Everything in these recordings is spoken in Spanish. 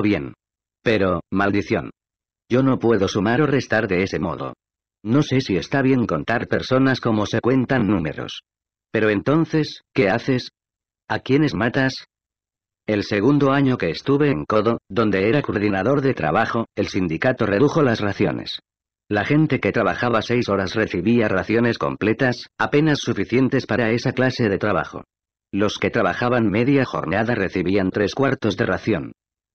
bien. Pero, maldición. Yo no puedo sumar o restar de ese modo. No sé si está bien contar personas como se cuentan números. Pero entonces, ¿qué haces? ¿A quiénes matas? El segundo año que estuve en Codo, donde era coordinador de trabajo, el sindicato redujo las raciones. La gente que trabajaba seis horas recibía raciones completas, apenas suficientes para esa clase de trabajo. Los que trabajaban media jornada recibían tres cuartos de ración.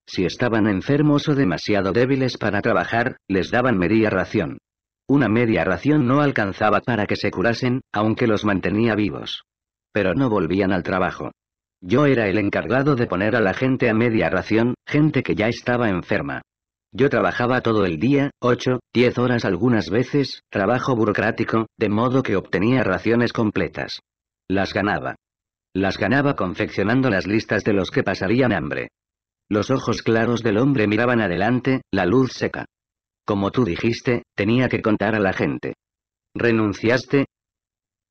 Si estaban enfermos o demasiado débiles para trabajar, les daban media ración. Una media ración no alcanzaba para que se curasen, aunque los mantenía vivos. Pero no volvían al trabajo. Yo era el encargado de poner a la gente a media ración, gente que ya estaba enferma. Yo trabajaba todo el día, ocho, diez horas algunas veces, trabajo burocrático, de modo que obtenía raciones completas. Las ganaba. Las ganaba confeccionando las listas de los que pasarían hambre. Los ojos claros del hombre miraban adelante, la luz seca. Como tú dijiste, tenía que contar a la gente. ¿Renunciaste?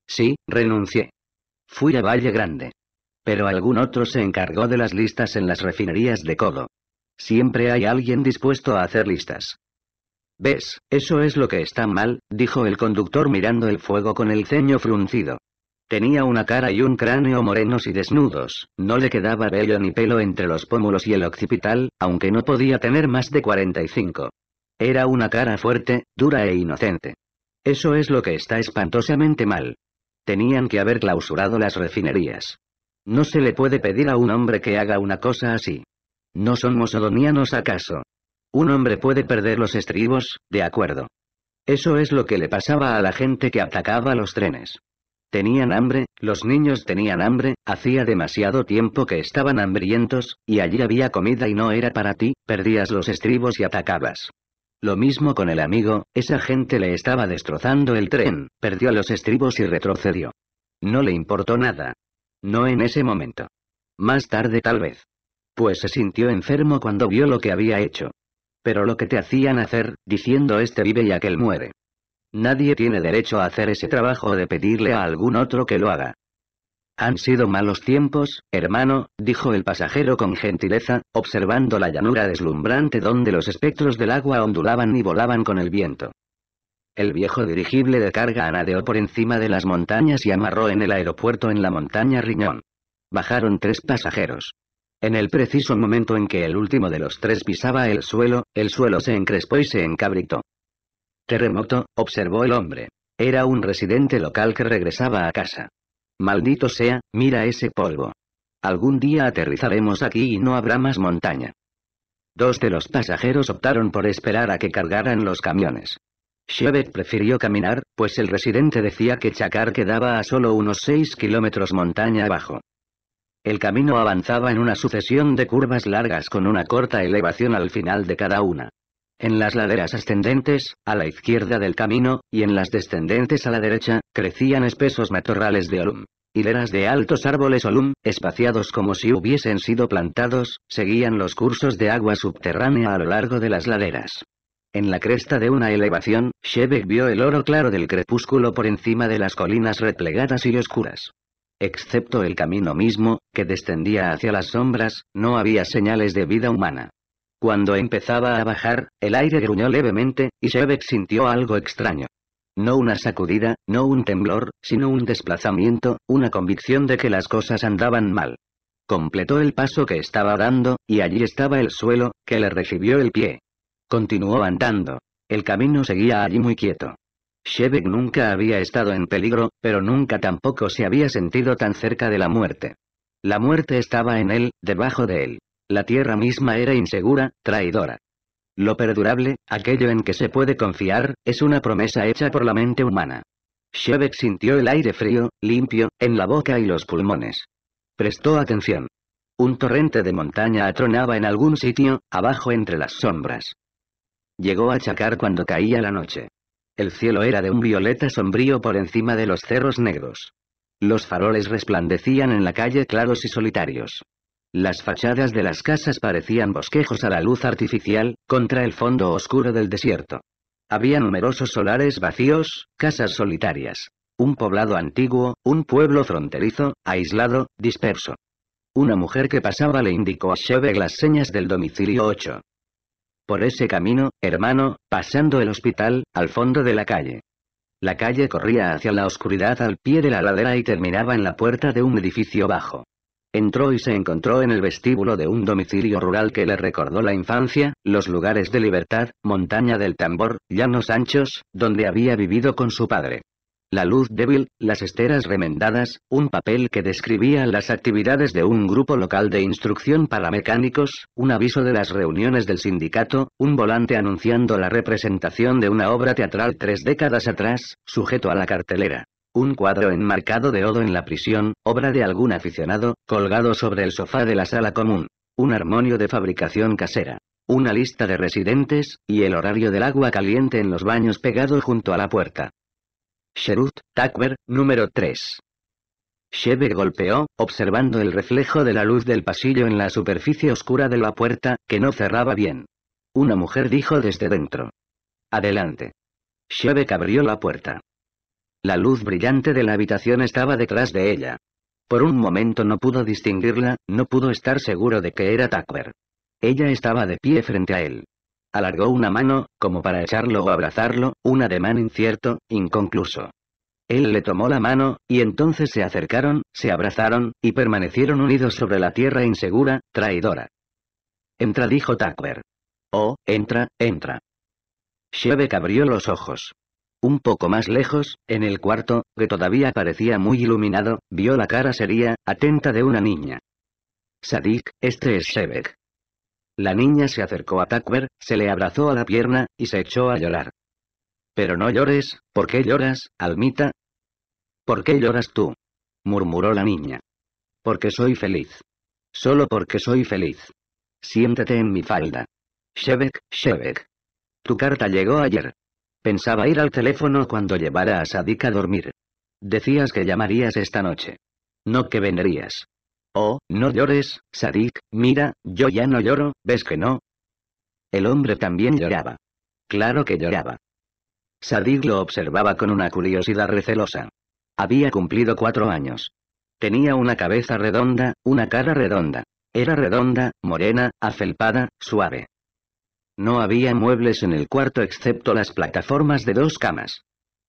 Sí, renuncié. Fui a Valle Grande. Pero algún otro se encargó de las listas en las refinerías de Codo. Siempre hay alguien dispuesto a hacer listas. ¿Ves? Eso es lo que está mal, dijo el conductor mirando el fuego con el ceño fruncido. Tenía una cara y un cráneo morenos y desnudos, no le quedaba vello ni pelo entre los pómulos y el occipital, aunque no podía tener más de 45. Era una cara fuerte, dura e inocente. Eso es lo que está espantosamente mal. Tenían que haber clausurado las refinerías. No se le puede pedir a un hombre que haga una cosa así. ¿No son mosodonianos acaso? Un hombre puede perder los estribos, de acuerdo. Eso es lo que le pasaba a la gente que atacaba los trenes. Tenían hambre, los niños tenían hambre, hacía demasiado tiempo que estaban hambrientos, y allí había comida y no era para ti, perdías los estribos y atacabas. Lo mismo con el amigo, esa gente le estaba destrozando el tren, perdió los estribos y retrocedió. No le importó nada. No en ese momento. Más tarde tal vez. Pues se sintió enfermo cuando vio lo que había hecho. Pero lo que te hacían hacer, diciendo este vive y aquel muere. Nadie tiene derecho a hacer ese trabajo o de pedirle a algún otro que lo haga. Han sido malos tiempos, hermano, dijo el pasajero con gentileza, observando la llanura deslumbrante donde los espectros del agua ondulaban y volaban con el viento. El viejo dirigible de carga anadeó por encima de las montañas y amarró en el aeropuerto en la montaña Riñón. Bajaron tres pasajeros. En el preciso momento en que el último de los tres pisaba el suelo, el suelo se encrespó y se encabritó. Terremoto, observó el hombre. Era un residente local que regresaba a casa. Maldito sea, mira ese polvo. Algún día aterrizaremos aquí y no habrá más montaña. Dos de los pasajeros optaron por esperar a que cargaran los camiones. Shevet prefirió caminar, pues el residente decía que Chacar quedaba a solo unos 6 kilómetros montaña abajo. El camino avanzaba en una sucesión de curvas largas con una corta elevación al final de cada una. En las laderas ascendentes, a la izquierda del camino, y en las descendentes a la derecha, crecían espesos matorrales de olum. Hileras de altos árboles olum, espaciados como si hubiesen sido plantados, seguían los cursos de agua subterránea a lo largo de las laderas. En la cresta de una elevación, Shebeck vio el oro claro del crepúsculo por encima de las colinas replegadas y oscuras. Excepto el camino mismo, que descendía hacia las sombras, no había señales de vida humana. Cuando empezaba a bajar, el aire gruñó levemente, y Shebeck sintió algo extraño. No una sacudida, no un temblor, sino un desplazamiento, una convicción de que las cosas andaban mal. Completó el paso que estaba dando, y allí estaba el suelo, que le recibió el pie. Continuó andando. El camino seguía allí muy quieto. Shebeck nunca había estado en peligro, pero nunca tampoco se había sentido tan cerca de la muerte. La muerte estaba en él, debajo de él. La tierra misma era insegura, traidora. Lo perdurable, aquello en que se puede confiar, es una promesa hecha por la mente humana. Shebek sintió el aire frío, limpio, en la boca y los pulmones. Prestó atención. Un torrente de montaña atronaba en algún sitio, abajo entre las sombras. Llegó a Chacar cuando caía la noche. El cielo era de un violeta sombrío por encima de los cerros negros. Los faroles resplandecían en la calle claros y solitarios. Las fachadas de las casas parecían bosquejos a la luz artificial, contra el fondo oscuro del desierto. Había numerosos solares vacíos, casas solitarias. Un poblado antiguo, un pueblo fronterizo, aislado, disperso. Una mujer que pasaba le indicó a Shebeg las señas del domicilio 8. Por ese camino, hermano, pasando el hospital, al fondo de la calle. La calle corría hacia la oscuridad al pie de la ladera y terminaba en la puerta de un edificio bajo. Entró y se encontró en el vestíbulo de un domicilio rural que le recordó la infancia, los lugares de libertad, montaña del tambor, llanos anchos, donde había vivido con su padre. La luz débil, las esteras remendadas, un papel que describía las actividades de un grupo local de instrucción para mecánicos, un aviso de las reuniones del sindicato, un volante anunciando la representación de una obra teatral tres décadas atrás, sujeto a la cartelera un cuadro enmarcado de odo en la prisión, obra de algún aficionado, colgado sobre el sofá de la sala común, un armonio de fabricación casera, una lista de residentes, y el horario del agua caliente en los baños pegado junto a la puerta. Sherut, Takber, número 3. Sheve golpeó, observando el reflejo de la luz del pasillo en la superficie oscura de la puerta, que no cerraba bien. Una mujer dijo desde dentro. Adelante. Sheve abrió la puerta. La luz brillante de la habitación estaba detrás de ella. Por un momento no pudo distinguirla, no pudo estar seguro de que era Tucker. Ella estaba de pie frente a él. Alargó una mano, como para echarlo o abrazarlo, un ademán incierto, inconcluso. Él le tomó la mano, y entonces se acercaron, se abrazaron, y permanecieron unidos sobre la tierra insegura, traidora. Entra, dijo Tucker. Oh, entra, entra. Shebeck abrió los ojos. Un poco más lejos, en el cuarto, que todavía parecía muy iluminado, vio la cara seria, atenta de una niña. Sadik, este es Shebek. La niña se acercó a Takber, se le abrazó a la pierna, y se echó a llorar. Pero no llores, ¿por qué lloras, Almita? ¿Por qué lloras tú? murmuró la niña. Porque soy feliz. Solo porque soy feliz. Siéntate en mi falda. Shebek, Shebek. Tu carta llegó ayer, Pensaba ir al teléfono cuando llevara a Sadik a dormir. Decías que llamarías esta noche. No que vendrías. Oh, no llores, Sadik, mira, yo ya no lloro, ¿ves que no? El hombre también lloraba. Claro que lloraba. Sadik lo observaba con una curiosidad recelosa. Había cumplido cuatro años. Tenía una cabeza redonda, una cara redonda. Era redonda, morena, afelpada, suave. No había muebles en el cuarto excepto las plataformas de dos camas.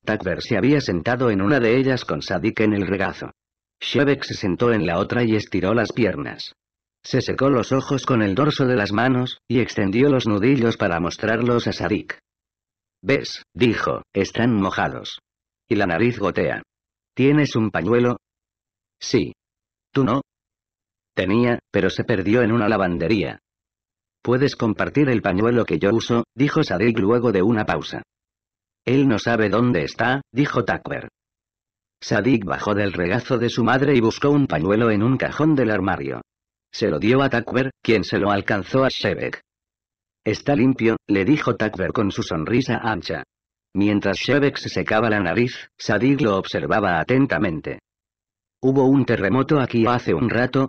Tucker se había sentado en una de ellas con Sadik en el regazo. Shebek se sentó en la otra y estiró las piernas. Se secó los ojos con el dorso de las manos, y extendió los nudillos para mostrarlos a Sadik. ¿Ves? dijo, están mojados. Y la nariz gotea. ¿Tienes un pañuelo? Sí. ¿Tú no? Tenía, pero se perdió en una lavandería. Puedes compartir el pañuelo que yo uso, dijo Sadik luego de una pausa. Él no sabe dónde está, dijo Tucker. Sadik bajó del regazo de su madre y buscó un pañuelo en un cajón del armario. Se lo dio a Tucker, quien se lo alcanzó a Shebek. Está limpio, le dijo Tucker con su sonrisa ancha. Mientras Shebek se secaba la nariz, Sadik lo observaba atentamente. ¿Hubo un terremoto aquí hace un rato?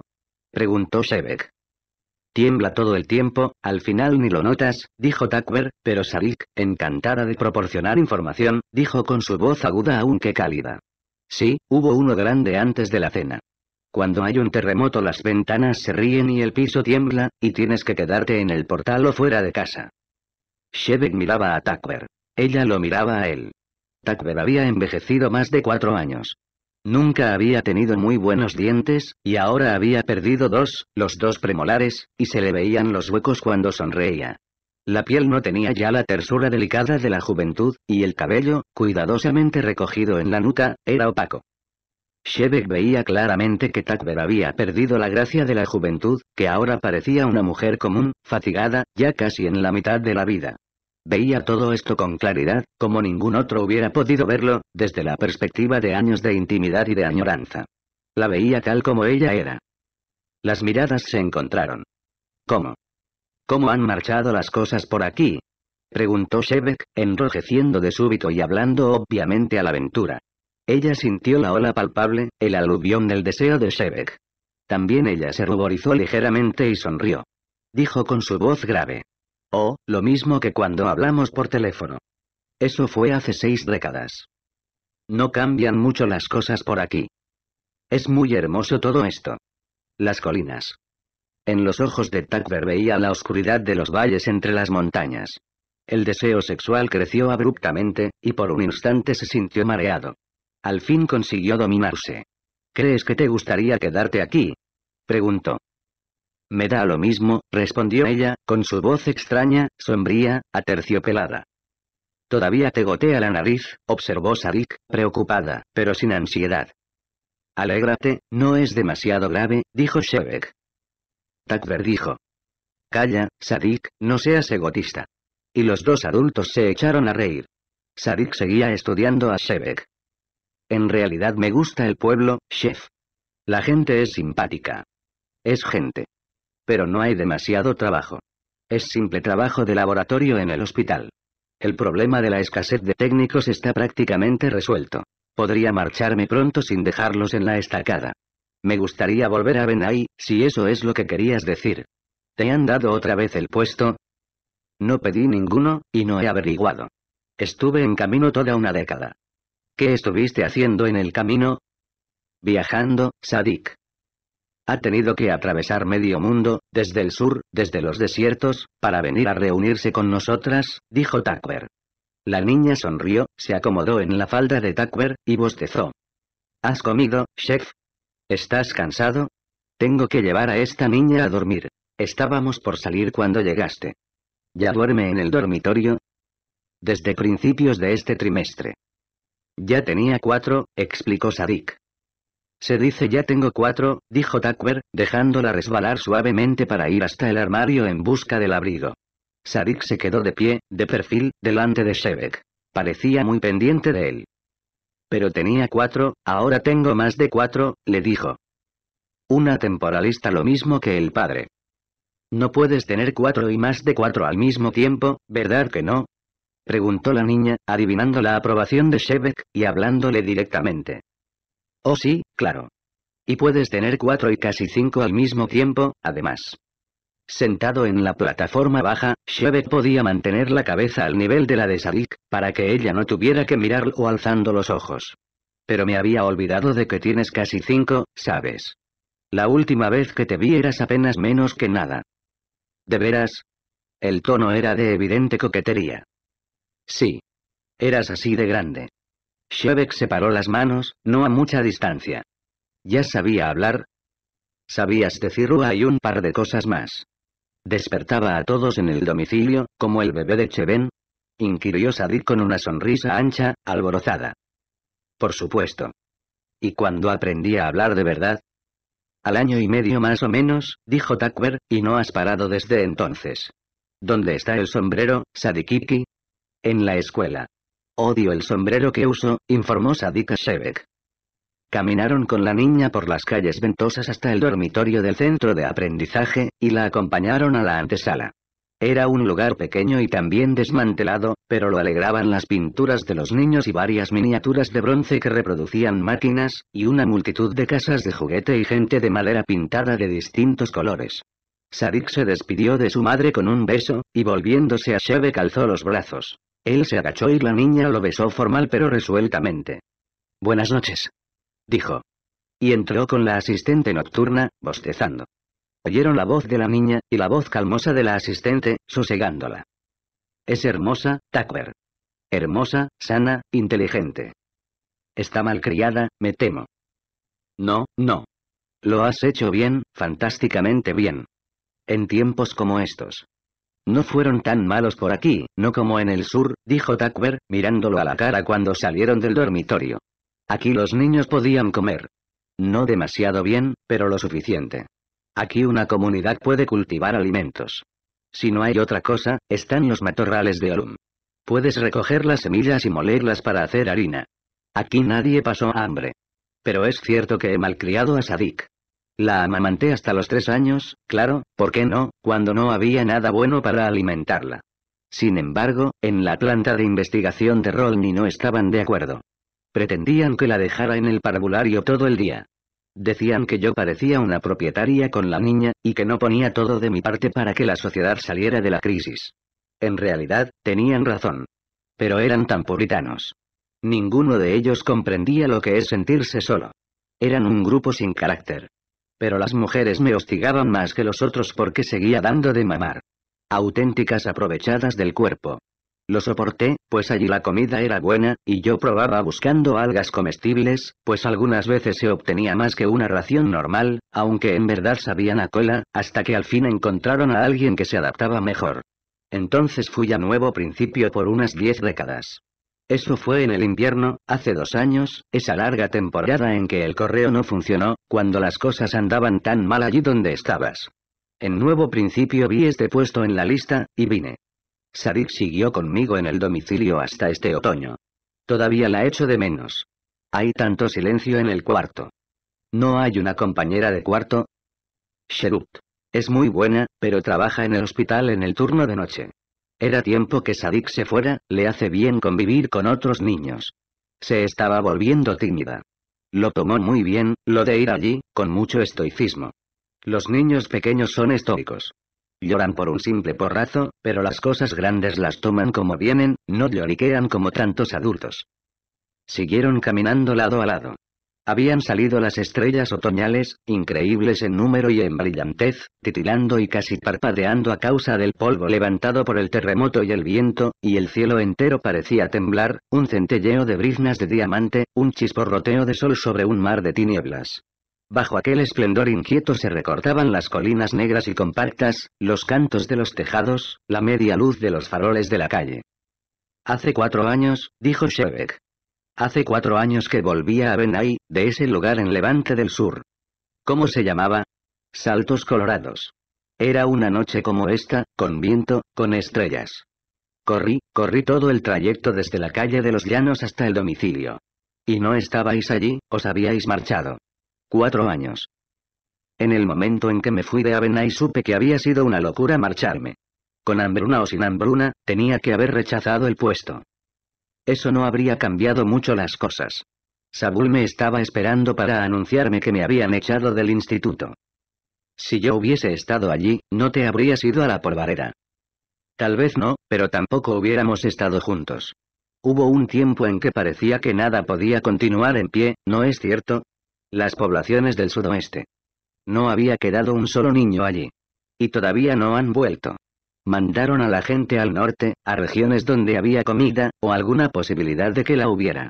preguntó Shebek. Tiembla todo el tiempo, al final ni lo notas, dijo Tucker, pero Sarik, encantada de proporcionar información, dijo con su voz aguda aunque cálida. Sí, hubo uno grande antes de la cena. Cuando hay un terremoto las ventanas se ríen y el piso tiembla, y tienes que quedarte en el portal o fuera de casa. Shebek miraba a Tucker. Ella lo miraba a él. Tucker había envejecido más de cuatro años. Nunca había tenido muy buenos dientes, y ahora había perdido dos, los dos premolares, y se le veían los huecos cuando sonreía. La piel no tenía ya la tersura delicada de la juventud, y el cabello, cuidadosamente recogido en la nuca, era opaco. Shebek veía claramente que Takber había perdido la gracia de la juventud, que ahora parecía una mujer común, fatigada, ya casi en la mitad de la vida. Veía todo esto con claridad, como ningún otro hubiera podido verlo, desde la perspectiva de años de intimidad y de añoranza. La veía tal como ella era. Las miradas se encontraron. ¿Cómo? ¿Cómo han marchado las cosas por aquí? Preguntó Shebek, enrojeciendo de súbito y hablando obviamente a la aventura. Ella sintió la ola palpable, el aluvión del deseo de Shebek. También ella se ruborizó ligeramente y sonrió. Dijo con su voz grave. Oh, lo mismo que cuando hablamos por teléfono. Eso fue hace seis décadas. No cambian mucho las cosas por aquí. Es muy hermoso todo esto. Las colinas. En los ojos de Tucker veía la oscuridad de los valles entre las montañas. El deseo sexual creció abruptamente, y por un instante se sintió mareado. Al fin consiguió dominarse. ¿Crees que te gustaría quedarte aquí? preguntó. Me da lo mismo, respondió ella, con su voz extraña, sombría, aterciopelada. Todavía te gotea la nariz, observó Sadik, preocupada, pero sin ansiedad. Alégrate, no es demasiado grave, dijo Shebek. Takver dijo. Calla, Sadik, no seas egotista. Y los dos adultos se echaron a reír. Sadik seguía estudiando a Shebek. En realidad me gusta el pueblo, chef. La gente es simpática. Es gente pero no hay demasiado trabajo. Es simple trabajo de laboratorio en el hospital. El problema de la escasez de técnicos está prácticamente resuelto. Podría marcharme pronto sin dejarlos en la estacada. Me gustaría volver a Benay, si eso es lo que querías decir. ¿Te han dado otra vez el puesto? No pedí ninguno, y no he averiguado. Estuve en camino toda una década. ¿Qué estuviste haciendo en el camino? Viajando, Sadik. Ha tenido que atravesar medio mundo, desde el sur, desde los desiertos, para venir a reunirse con nosotras, dijo Tucker. La niña sonrió, se acomodó en la falda de Tucker, y bostezó. ¿Has comido, chef? ¿Estás cansado? Tengo que llevar a esta niña a dormir. Estábamos por salir cuando llegaste. ¿Ya duerme en el dormitorio? Desde principios de este trimestre. Ya tenía cuatro, explicó Sadik. Se dice ya tengo cuatro, dijo Tucker, dejándola resbalar suavemente para ir hasta el armario en busca del abrigo. Sadik se quedó de pie, de perfil, delante de Shebek. Parecía muy pendiente de él. Pero tenía cuatro, ahora tengo más de cuatro, le dijo. Una temporalista lo mismo que el padre. No puedes tener cuatro y más de cuatro al mismo tiempo, ¿verdad que no? Preguntó la niña, adivinando la aprobación de Shebek, y hablándole directamente. Oh sí, claro. Y puedes tener cuatro y casi cinco al mismo tiempo, además. Sentado en la plataforma baja, Shevet podía mantener la cabeza al nivel de la de Sadik para que ella no tuviera que mirarlo alzando los ojos. Pero me había olvidado de que tienes casi cinco, ¿sabes? La última vez que te vi eras apenas menos que nada. ¿De veras? El tono era de evidente coquetería. Sí. Eras así de grande. Shebek separó las manos, no a mucha distancia. Ya sabía hablar. Sabías decir Ua y un par de cosas más. Despertaba a todos en el domicilio, como el bebé de Cheven. Inquirió Sadik con una sonrisa ancha, alborozada. Por supuesto. ¿Y cuando aprendí a hablar de verdad? Al año y medio más o menos, dijo Takber, y no has parado desde entonces. ¿Dónde está el sombrero, Sadikiki? En la escuela. Odio el sombrero que uso, informó Sadik Shebek. Caminaron con la niña por las calles ventosas hasta el dormitorio del centro de aprendizaje, y la acompañaron a la antesala. Era un lugar pequeño y también desmantelado, pero lo alegraban las pinturas de los niños y varias miniaturas de bronce que reproducían máquinas, y una multitud de casas de juguete y gente de madera pintada de distintos colores. Sadik se despidió de su madre con un beso, y volviéndose a Shebek alzó los brazos. Él se agachó y la niña lo besó formal pero resueltamente. Buenas noches. Dijo. Y entró con la asistente nocturna, bostezando. Oyeron la voz de la niña, y la voz calmosa de la asistente, sosegándola. Es hermosa, Tucker. Hermosa, sana, inteligente. Está malcriada, me temo. No, no. Lo has hecho bien, fantásticamente bien. En tiempos como estos. No fueron tan malos por aquí, no como en el sur, dijo Tucker, mirándolo a la cara cuando salieron del dormitorio. Aquí los niños podían comer. No demasiado bien, pero lo suficiente. Aquí una comunidad puede cultivar alimentos. Si no hay otra cosa, están los matorrales de Olum. Puedes recoger las semillas y molerlas para hacer harina. Aquí nadie pasó hambre. Pero es cierto que he malcriado a Sadik. La amamanté hasta los tres años, claro, ¿por qué no?, cuando no había nada bueno para alimentarla. Sin embargo, en la planta de investigación de Rolni no estaban de acuerdo. Pretendían que la dejara en el parvulario todo el día. Decían que yo parecía una propietaria con la niña, y que no ponía todo de mi parte para que la sociedad saliera de la crisis. En realidad, tenían razón. Pero eran tan puritanos. Ninguno de ellos comprendía lo que es sentirse solo. Eran un grupo sin carácter pero las mujeres me hostigaban más que los otros porque seguía dando de mamar. Auténticas aprovechadas del cuerpo. Lo soporté, pues allí la comida era buena, y yo probaba buscando algas comestibles, pues algunas veces se obtenía más que una ración normal, aunque en verdad sabían a cola, hasta que al fin encontraron a alguien que se adaptaba mejor. Entonces fui a nuevo principio por unas diez décadas. Eso fue en el invierno, hace dos años, esa larga temporada en que el correo no funcionó, cuando las cosas andaban tan mal allí donde estabas. En nuevo principio vi este puesto en la lista, y vine. Sadik siguió conmigo en el domicilio hasta este otoño. Todavía la echo de menos. Hay tanto silencio en el cuarto. ¿No hay una compañera de cuarto? Sherut. Es muy buena, pero trabaja en el hospital en el turno de noche. Era tiempo que Sadik se fuera, le hace bien convivir con otros niños. Se estaba volviendo tímida. Lo tomó muy bien, lo de ir allí, con mucho estoicismo. Los niños pequeños son estoicos. Lloran por un simple porrazo, pero las cosas grandes las toman como vienen, no lloriquean como tantos adultos. Siguieron caminando lado a lado. Habían salido las estrellas otoñales, increíbles en número y en brillantez, titilando y casi parpadeando a causa del polvo levantado por el terremoto y el viento, y el cielo entero parecía temblar, un centelleo de briznas de diamante, un chisporroteo de sol sobre un mar de tinieblas. Bajo aquel esplendor inquieto se recortaban las colinas negras y compactas, los cantos de los tejados, la media luz de los faroles de la calle. Hace cuatro años, dijo Shebeck, Hace cuatro años que volvía a Benay, de ese lugar en Levante del Sur. ¿Cómo se llamaba? Saltos Colorados. Era una noche como esta, con viento, con estrellas. Corrí, corrí todo el trayecto desde la calle de los Llanos hasta el domicilio. Y no estabais allí, os habíais marchado. Cuatro años. En el momento en que me fui de Abenay supe que había sido una locura marcharme. Con hambruna o sin hambruna, tenía que haber rechazado el puesto. Eso no habría cambiado mucho las cosas. Sabul me estaba esperando para anunciarme que me habían echado del instituto. Si yo hubiese estado allí, no te habrías ido a la polvareda. Tal vez no, pero tampoco hubiéramos estado juntos. Hubo un tiempo en que parecía que nada podía continuar en pie, ¿no es cierto? Las poblaciones del sudoeste. No había quedado un solo niño allí. Y todavía no han vuelto. Mandaron a la gente al norte, a regiones donde había comida, o alguna posibilidad de que la hubiera.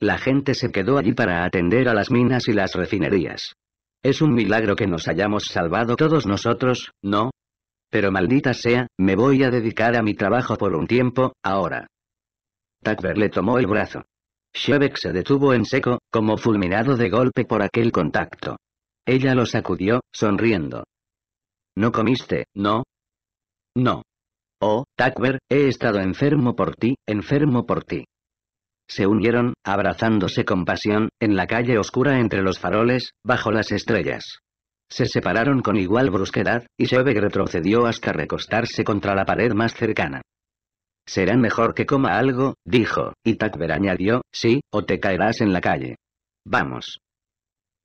La gente se quedó allí para atender a las minas y las refinerías. Es un milagro que nos hayamos salvado todos nosotros, ¿no? Pero maldita sea, me voy a dedicar a mi trabajo por un tiempo, ahora. Takber le tomó el brazo. Shebek se detuvo en seco, como fulminado de golpe por aquel contacto. Ella lo sacudió, sonriendo. No comiste, ¿no? No. Oh, Tucker, he estado enfermo por ti, enfermo por ti. Se unieron, abrazándose con pasión, en la calle oscura entre los faroles, bajo las estrellas. Se separaron con igual brusquedad, y Shevek retrocedió hasta recostarse contra la pared más cercana. Será mejor que coma algo, dijo, y Tucker añadió, sí, o te caerás en la calle. Vamos.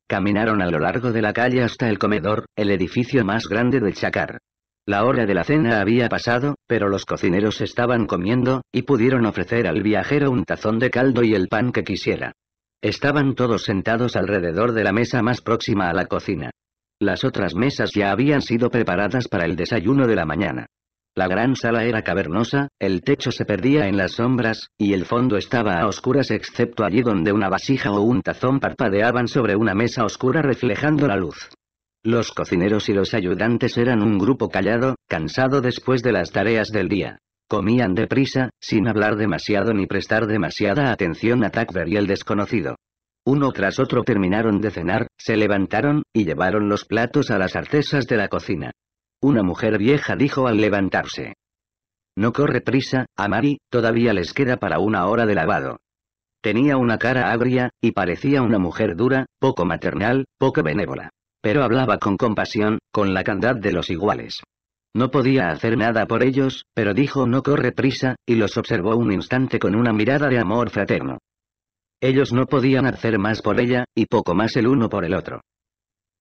Caminaron a lo largo de la calle hasta el comedor, el edificio más grande de Chacar. La hora de la cena había pasado, pero los cocineros estaban comiendo, y pudieron ofrecer al viajero un tazón de caldo y el pan que quisiera. Estaban todos sentados alrededor de la mesa más próxima a la cocina. Las otras mesas ya habían sido preparadas para el desayuno de la mañana. La gran sala era cavernosa, el techo se perdía en las sombras, y el fondo estaba a oscuras excepto allí donde una vasija o un tazón parpadeaban sobre una mesa oscura reflejando la luz. Los cocineros y los ayudantes eran un grupo callado, cansado después de las tareas del día. Comían deprisa, sin hablar demasiado ni prestar demasiada atención a Tucker y el desconocido. Uno tras otro terminaron de cenar, se levantaron, y llevaron los platos a las artesas de la cocina. Una mujer vieja dijo al levantarse. No corre prisa, a Mari, todavía les queda para una hora de lavado. Tenía una cara agria, y parecía una mujer dura, poco maternal, poco benévola pero hablaba con compasión, con la candad de los iguales. No podía hacer nada por ellos, pero dijo no corre prisa, y los observó un instante con una mirada de amor fraterno. Ellos no podían hacer más por ella, y poco más el uno por el otro.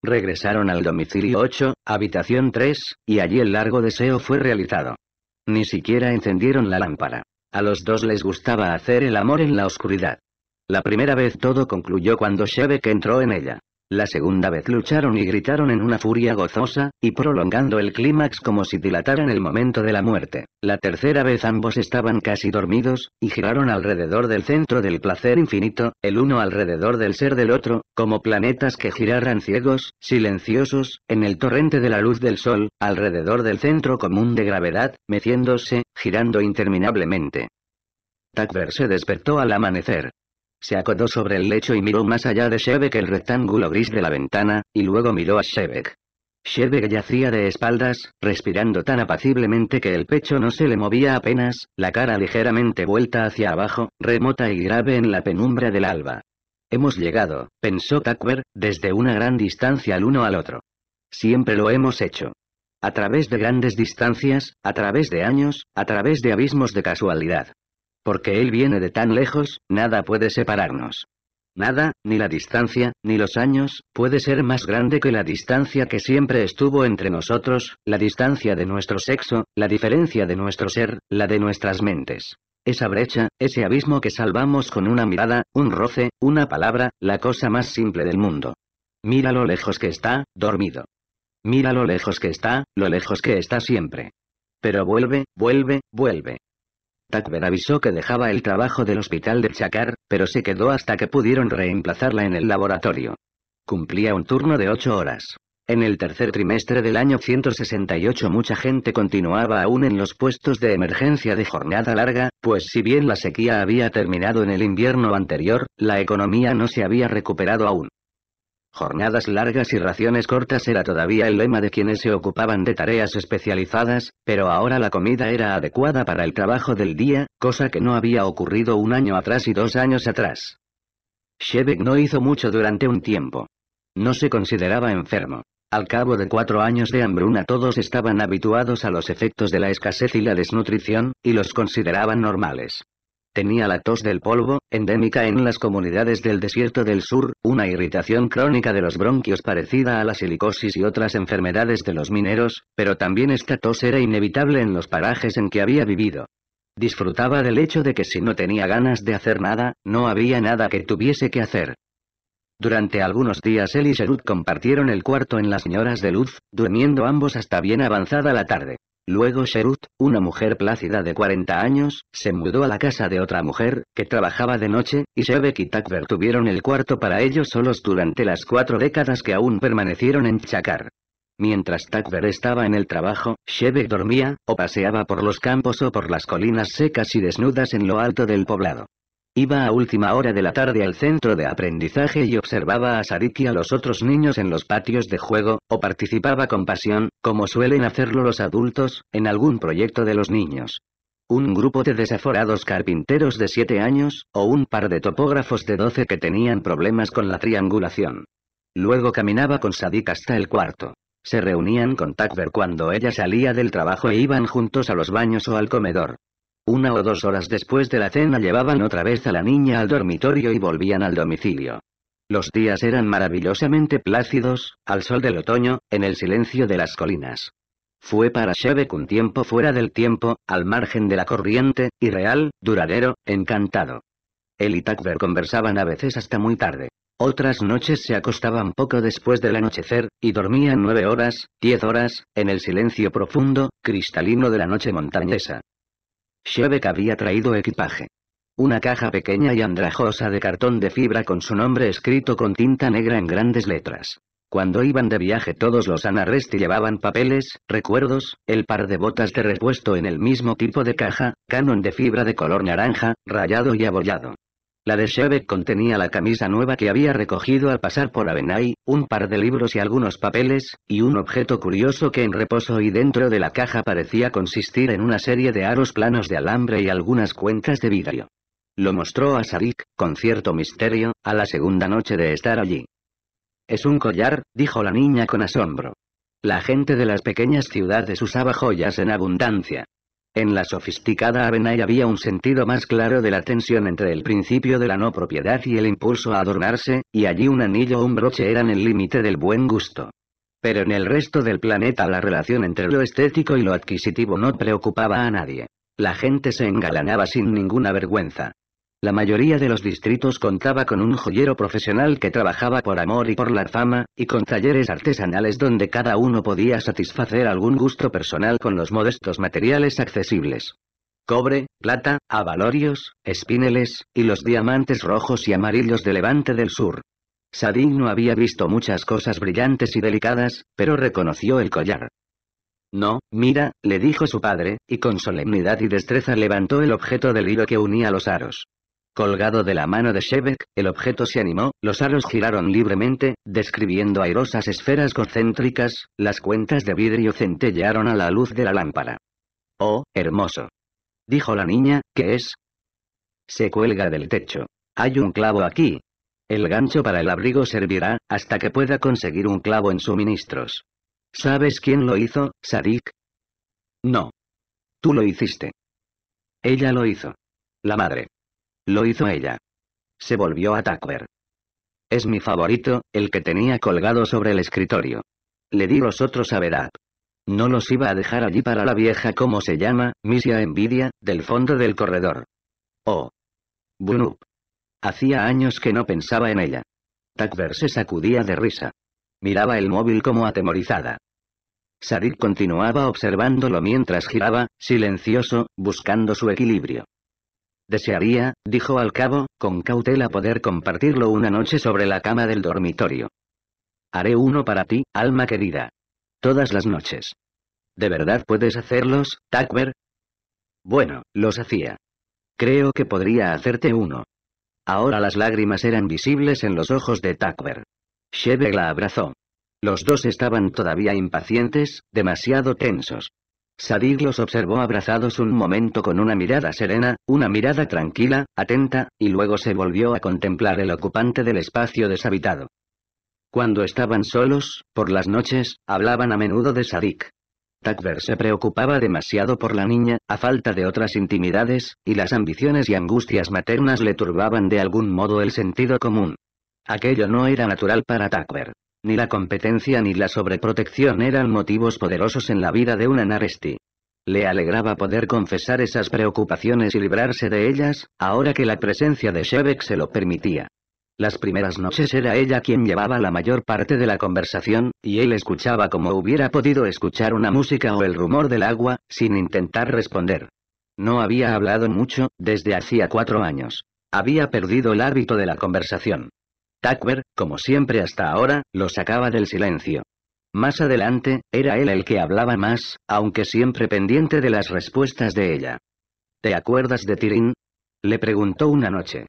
Regresaron al domicilio 8, habitación 3, y allí el largo deseo fue realizado. Ni siquiera encendieron la lámpara. A los dos les gustaba hacer el amor en la oscuridad. La primera vez todo concluyó cuando Shebek entró en ella. La segunda vez lucharon y gritaron en una furia gozosa, y prolongando el clímax como si dilataran el momento de la muerte. La tercera vez ambos estaban casi dormidos, y giraron alrededor del centro del placer infinito, el uno alrededor del ser del otro, como planetas que giraran ciegos, silenciosos, en el torrente de la luz del sol, alrededor del centro común de gravedad, meciéndose, girando interminablemente. Takver se despertó al amanecer. Se acodó sobre el lecho y miró más allá de Shebeck el rectángulo gris de la ventana, y luego miró a Shevek. Shevek yacía de espaldas, respirando tan apaciblemente que el pecho no se le movía apenas, la cara ligeramente vuelta hacia abajo, remota y grave en la penumbra del alba. Hemos llegado, pensó Tucker, desde una gran distancia al uno al otro. Siempre lo hemos hecho. A través de grandes distancias, a través de años, a través de abismos de casualidad. Porque Él viene de tan lejos, nada puede separarnos. Nada, ni la distancia, ni los años, puede ser más grande que la distancia que siempre estuvo entre nosotros, la distancia de nuestro sexo, la diferencia de nuestro ser, la de nuestras mentes. Esa brecha, ese abismo que salvamos con una mirada, un roce, una palabra, la cosa más simple del mundo. Mira lo lejos que está, dormido. Mira lo lejos que está, lo lejos que está siempre. Pero vuelve, vuelve, vuelve. Tacber avisó que dejaba el trabajo del hospital de Chacar, pero se quedó hasta que pudieron reemplazarla en el laboratorio. Cumplía un turno de ocho horas. En el tercer trimestre del año 168 mucha gente continuaba aún en los puestos de emergencia de jornada larga, pues si bien la sequía había terminado en el invierno anterior, la economía no se había recuperado aún. Jornadas largas y raciones cortas era todavía el lema de quienes se ocupaban de tareas especializadas, pero ahora la comida era adecuada para el trabajo del día, cosa que no había ocurrido un año atrás y dos años atrás. Shebek no hizo mucho durante un tiempo. No se consideraba enfermo. Al cabo de cuatro años de hambruna todos estaban habituados a los efectos de la escasez y la desnutrición, y los consideraban normales. Tenía la tos del polvo, endémica en las comunidades del desierto del sur, una irritación crónica de los bronquios parecida a la silicosis y otras enfermedades de los mineros, pero también esta tos era inevitable en los parajes en que había vivido. Disfrutaba del hecho de que si no tenía ganas de hacer nada, no había nada que tuviese que hacer. Durante algunos días él y Sherut compartieron el cuarto en las señoras de luz, durmiendo ambos hasta bien avanzada la tarde. Luego Sherut, una mujer plácida de 40 años, se mudó a la casa de otra mujer, que trabajaba de noche, y Shebek y Takver tuvieron el cuarto para ellos solos durante las cuatro décadas que aún permanecieron en Chakar. Mientras Takver estaba en el trabajo, Shebek dormía, o paseaba por los campos o por las colinas secas y desnudas en lo alto del poblado. Iba a última hora de la tarde al centro de aprendizaje y observaba a Sadik y a los otros niños en los patios de juego, o participaba con pasión, como suelen hacerlo los adultos, en algún proyecto de los niños. Un grupo de desaforados carpinteros de 7 años, o un par de topógrafos de 12 que tenían problemas con la triangulación. Luego caminaba con Sadik hasta el cuarto. Se reunían con Tucker cuando ella salía del trabajo e iban juntos a los baños o al comedor. Una o dos horas después de la cena llevaban otra vez a la niña al dormitorio y volvían al domicilio. Los días eran maravillosamente plácidos, al sol del otoño, en el silencio de las colinas. Fue para Shebek un tiempo fuera del tiempo, al margen de la corriente, y real, duradero, encantado. Él y Tucker conversaban a veces hasta muy tarde. Otras noches se acostaban poco después del anochecer, y dormían nueve horas, diez horas, en el silencio profundo, cristalino de la noche montañesa. Shebeck había traído equipaje. Una caja pequeña y andrajosa de cartón de fibra con su nombre escrito con tinta negra en grandes letras. Cuando iban de viaje todos los anarresti llevaban papeles, recuerdos, el par de botas de repuesto en el mismo tipo de caja, canon de fibra de color naranja, rayado y abollado. La de Shebeck contenía la camisa nueva que había recogido al pasar por Avenay, un par de libros y algunos papeles, y un objeto curioso que en reposo y dentro de la caja parecía consistir en una serie de aros planos de alambre y algunas cuencas de vidrio. Lo mostró a Sarik, con cierto misterio, a la segunda noche de estar allí. Es un collar, dijo la niña con asombro. La gente de las pequeñas ciudades usaba joyas en abundancia. En la sofisticada Avenay había un sentido más claro de la tensión entre el principio de la no propiedad y el impulso a adornarse, y allí un anillo o un broche eran el límite del buen gusto. Pero en el resto del planeta la relación entre lo estético y lo adquisitivo no preocupaba a nadie. La gente se engalanaba sin ninguna vergüenza. La mayoría de los distritos contaba con un joyero profesional que trabajaba por amor y por la fama, y con talleres artesanales donde cada uno podía satisfacer algún gusto personal con los modestos materiales accesibles. Cobre, plata, abalorios, espineles, y los diamantes rojos y amarillos de Levante del Sur. Sadin no había visto muchas cosas brillantes y delicadas, pero reconoció el collar. No, mira, le dijo su padre, y con solemnidad y destreza levantó el objeto del hilo que unía los aros. Colgado de la mano de Shebek, el objeto se animó, los aros giraron libremente, describiendo airosas esferas concéntricas, las cuentas de vidrio centellearon a la luz de la lámpara. ¡Oh, hermoso! Dijo la niña, ¿qué es? Se cuelga del techo. Hay un clavo aquí. El gancho para el abrigo servirá, hasta que pueda conseguir un clavo en suministros. ¿Sabes quién lo hizo, Sadik? No. Tú lo hiciste. Ella lo hizo. La madre. Lo hizo ella. Se volvió a Tucker. Es mi favorito, el que tenía colgado sobre el escritorio. Le di los otros a Verap. No los iba a dejar allí para la vieja, como se llama, Misia Envidia, del fondo del corredor. Oh. Bunup. Hacía años que no pensaba en ella. Tucker se sacudía de risa. Miraba el móvil como atemorizada. Sarit continuaba observándolo mientras giraba, silencioso, buscando su equilibrio. Desearía, dijo al cabo, con cautela poder compartirlo una noche sobre la cama del dormitorio. Haré uno para ti, alma querida. Todas las noches. ¿De verdad puedes hacerlos, Tucker? Bueno, los hacía. Creo que podría hacerte uno. Ahora las lágrimas eran visibles en los ojos de Tucker. Shebe la abrazó. Los dos estaban todavía impacientes, demasiado tensos. Sadik los observó abrazados un momento con una mirada serena, una mirada tranquila, atenta, y luego se volvió a contemplar el ocupante del espacio deshabitado. Cuando estaban solos, por las noches, hablaban a menudo de Sadik. Takver se preocupaba demasiado por la niña, a falta de otras intimidades, y las ambiciones y angustias maternas le turbaban de algún modo el sentido común. Aquello no era natural para Takver. Ni la competencia ni la sobreprotección eran motivos poderosos en la vida de una Naresti. Le alegraba poder confesar esas preocupaciones y librarse de ellas, ahora que la presencia de Shevek se lo permitía. Las primeras noches era ella quien llevaba la mayor parte de la conversación, y él escuchaba como hubiera podido escuchar una música o el rumor del agua, sin intentar responder. No había hablado mucho, desde hacía cuatro años. Había perdido el hábito de la conversación. Tucker, como siempre hasta ahora, lo sacaba del silencio. Más adelante, era él el que hablaba más, aunque siempre pendiente de las respuestas de ella. ¿Te acuerdas de Tirin? Le preguntó una noche.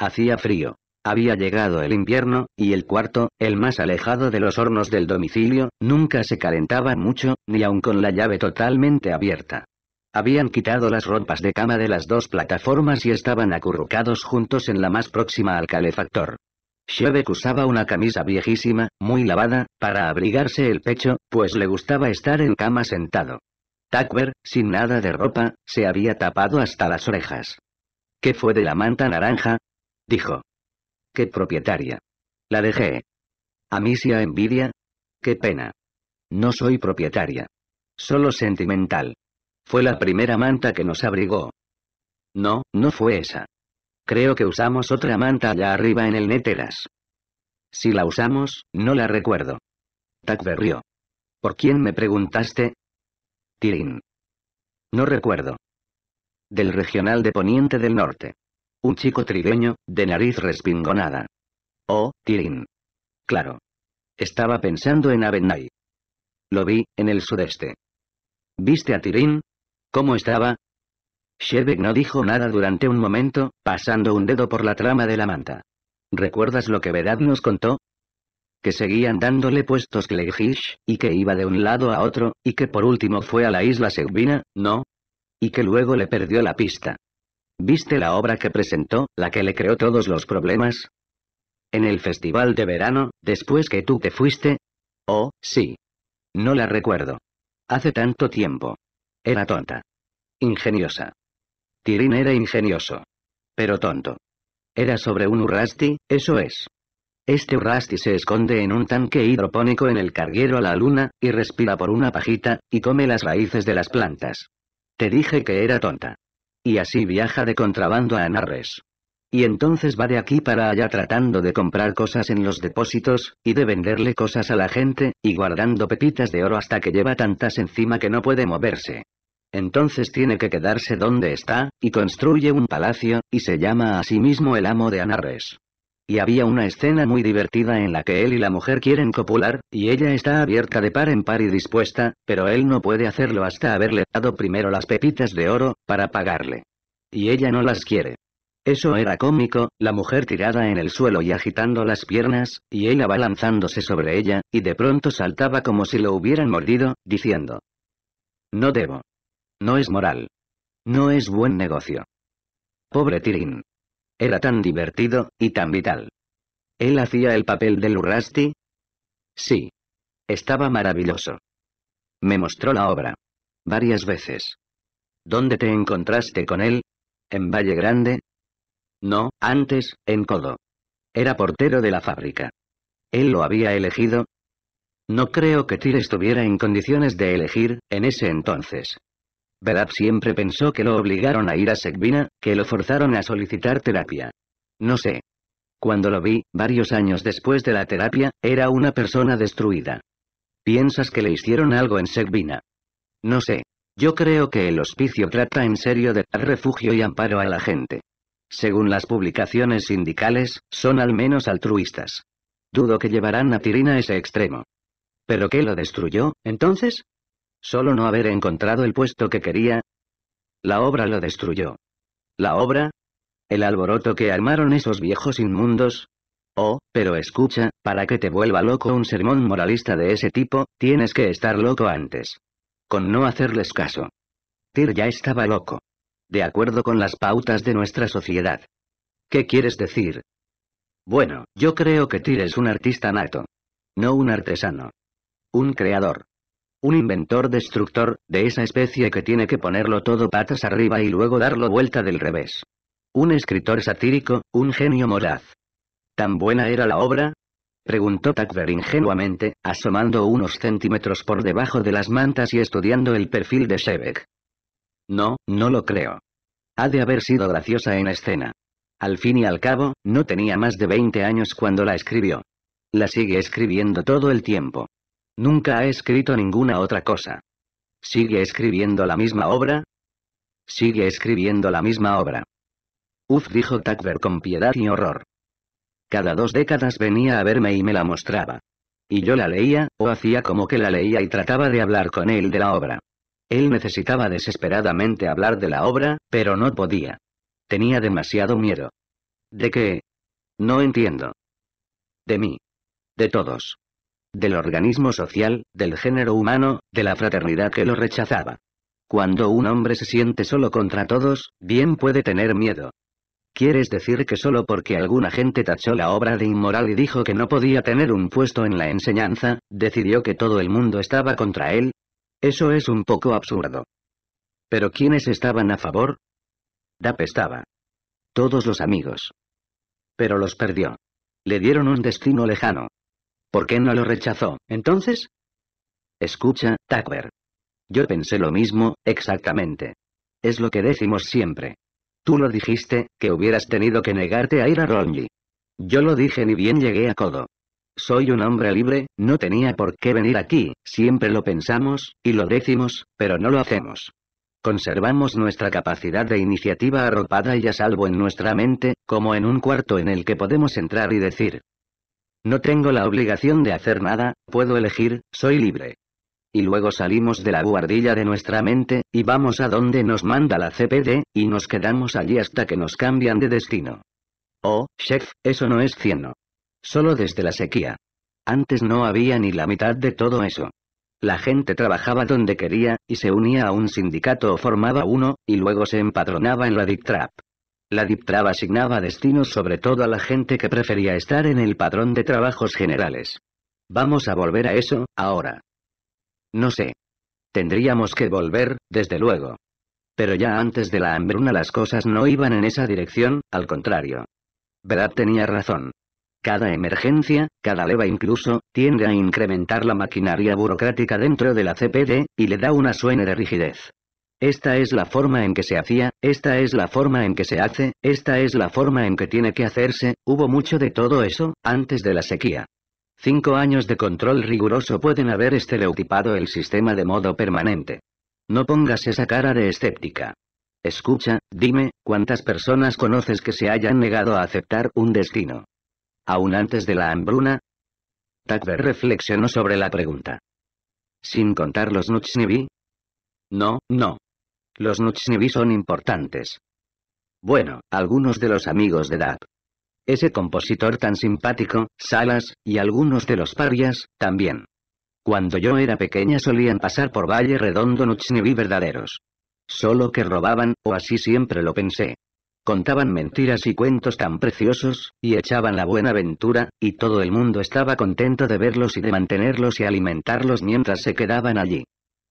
Hacía frío. Había llegado el invierno, y el cuarto, el más alejado de los hornos del domicilio, nunca se calentaba mucho, ni aun con la llave totalmente abierta. Habían quitado las ropas de cama de las dos plataformas y estaban acurrucados juntos en la más próxima al calefactor. Shebek usaba una camisa viejísima, muy lavada, para abrigarse el pecho, pues le gustaba estar en cama sentado. Takber, sin nada de ropa, se había tapado hasta las orejas. ¿Qué fue de la manta naranja? Dijo. ¿Qué propietaria? La dejé. ¿A Amicia envidia? Qué pena. No soy propietaria. Solo sentimental. Fue la primera manta que nos abrigó. No, no fue esa. Creo que usamos otra manta allá arriba en el Neteras. Si la usamos, no la recuerdo. «Takberrió. ¿Por quién me preguntaste? Tirin. No recuerdo. Del regional de Poniente del Norte. Un chico trigueño, de nariz respingonada. Oh, Tirin. Claro. Estaba pensando en Avenay. Lo vi, en el sudeste. ¿Viste a Tirín? ¿Cómo estaba? Shebek no dijo nada durante un momento, pasando un dedo por la trama de la manta. ¿Recuerdas lo que Vedad nos contó? Que seguían dándole puestos Glegish, y que iba de un lado a otro, y que por último fue a la isla Segvina, ¿no? Y que luego le perdió la pista. ¿Viste la obra que presentó, la que le creó todos los problemas? En el festival de verano, después que tú te fuiste. Oh, sí. No la recuerdo. Hace tanto tiempo. Era tonta. Ingeniosa. Tirín era ingenioso. Pero tonto. Era sobre un Urrasti, eso es. Este Urrasti se esconde en un tanque hidropónico en el carguero a la luna, y respira por una pajita, y come las raíces de las plantas. Te dije que era tonta. Y así viaja de contrabando a Anarres. Y entonces va de aquí para allá tratando de comprar cosas en los depósitos, y de venderle cosas a la gente, y guardando pepitas de oro hasta que lleva tantas encima que no puede moverse. Entonces tiene que quedarse donde está, y construye un palacio, y se llama a sí mismo el amo de Anarres. Y había una escena muy divertida en la que él y la mujer quieren copular, y ella está abierta de par en par y dispuesta, pero él no puede hacerlo hasta haberle dado primero las pepitas de oro, para pagarle. Y ella no las quiere. Eso era cómico, la mujer tirada en el suelo y agitando las piernas, y él abalanzándose sobre ella, y de pronto saltaba como si lo hubieran mordido, diciendo. No debo. No es moral. No es buen negocio. Pobre Tirin. Era tan divertido, y tan vital. ¿Él hacía el papel de Lurasti? Sí. Estaba maravilloso. Me mostró la obra. Varias veces. ¿Dónde te encontraste con él? ¿En Valle Grande? No, antes, en Codo. Era portero de la fábrica. ¿Él lo había elegido? No creo que Tyr estuviera en condiciones de elegir, en ese entonces. Verab siempre pensó que lo obligaron a ir a Segvina, que lo forzaron a solicitar terapia. No sé. Cuando lo vi, varios años después de la terapia, era una persona destruida. ¿Piensas que le hicieron algo en Segvina? No sé. Yo creo que el hospicio trata en serio de dar refugio y amparo a la gente. Según las publicaciones sindicales, son al menos altruistas. Dudo que llevarán a Tirina a ese extremo. ¿Pero qué lo destruyó, entonces? Solo no haber encontrado el puesto que quería. La obra lo destruyó. ¿La obra? ¿El alboroto que armaron esos viejos inmundos? Oh, pero escucha, para que te vuelva loco un sermón moralista de ese tipo, tienes que estar loco antes. Con no hacerles caso. Tyr ya estaba loco. De acuerdo con las pautas de nuestra sociedad. ¿Qué quieres decir? Bueno, yo creo que Tyr es un artista nato. No un artesano. Un creador. Un inventor destructor, de esa especie que tiene que ponerlo todo patas arriba y luego darlo vuelta del revés. Un escritor satírico, un genio moraz. ¿Tan buena era la obra? Preguntó Tadver ingenuamente, asomando unos centímetros por debajo de las mantas y estudiando el perfil de Shebeck. No, no lo creo. Ha de haber sido graciosa en escena. Al fin y al cabo, no tenía más de 20 años cuando la escribió. La sigue escribiendo todo el tiempo. Nunca ha escrito ninguna otra cosa. ¿Sigue escribiendo la misma obra? Sigue escribiendo la misma obra. Uf, dijo Tucker con piedad y horror. Cada dos décadas venía a verme y me la mostraba. Y yo la leía, o hacía como que la leía y trataba de hablar con él de la obra. Él necesitaba desesperadamente hablar de la obra, pero no podía. Tenía demasiado miedo. ¿De qué? No entiendo. De mí. De todos del organismo social, del género humano, de la fraternidad que lo rechazaba. Cuando un hombre se siente solo contra todos, bien puede tener miedo. ¿Quieres decir que solo porque alguna gente tachó la obra de inmoral y dijo que no podía tener un puesto en la enseñanza, decidió que todo el mundo estaba contra él? Eso es un poco absurdo. ¿Pero quiénes estaban a favor? Dap estaba. Todos los amigos. Pero los perdió. Le dieron un destino lejano. ¿Por qué no lo rechazó, entonces? Escucha, Tucker. Yo pensé lo mismo, exactamente. Es lo que decimos siempre. Tú lo dijiste, que hubieras tenido que negarte a ir a Ronji. Yo lo dije ni bien llegué a Codo. Soy un hombre libre, no tenía por qué venir aquí, siempre lo pensamos, y lo decimos, pero no lo hacemos. Conservamos nuestra capacidad de iniciativa arropada y a salvo en nuestra mente, como en un cuarto en el que podemos entrar y decir, no tengo la obligación de hacer nada, puedo elegir, soy libre. Y luego salimos de la guardilla de nuestra mente, y vamos a donde nos manda la CPD, y nos quedamos allí hasta que nos cambian de destino. Oh, chef, eso no es cieno. Solo desde la sequía. Antes no había ni la mitad de todo eso. La gente trabajaba donde quería, y se unía a un sindicato o formaba uno, y luego se empadronaba en la DICTRAP. La DIPTRAB asignaba destinos sobre todo a la gente que prefería estar en el padrón de trabajos generales. Vamos a volver a eso, ahora. No sé. Tendríamos que volver, desde luego. Pero ya antes de la hambruna las cosas no iban en esa dirección, al contrario. Brad tenía razón. Cada emergencia, cada leva incluso, tiende a incrementar la maquinaria burocrática dentro de la CPD, y le da una suena de rigidez. Esta es la forma en que se hacía, esta es la forma en que se hace, esta es la forma en que tiene que hacerse, hubo mucho de todo eso, antes de la sequía. Cinco años de control riguroso pueden haber estereotipado el sistema de modo permanente. No pongas esa cara de escéptica. Escucha, dime, ¿cuántas personas conoces que se hayan negado a aceptar un destino? Aún antes de la hambruna, Tucker reflexionó sobre la pregunta. Sin contar los Nutsnibi? no, no. Los Nutsnivi son importantes. Bueno, algunos de los amigos de Dad. Ese compositor tan simpático, Salas, y algunos de los parias, también. Cuando yo era pequeña solían pasar por Valle Redondo Nutsnivi verdaderos. Solo que robaban, o así siempre lo pensé. Contaban mentiras y cuentos tan preciosos, y echaban la buena ventura, y todo el mundo estaba contento de verlos y de mantenerlos y alimentarlos mientras se quedaban allí.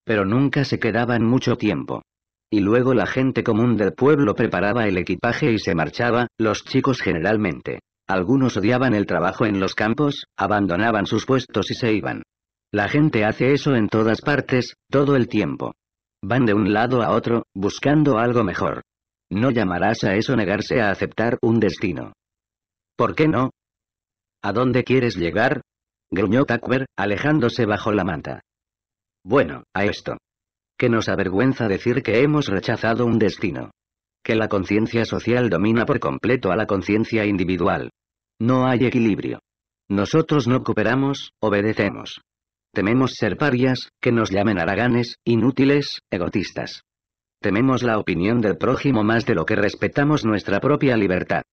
Pero nunca se quedaban mucho tiempo. Y luego la gente común del pueblo preparaba el equipaje y se marchaba, los chicos generalmente. Algunos odiaban el trabajo en los campos, abandonaban sus puestos y se iban. La gente hace eso en todas partes, todo el tiempo. Van de un lado a otro, buscando algo mejor. No llamarás a eso negarse a aceptar un destino. ¿Por qué no? ¿A dónde quieres llegar? gruñó Tucker, alejándose bajo la manta. Bueno, a esto que nos avergüenza decir que hemos rechazado un destino. Que la conciencia social domina por completo a la conciencia individual. No hay equilibrio. Nosotros no cooperamos, obedecemos. Tememos ser parias, que nos llamen araganes, inútiles, egotistas. Tememos la opinión del prójimo más de lo que respetamos nuestra propia libertad.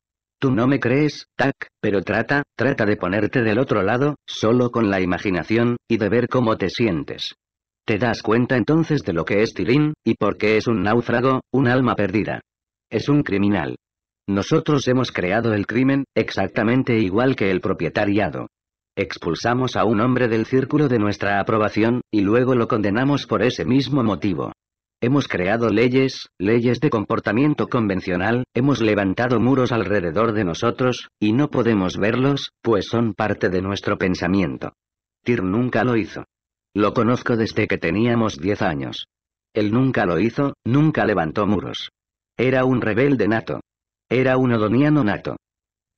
Tú no me crees, tac, pero trata, trata de ponerte del otro lado, solo con la imaginación, y de ver cómo te sientes. Te das cuenta entonces de lo que es Tirín, y por qué es un náufrago, un alma perdida. Es un criminal. Nosotros hemos creado el crimen, exactamente igual que el propietariado. Expulsamos a un hombre del círculo de nuestra aprobación, y luego lo condenamos por ese mismo motivo. Hemos creado leyes, leyes de comportamiento convencional, hemos levantado muros alrededor de nosotros, y no podemos verlos, pues son parte de nuestro pensamiento. Tir nunca lo hizo. Lo conozco desde que teníamos 10 años. Él nunca lo hizo, nunca levantó muros. Era un rebelde nato. Era un odoniano nato.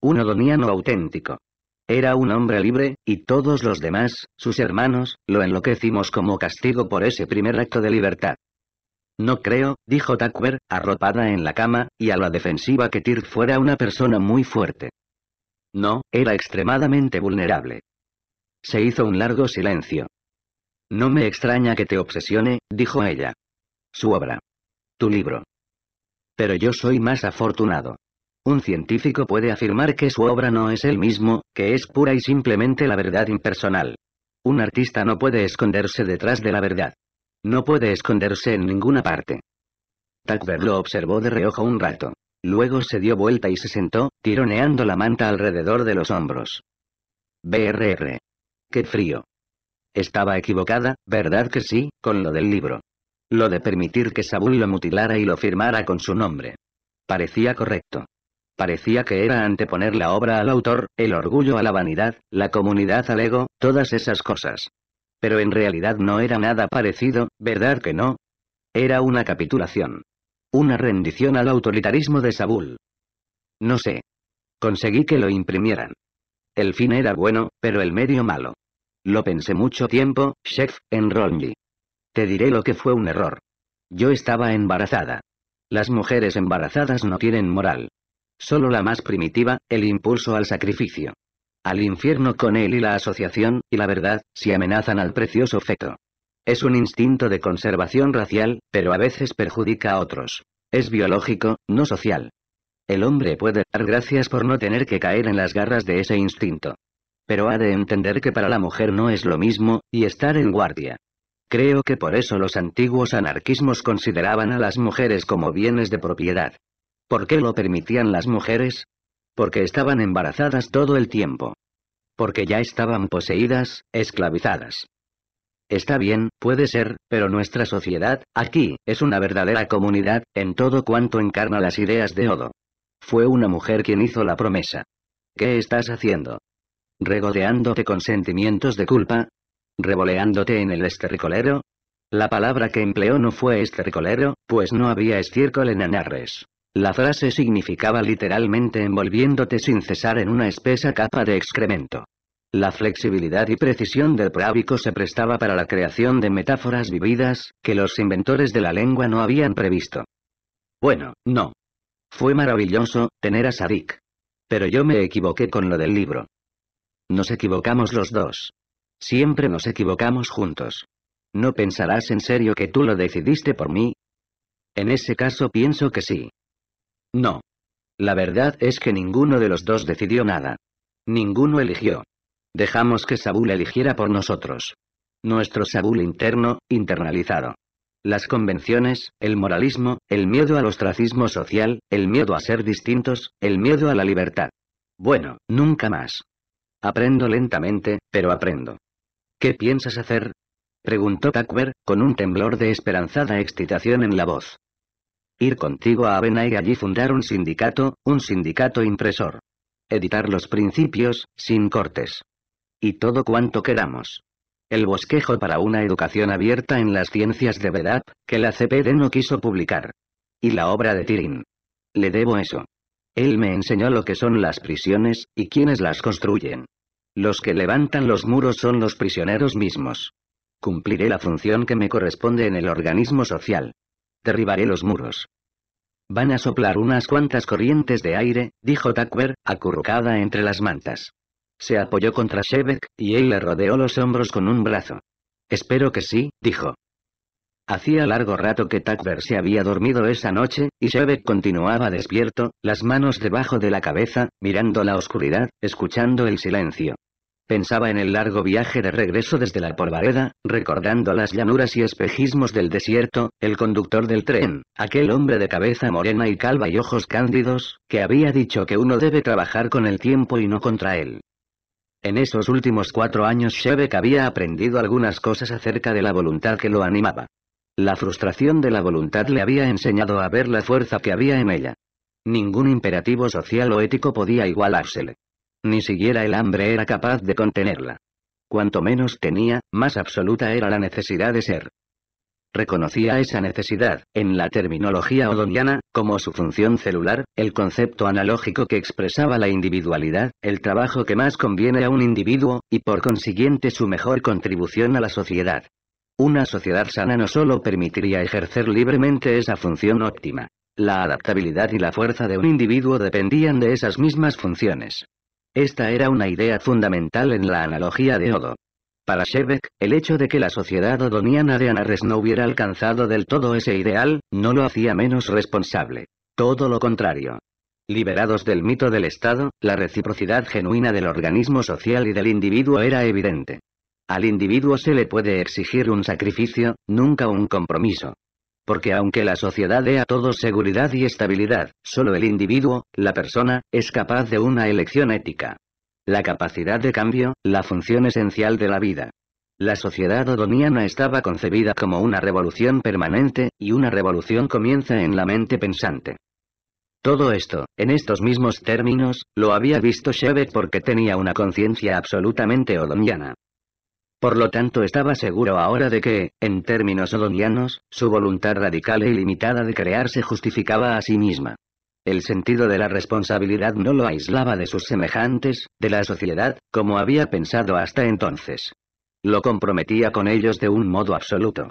Un odoniano auténtico. Era un hombre libre, y todos los demás, sus hermanos, lo enloquecimos como castigo por ese primer acto de libertad. No creo, dijo Tucker, arropada en la cama, y a la defensiva que Tyr fuera una persona muy fuerte. No, era extremadamente vulnerable. Se hizo un largo silencio. No me extraña que te obsesione, dijo ella. Su obra. Tu libro. Pero yo soy más afortunado. Un científico puede afirmar que su obra no es el mismo, que es pura y simplemente la verdad impersonal. Un artista no puede esconderse detrás de la verdad. No puede esconderse en ninguna parte. Tuckberg lo observó de reojo un rato. Luego se dio vuelta y se sentó, tironeando la manta alrededor de los hombros. BRR. Qué frío. Estaba equivocada, ¿verdad que sí?, con lo del libro. Lo de permitir que Sabul lo mutilara y lo firmara con su nombre. Parecía correcto. Parecía que era anteponer la obra al autor, el orgullo a la vanidad, la comunidad al ego, todas esas cosas. Pero en realidad no era nada parecido, ¿verdad que no? Era una capitulación. Una rendición al autoritarismo de Sabul. No sé. Conseguí que lo imprimieran. El fin era bueno, pero el medio malo. Lo pensé mucho tiempo, chef, en Ronji. Te diré lo que fue un error. Yo estaba embarazada. Las mujeres embarazadas no tienen moral. Solo la más primitiva, el impulso al sacrificio. Al infierno con él y la asociación, y la verdad, si amenazan al precioso feto. Es un instinto de conservación racial, pero a veces perjudica a otros. Es biológico, no social. El hombre puede dar gracias por no tener que caer en las garras de ese instinto pero ha de entender que para la mujer no es lo mismo, y estar en guardia. Creo que por eso los antiguos anarquismos consideraban a las mujeres como bienes de propiedad. ¿Por qué lo permitían las mujeres? Porque estaban embarazadas todo el tiempo. Porque ya estaban poseídas, esclavizadas. Está bien, puede ser, pero nuestra sociedad, aquí, es una verdadera comunidad, en todo cuanto encarna las ideas de Odo. Fue una mujer quien hizo la promesa. ¿Qué estás haciendo? regodeándote con sentimientos de culpa, revoleándote en el estercolero. La palabra que empleó no fue estercolero, pues no había estiércol en Anarres. La frase significaba literalmente envolviéndote sin cesar en una espesa capa de excremento. La flexibilidad y precisión del prábico se prestaba para la creación de metáforas vividas, que los inventores de la lengua no habían previsto. Bueno, no. Fue maravilloso, tener a Sadik. Pero yo me equivoqué con lo del libro. Nos equivocamos los dos. Siempre nos equivocamos juntos. ¿No pensarás en serio que tú lo decidiste por mí? En ese caso pienso que sí. No. La verdad es que ninguno de los dos decidió nada. Ninguno eligió. Dejamos que Saúl eligiera por nosotros. Nuestro Saúl interno, internalizado. Las convenciones, el moralismo, el miedo al ostracismo social, el miedo a ser distintos, el miedo a la libertad. Bueno, nunca más. Aprendo lentamente, pero aprendo. ¿Qué piensas hacer? Preguntó Tucker, con un temblor de esperanzada excitación en la voz. Ir contigo a Avena y allí fundar un sindicato, un sindicato impresor. Editar los principios, sin cortes. Y todo cuanto queramos. El bosquejo para una educación abierta en las ciencias de verdad que la CPD no quiso publicar. Y la obra de Tirin. Le debo eso. Él me enseñó lo que son las prisiones, y quienes las construyen. Los que levantan los muros son los prisioneros mismos. Cumpliré la función que me corresponde en el organismo social. Derribaré los muros. Van a soplar unas cuantas corrientes de aire, dijo Tucker, acurrucada entre las mantas. Se apoyó contra Shebek, y él le rodeó los hombros con un brazo. Espero que sí, dijo. Hacía largo rato que Tucker se había dormido esa noche, y Shebek continuaba despierto, las manos debajo de la cabeza, mirando la oscuridad, escuchando el silencio. Pensaba en el largo viaje de regreso desde la porvareda, recordando las llanuras y espejismos del desierto, el conductor del tren, aquel hombre de cabeza morena y calva y ojos cándidos, que había dicho que uno debe trabajar con el tiempo y no contra él. En esos últimos cuatro años Shebek había aprendido algunas cosas acerca de la voluntad que lo animaba. La frustración de la voluntad le había enseñado a ver la fuerza que había en ella. Ningún imperativo social o ético podía igualársele. Ni siquiera el hambre era capaz de contenerla. Cuanto menos tenía, más absoluta era la necesidad de ser. Reconocía esa necesidad, en la terminología odoniana, como su función celular, el concepto analógico que expresaba la individualidad, el trabajo que más conviene a un individuo, y por consiguiente su mejor contribución a la sociedad. Una sociedad sana no solo permitiría ejercer libremente esa función óptima, la adaptabilidad y la fuerza de un individuo dependían de esas mismas funciones. Esta era una idea fundamental en la analogía de Odo. Para Shebeck, el hecho de que la sociedad odoniana de Anares no hubiera alcanzado del todo ese ideal, no lo hacía menos responsable. Todo lo contrario. Liberados del mito del Estado, la reciprocidad genuina del organismo social y del individuo era evidente. Al individuo se le puede exigir un sacrificio, nunca un compromiso. Porque aunque la sociedad dé a todos seguridad y estabilidad, solo el individuo, la persona, es capaz de una elección ética. La capacidad de cambio, la función esencial de la vida. La sociedad odoniana estaba concebida como una revolución permanente, y una revolución comienza en la mente pensante. Todo esto, en estos mismos términos, lo había visto Shevet porque tenía una conciencia absolutamente odoniana. Por lo tanto estaba seguro ahora de que, en términos odonianos, su voluntad radical e ilimitada de crear se justificaba a sí misma. El sentido de la responsabilidad no lo aislaba de sus semejantes, de la sociedad, como había pensado hasta entonces. Lo comprometía con ellos de un modo absoluto.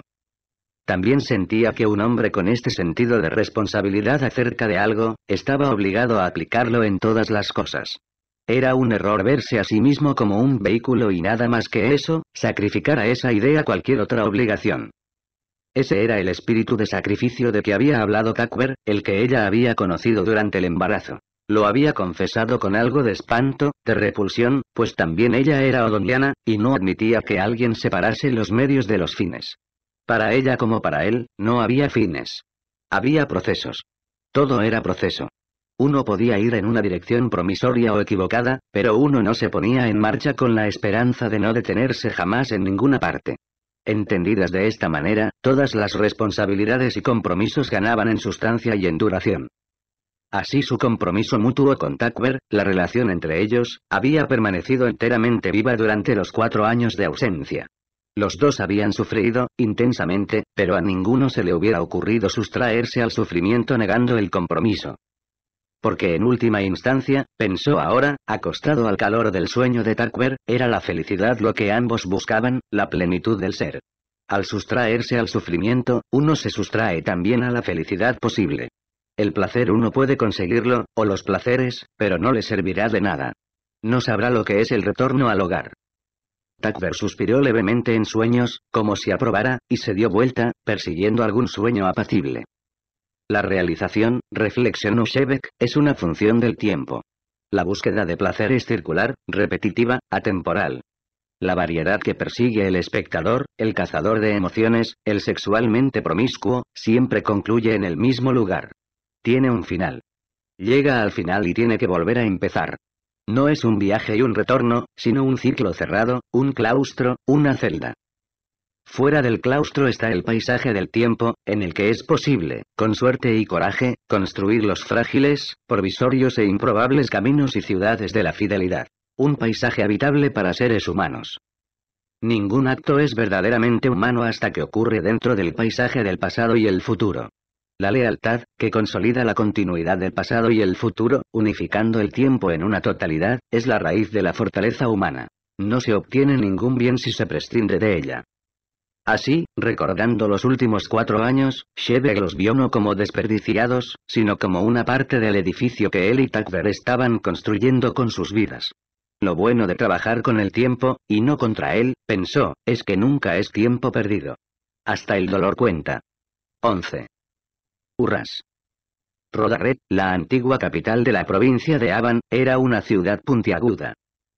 También sentía que un hombre con este sentido de responsabilidad acerca de algo, estaba obligado a aplicarlo en todas las cosas. Era un error verse a sí mismo como un vehículo y nada más que eso, sacrificar a esa idea cualquier otra obligación. Ese era el espíritu de sacrificio de que había hablado Tucker, el que ella había conocido durante el embarazo. Lo había confesado con algo de espanto, de repulsión, pues también ella era odoniana, y no admitía que alguien separase los medios de los fines. Para ella como para él, no había fines. Había procesos. Todo era proceso. Uno podía ir en una dirección promisoria o equivocada, pero uno no se ponía en marcha con la esperanza de no detenerse jamás en ninguna parte. Entendidas de esta manera, todas las responsabilidades y compromisos ganaban en sustancia y en duración. Así su compromiso mutuo con Tucker, la relación entre ellos, había permanecido enteramente viva durante los cuatro años de ausencia. Los dos habían sufrido, intensamente, pero a ninguno se le hubiera ocurrido sustraerse al sufrimiento negando el compromiso. Porque en última instancia, pensó ahora, acostado al calor del sueño de Takwer, era la felicidad lo que ambos buscaban, la plenitud del ser. Al sustraerse al sufrimiento, uno se sustrae también a la felicidad posible. El placer uno puede conseguirlo, o los placeres, pero no le servirá de nada. No sabrá lo que es el retorno al hogar. Takver suspiró levemente en sueños, como si aprobara, y se dio vuelta, persiguiendo algún sueño apacible. La realización, reflexionó Shebek, es una función del tiempo. La búsqueda de placer es circular, repetitiva, atemporal. La variedad que persigue el espectador, el cazador de emociones, el sexualmente promiscuo, siempre concluye en el mismo lugar. Tiene un final. Llega al final y tiene que volver a empezar. No es un viaje y un retorno, sino un ciclo cerrado, un claustro, una celda. Fuera del claustro está el paisaje del tiempo, en el que es posible, con suerte y coraje, construir los frágiles, provisorios e improbables caminos y ciudades de la fidelidad. Un paisaje habitable para seres humanos. Ningún acto es verdaderamente humano hasta que ocurre dentro del paisaje del pasado y el futuro. La lealtad, que consolida la continuidad del pasado y el futuro, unificando el tiempo en una totalidad, es la raíz de la fortaleza humana. No se obtiene ningún bien si se prescinde de ella. Así, recordando los últimos cuatro años, Shebeg los vio no como desperdiciados, sino como una parte del edificio que él y Takver estaban construyendo con sus vidas. Lo bueno de trabajar con el tiempo, y no contra él, pensó, es que nunca es tiempo perdido. Hasta el dolor cuenta. 11. Urras. Rodaret, la antigua capital de la provincia de Aban, era una ciudad puntiaguda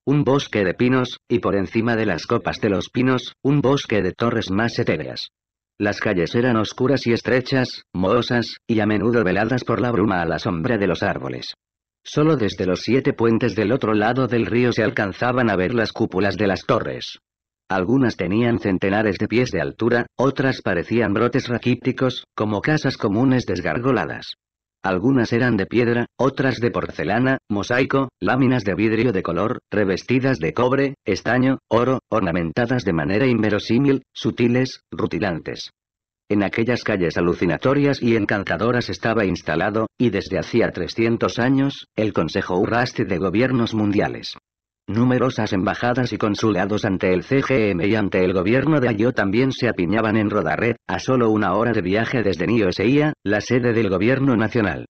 un bosque de pinos, y por encima de las copas de los pinos, un bosque de torres más etéreas. Las calles eran oscuras y estrechas, mohosas, y a menudo veladas por la bruma a la sombra de los árboles. Solo desde los siete puentes del otro lado del río se alcanzaban a ver las cúpulas de las torres. Algunas tenían centenares de pies de altura, otras parecían brotes raquípticos, como casas comunes desgargoladas. Algunas eran de piedra, otras de porcelana, mosaico, láminas de vidrio de color, revestidas de cobre, estaño, oro, ornamentadas de manera inverosímil, sutiles, rutilantes. En aquellas calles alucinatorias y encantadoras estaba instalado, y desde hacía 300 años, el Consejo Urraste de Gobiernos Mundiales. Numerosas embajadas y consulados ante el CGM y ante el gobierno de Ayo también se apiñaban en Rodarred, a solo una hora de viaje desde Seía, la sede del gobierno nacional.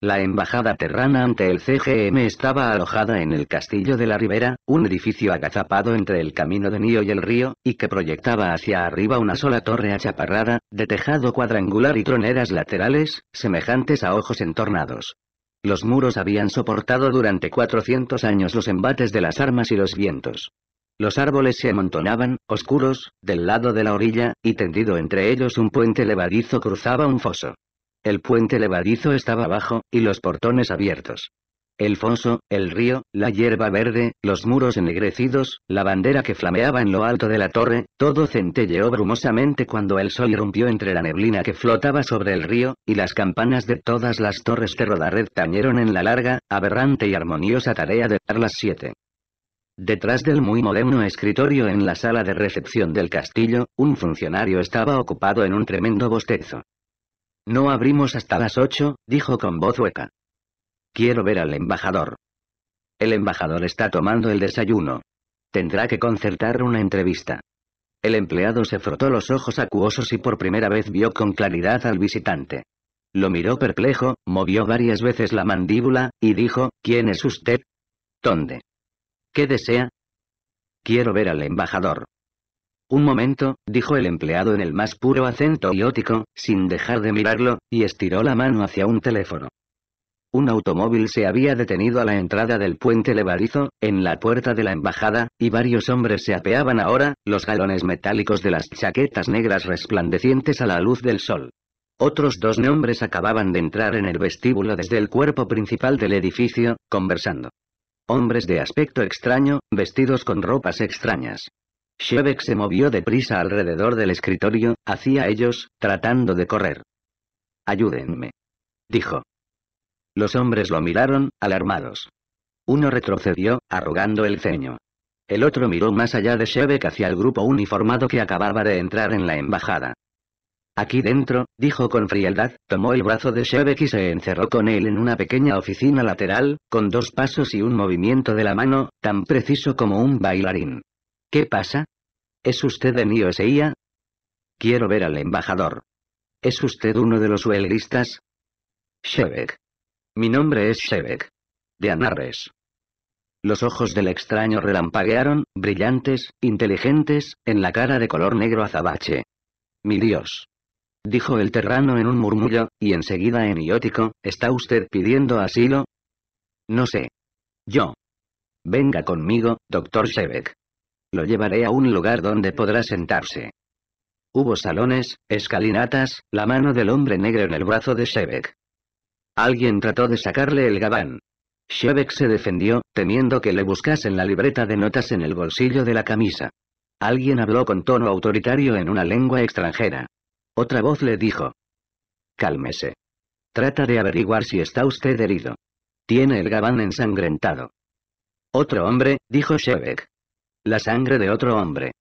La embajada terrana ante el CGM estaba alojada en el Castillo de la Ribera, un edificio agazapado entre el camino de Nío y el río, y que proyectaba hacia arriba una sola torre achaparrada, de tejado cuadrangular y troneras laterales, semejantes a ojos entornados. Los muros habían soportado durante 400 años los embates de las armas y los vientos. Los árboles se amontonaban, oscuros, del lado de la orilla, y tendido entre ellos un puente levadizo cruzaba un foso. El puente levadizo estaba abajo, y los portones abiertos. El foso, el río, la hierba verde, los muros ennegrecidos, la bandera que flameaba en lo alto de la torre, todo centelleó brumosamente cuando el sol irrumpió entre la neblina que flotaba sobre el río, y las campanas de todas las torres de Rodared tañeron en la larga, aberrante y armoniosa tarea de dar las siete. Detrás del muy moderno escritorio en la sala de recepción del castillo, un funcionario estaba ocupado en un tremendo bostezo. No abrimos hasta las ocho, dijo con voz hueca. Quiero ver al embajador. El embajador está tomando el desayuno. Tendrá que concertar una entrevista. El empleado se frotó los ojos acuosos y por primera vez vio con claridad al visitante. Lo miró perplejo, movió varias veces la mandíbula, y dijo, ¿Quién es usted? ¿Dónde? ¿Qué desea? Quiero ver al embajador. Un momento, dijo el empleado en el más puro acento iótico, sin dejar de mirarlo, y estiró la mano hacia un teléfono. Un automóvil se había detenido a la entrada del puente levadizo, en la puerta de la embajada, y varios hombres se apeaban ahora, los galones metálicos de las chaquetas negras resplandecientes a la luz del sol. Otros dos hombres acababan de entrar en el vestíbulo desde el cuerpo principal del edificio, conversando. Hombres de aspecto extraño, vestidos con ropas extrañas. Shebek se movió deprisa alrededor del escritorio, hacia ellos, tratando de correr. Ayúdenme. Dijo. Los hombres lo miraron, alarmados. Uno retrocedió, arrugando el ceño. El otro miró más allá de Shebek hacia el grupo uniformado que acababa de entrar en la embajada. Aquí dentro, dijo con frialdad, tomó el brazo de Shebek y se encerró con él en una pequeña oficina lateral, con dos pasos y un movimiento de la mano, tan preciso como un bailarín. ¿Qué pasa? ¿Es usted de Nioseía? Quiero ver al embajador. ¿Es usted uno de los huelguistas? Shebek. Mi nombre es Shebek. De Anarres. Los ojos del extraño relampaguearon, brillantes, inteligentes, en la cara de color negro azabache. Mi Dios. Dijo el terrano en un murmullo, y enseguida en iótico, ¿está usted pidiendo asilo? No sé. Yo. Venga conmigo, doctor Shebek. Lo llevaré a un lugar donde podrá sentarse. Hubo salones, escalinatas, la mano del hombre negro en el brazo de Shebek. Alguien trató de sacarle el gabán. Shevek se defendió, temiendo que le buscasen la libreta de notas en el bolsillo de la camisa. Alguien habló con tono autoritario en una lengua extranjera. Otra voz le dijo. Cálmese. Trata de averiguar si está usted herido. Tiene el gabán ensangrentado. Otro hombre, dijo Shevek. La sangre de otro hombre.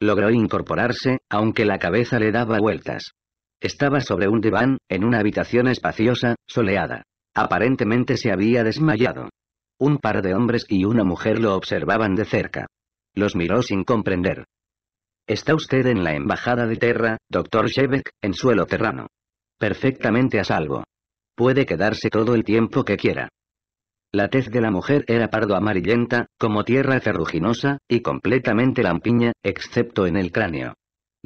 Logró incorporarse, aunque la cabeza le daba vueltas. Estaba sobre un diván, en una habitación espaciosa, soleada. Aparentemente se había desmayado. Un par de hombres y una mujer lo observaban de cerca. Los miró sin comprender. Está usted en la embajada de Terra, doctor Shebek, en suelo terrano. Perfectamente a salvo. Puede quedarse todo el tiempo que quiera. La tez de la mujer era pardo amarillenta, como tierra ferruginosa, y completamente lampiña, excepto en el cráneo.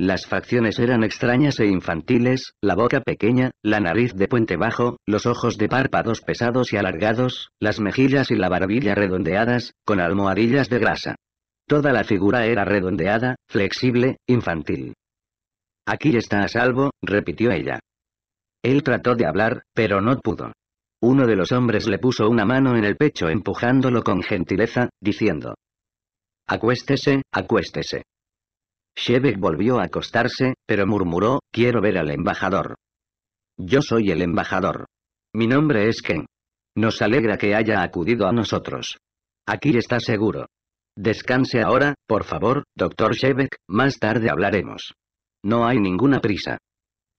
Las facciones eran extrañas e infantiles, la boca pequeña, la nariz de puente bajo, los ojos de párpados pesados y alargados, las mejillas y la barbilla redondeadas, con almohadillas de grasa. Toda la figura era redondeada, flexible, infantil. Aquí está a salvo, repitió ella. Él trató de hablar, pero no pudo. Uno de los hombres le puso una mano en el pecho empujándolo con gentileza, diciendo. Acuéstese, acuéstese. Shebek volvió a acostarse, pero murmuró, quiero ver al embajador. Yo soy el embajador. Mi nombre es Ken. Nos alegra que haya acudido a nosotros. Aquí está seguro. Descanse ahora, por favor, doctor Shebek, más tarde hablaremos. No hay ninguna prisa.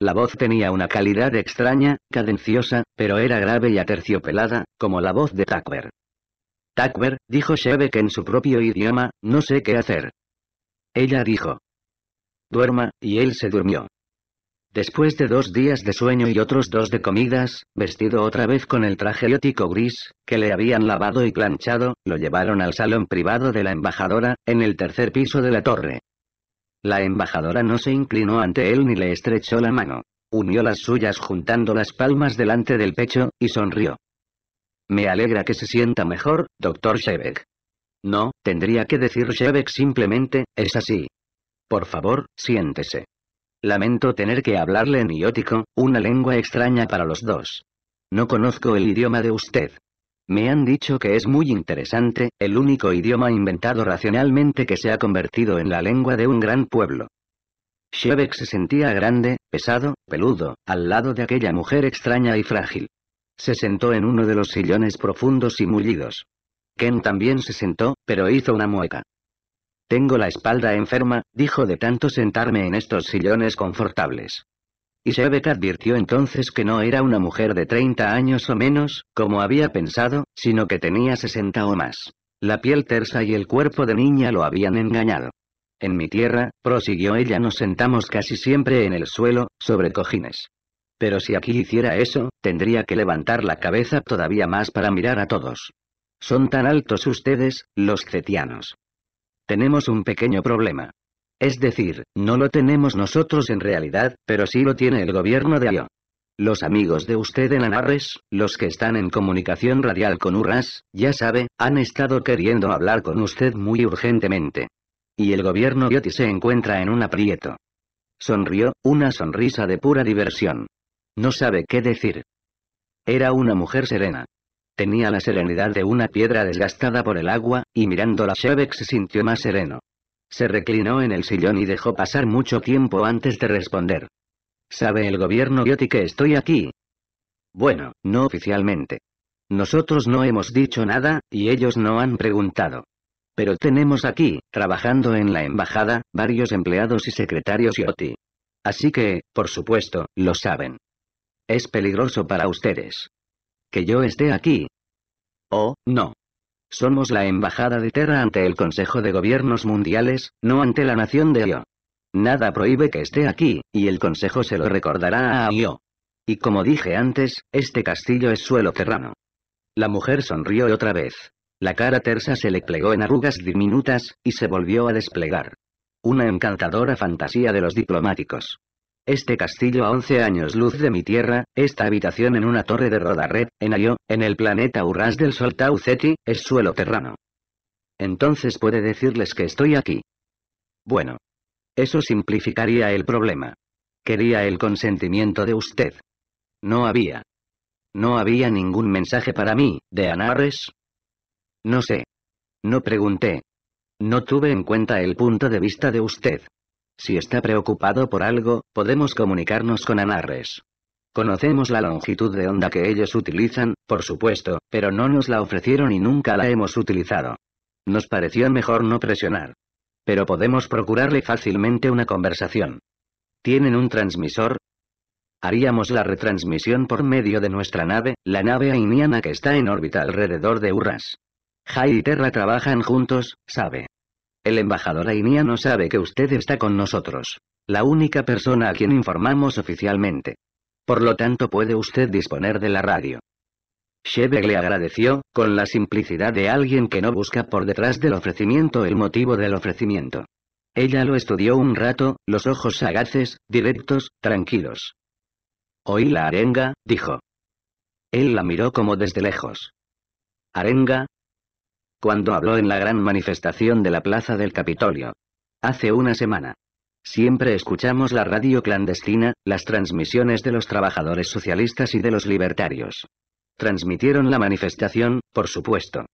La voz tenía una calidad extraña, cadenciosa, pero era grave y aterciopelada, como la voz de Tucker. Tucker, dijo Shebek en su propio idioma, no sé qué hacer. Ella dijo, duerma, y él se durmió. Después de dos días de sueño y otros dos de comidas, vestido otra vez con el traje lótico gris, que le habían lavado y planchado, lo llevaron al salón privado de la embajadora, en el tercer piso de la torre. La embajadora no se inclinó ante él ni le estrechó la mano. Unió las suyas juntando las palmas delante del pecho, y sonrió. Me alegra que se sienta mejor, doctor Shebeck. No, tendría que decir simplemente, es así, por favor, siéntese. Lamento tener que hablarle en iótico, una lengua extraña para los dos. No conozco el idioma de usted. Me han dicho que es muy interesante, el único idioma inventado racionalmente que se ha convertido en la lengua de un gran pueblo. Shebek se sentía grande, pesado, peludo, al lado de aquella mujer extraña y frágil. Se sentó en uno de los sillones profundos y mullidos. Ken también se sentó, pero hizo una mueca. Tengo la espalda enferma, dijo de tanto sentarme en estos sillones confortables. Y Sebek advirtió entonces que no era una mujer de 30 años o menos, como había pensado, sino que tenía 60 o más. La piel tersa y el cuerpo de niña lo habían engañado. En mi tierra, prosiguió ella, nos sentamos casi siempre en el suelo, sobre cojines. Pero si aquí hiciera eso, tendría que levantar la cabeza todavía más para mirar a todos. Son tan altos ustedes, los cetianos. Tenemos un pequeño problema. Es decir, no lo tenemos nosotros en realidad, pero sí lo tiene el gobierno de Ayo. Los amigos de usted en Anarres, los que están en comunicación radial con Urras, ya sabe, han estado queriendo hablar con usted muy urgentemente. Y el gobierno Yoti se encuentra en un aprieto. Sonrió, una sonrisa de pura diversión. No sabe qué decir. Era una mujer serena. Tenía la serenidad de una piedra desgastada por el agua, y mirándola Shebeck se sintió más sereno. Se reclinó en el sillón y dejó pasar mucho tiempo antes de responder. ¿Sabe el gobierno IOTI que estoy aquí? Bueno, no oficialmente. Nosotros no hemos dicho nada, y ellos no han preguntado. Pero tenemos aquí, trabajando en la embajada, varios empleados y secretarios IOTI. Así que, por supuesto, lo saben. Es peligroso para ustedes que yo esté aquí. Oh, no. Somos la embajada de Terra ante el Consejo de Gobiernos Mundiales, no ante la nación de Io. Nada prohíbe que esté aquí, y el Consejo se lo recordará a Io. Y como dije antes, este castillo es suelo terrano. La mujer sonrió otra vez. La cara tersa se le plegó en arrugas diminutas, y se volvió a desplegar. Una encantadora fantasía de los diplomáticos. Este castillo a 11 años luz de mi tierra, esta habitación en una torre de Rodarred, en Ayo, en el planeta Urras del Sol Tau Ceti, es suelo terrano. Entonces puede decirles que estoy aquí. Bueno. Eso simplificaría el problema. Quería el consentimiento de usted. No había. No había ningún mensaje para mí, de Anares. No sé. No pregunté. No tuve en cuenta el punto de vista de usted. Si está preocupado por algo, podemos comunicarnos con Anarres. Conocemos la longitud de onda que ellos utilizan, por supuesto, pero no nos la ofrecieron y nunca la hemos utilizado. Nos pareció mejor no presionar. Pero podemos procurarle fácilmente una conversación. ¿Tienen un transmisor? Haríamos la retransmisión por medio de nuestra nave, la nave Ainiana que está en órbita alrededor de Urras. Jai y Terra trabajan juntos, sabe. El embajador Ainia no sabe que usted está con nosotros. La única persona a quien informamos oficialmente. Por lo tanto puede usted disponer de la radio. Shebe le agradeció, con la simplicidad de alguien que no busca por detrás del ofrecimiento el motivo del ofrecimiento. Ella lo estudió un rato, los ojos sagaces, directos, tranquilos. Oí la arenga, dijo. Él la miró como desde lejos. Arenga, cuando habló en la gran manifestación de la Plaza del Capitolio. Hace una semana. Siempre escuchamos la radio clandestina, las transmisiones de los trabajadores socialistas y de los libertarios. Transmitieron la manifestación, por supuesto.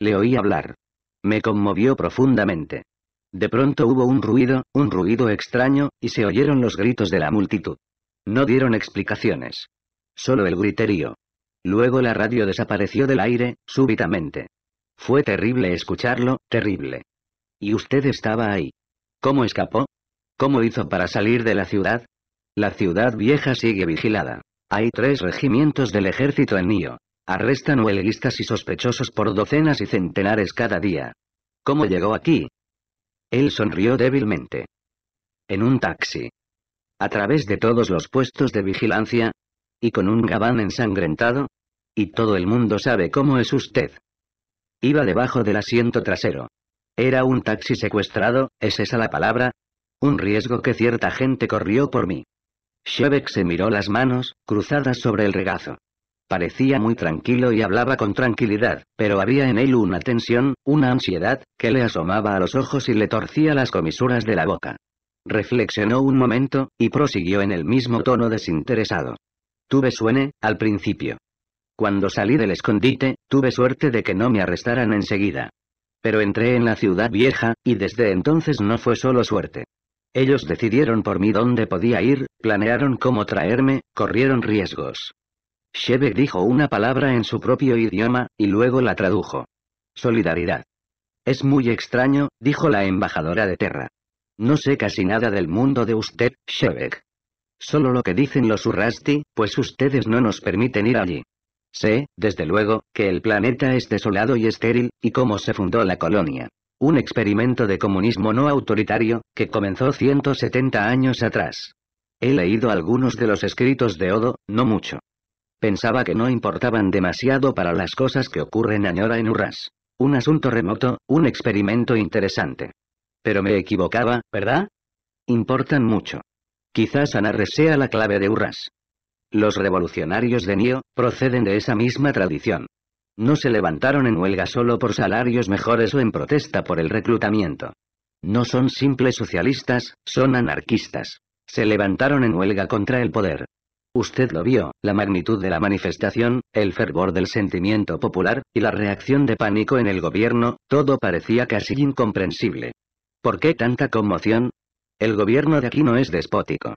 Le oí hablar. Me conmovió profundamente. De pronto hubo un ruido, un ruido extraño, y se oyeron los gritos de la multitud. No dieron explicaciones. Solo el griterío. Luego la radio desapareció del aire, súbitamente. Fue terrible escucharlo, terrible. Y usted estaba ahí. ¿Cómo escapó? ¿Cómo hizo para salir de la ciudad? La ciudad vieja sigue vigilada. Hay tres regimientos del ejército en Nio. Arrestan huelguistas y sospechosos por docenas y centenares cada día. ¿Cómo llegó aquí? Él sonrió débilmente. En un taxi. A través de todos los puestos de vigilancia. Y con un gabán ensangrentado. Y todo el mundo sabe cómo es usted. Iba debajo del asiento trasero. Era un taxi secuestrado, ¿es esa la palabra? Un riesgo que cierta gente corrió por mí. Shevek se miró las manos, cruzadas sobre el regazo. Parecía muy tranquilo y hablaba con tranquilidad, pero había en él una tensión, una ansiedad, que le asomaba a los ojos y le torcía las comisuras de la boca. Reflexionó un momento, y prosiguió en el mismo tono desinteresado. Tuve suene, al principio. Cuando salí del escondite, tuve suerte de que no me arrestaran enseguida. Pero entré en la ciudad vieja, y desde entonces no fue solo suerte. Ellos decidieron por mí dónde podía ir, planearon cómo traerme, corrieron riesgos. Shevek dijo una palabra en su propio idioma, y luego la tradujo. Solidaridad. Es muy extraño, dijo la embajadora de Terra. No sé casi nada del mundo de usted, Shebek. Solo lo que dicen los Urrasti, pues ustedes no nos permiten ir allí. Sé, desde luego, que el planeta es desolado y estéril, y cómo se fundó la colonia. Un experimento de comunismo no autoritario, que comenzó 170 años atrás. He leído algunos de los escritos de Odo, no mucho. Pensaba que no importaban demasiado para las cosas que ocurren añora en Urras. Un asunto remoto, un experimento interesante. Pero me equivocaba, ¿verdad? Importan mucho. Quizás Anarre sea la clave de Urras. Los revolucionarios de Nio, proceden de esa misma tradición. No se levantaron en huelga solo por salarios mejores o en protesta por el reclutamiento. No son simples socialistas, son anarquistas. Se levantaron en huelga contra el poder. Usted lo vio, la magnitud de la manifestación, el fervor del sentimiento popular, y la reacción de pánico en el gobierno, todo parecía casi incomprensible. ¿Por qué tanta conmoción? El gobierno de aquí no es despótico.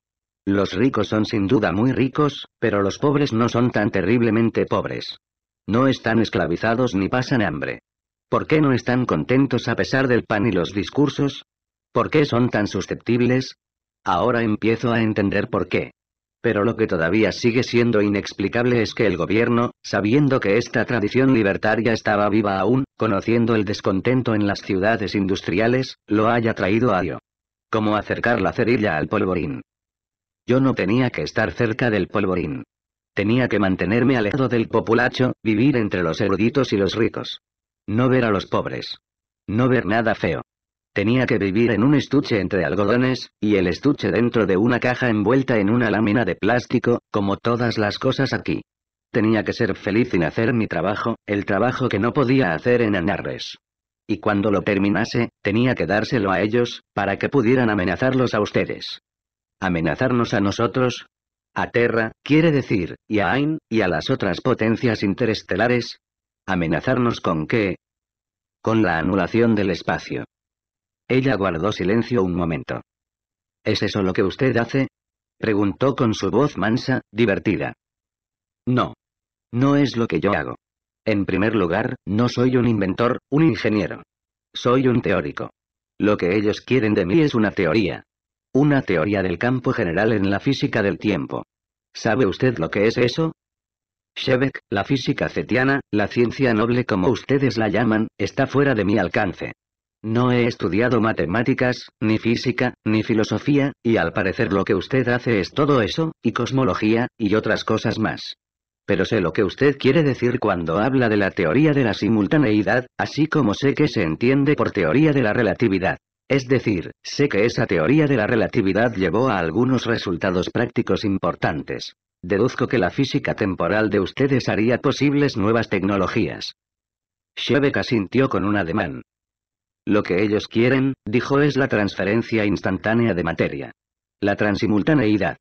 Los ricos son sin duda muy ricos, pero los pobres no son tan terriblemente pobres. No están esclavizados ni pasan hambre. ¿Por qué no están contentos a pesar del pan y los discursos? ¿Por qué son tan susceptibles? Ahora empiezo a entender por qué. Pero lo que todavía sigue siendo inexplicable es que el gobierno, sabiendo que esta tradición libertaria estaba viva aún, conociendo el descontento en las ciudades industriales, lo haya traído a ello. Como acercar la cerilla al polvorín. Yo no tenía que estar cerca del polvorín. Tenía que mantenerme alejado del populacho, vivir entre los eruditos y los ricos. No ver a los pobres. No ver nada feo. Tenía que vivir en un estuche entre algodones, y el estuche dentro de una caja envuelta en una lámina de plástico, como todas las cosas aquí. Tenía que ser feliz sin hacer mi trabajo, el trabajo que no podía hacer en Anarres. Y cuando lo terminase, tenía que dárselo a ellos, para que pudieran amenazarlos a ustedes. Amenazarnos a nosotros, a Terra, quiere decir, y a AIN, y a las otras potencias interestelares. ¿Amenazarnos con qué? Con la anulación del espacio. Ella guardó silencio un momento. ¿Es eso lo que usted hace? Preguntó con su voz mansa, divertida. No. No es lo que yo hago. En primer lugar, no soy un inventor, un ingeniero. Soy un teórico. Lo que ellos quieren de mí es una teoría, una teoría del campo general en la física del tiempo. ¿Sabe usted lo que es eso? Shebeck, la física cetiana, la ciencia noble como ustedes la llaman, está fuera de mi alcance. No he estudiado matemáticas, ni física, ni filosofía, y al parecer lo que usted hace es todo eso, y cosmología, y otras cosas más. Pero sé lo que usted quiere decir cuando habla de la teoría de la simultaneidad, así como sé que se entiende por teoría de la relatividad. Es decir, sé que esa teoría de la relatividad llevó a algunos resultados prácticos importantes. Deduzco que la física temporal de ustedes haría posibles nuevas tecnologías. Shebeck asintió con un ademán. Lo que ellos quieren, dijo, es la transferencia instantánea de materia. La transimultaneidad.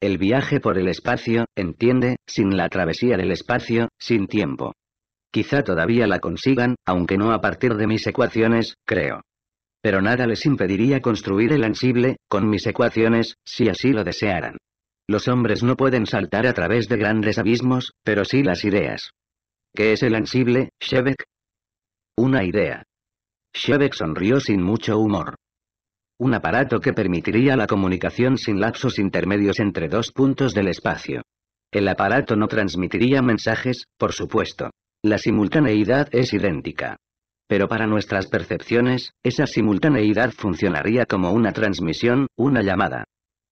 El viaje por el espacio, entiende, sin la travesía del espacio, sin tiempo. Quizá todavía la consigan, aunque no a partir de mis ecuaciones, creo. Pero nada les impediría construir el ansible, con mis ecuaciones, si así lo desearan. Los hombres no pueden saltar a través de grandes abismos, pero sí las ideas. ¿Qué es el ansible, Shevek? Una idea. Shevek sonrió sin mucho humor. Un aparato que permitiría la comunicación sin lapsos intermedios entre dos puntos del espacio. El aparato no transmitiría mensajes, por supuesto. La simultaneidad es idéntica pero para nuestras percepciones, esa simultaneidad funcionaría como una transmisión, una llamada.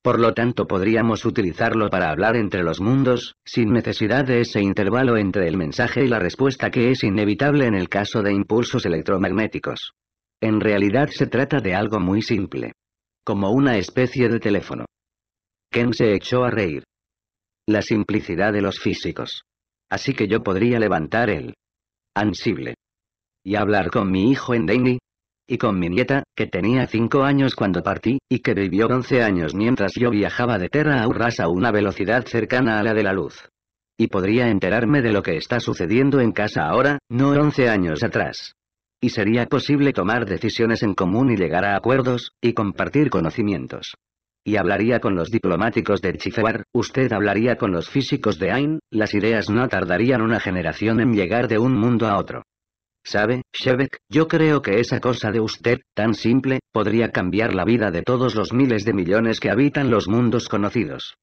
Por lo tanto podríamos utilizarlo para hablar entre los mundos, sin necesidad de ese intervalo entre el mensaje y la respuesta que es inevitable en el caso de impulsos electromagnéticos. En realidad se trata de algo muy simple. Como una especie de teléfono. Ken se echó a reír. La simplicidad de los físicos. Así que yo podría levantar el ansible y hablar con mi hijo en Daini, y con mi nieta, que tenía 5 años cuando partí, y que vivió 11 años mientras yo viajaba de Terra a Urras a una velocidad cercana a la de la luz. Y podría enterarme de lo que está sucediendo en casa ahora, no 11 años atrás. Y sería posible tomar decisiones en común y llegar a acuerdos, y compartir conocimientos. Y hablaría con los diplomáticos de Chifewar, usted hablaría con los físicos de Ain, las ideas no tardarían una generación en llegar de un mundo a otro. Sabe, Shebek, yo creo que esa cosa de usted, tan simple, podría cambiar la vida de todos los miles de millones que habitan los mundos conocidos.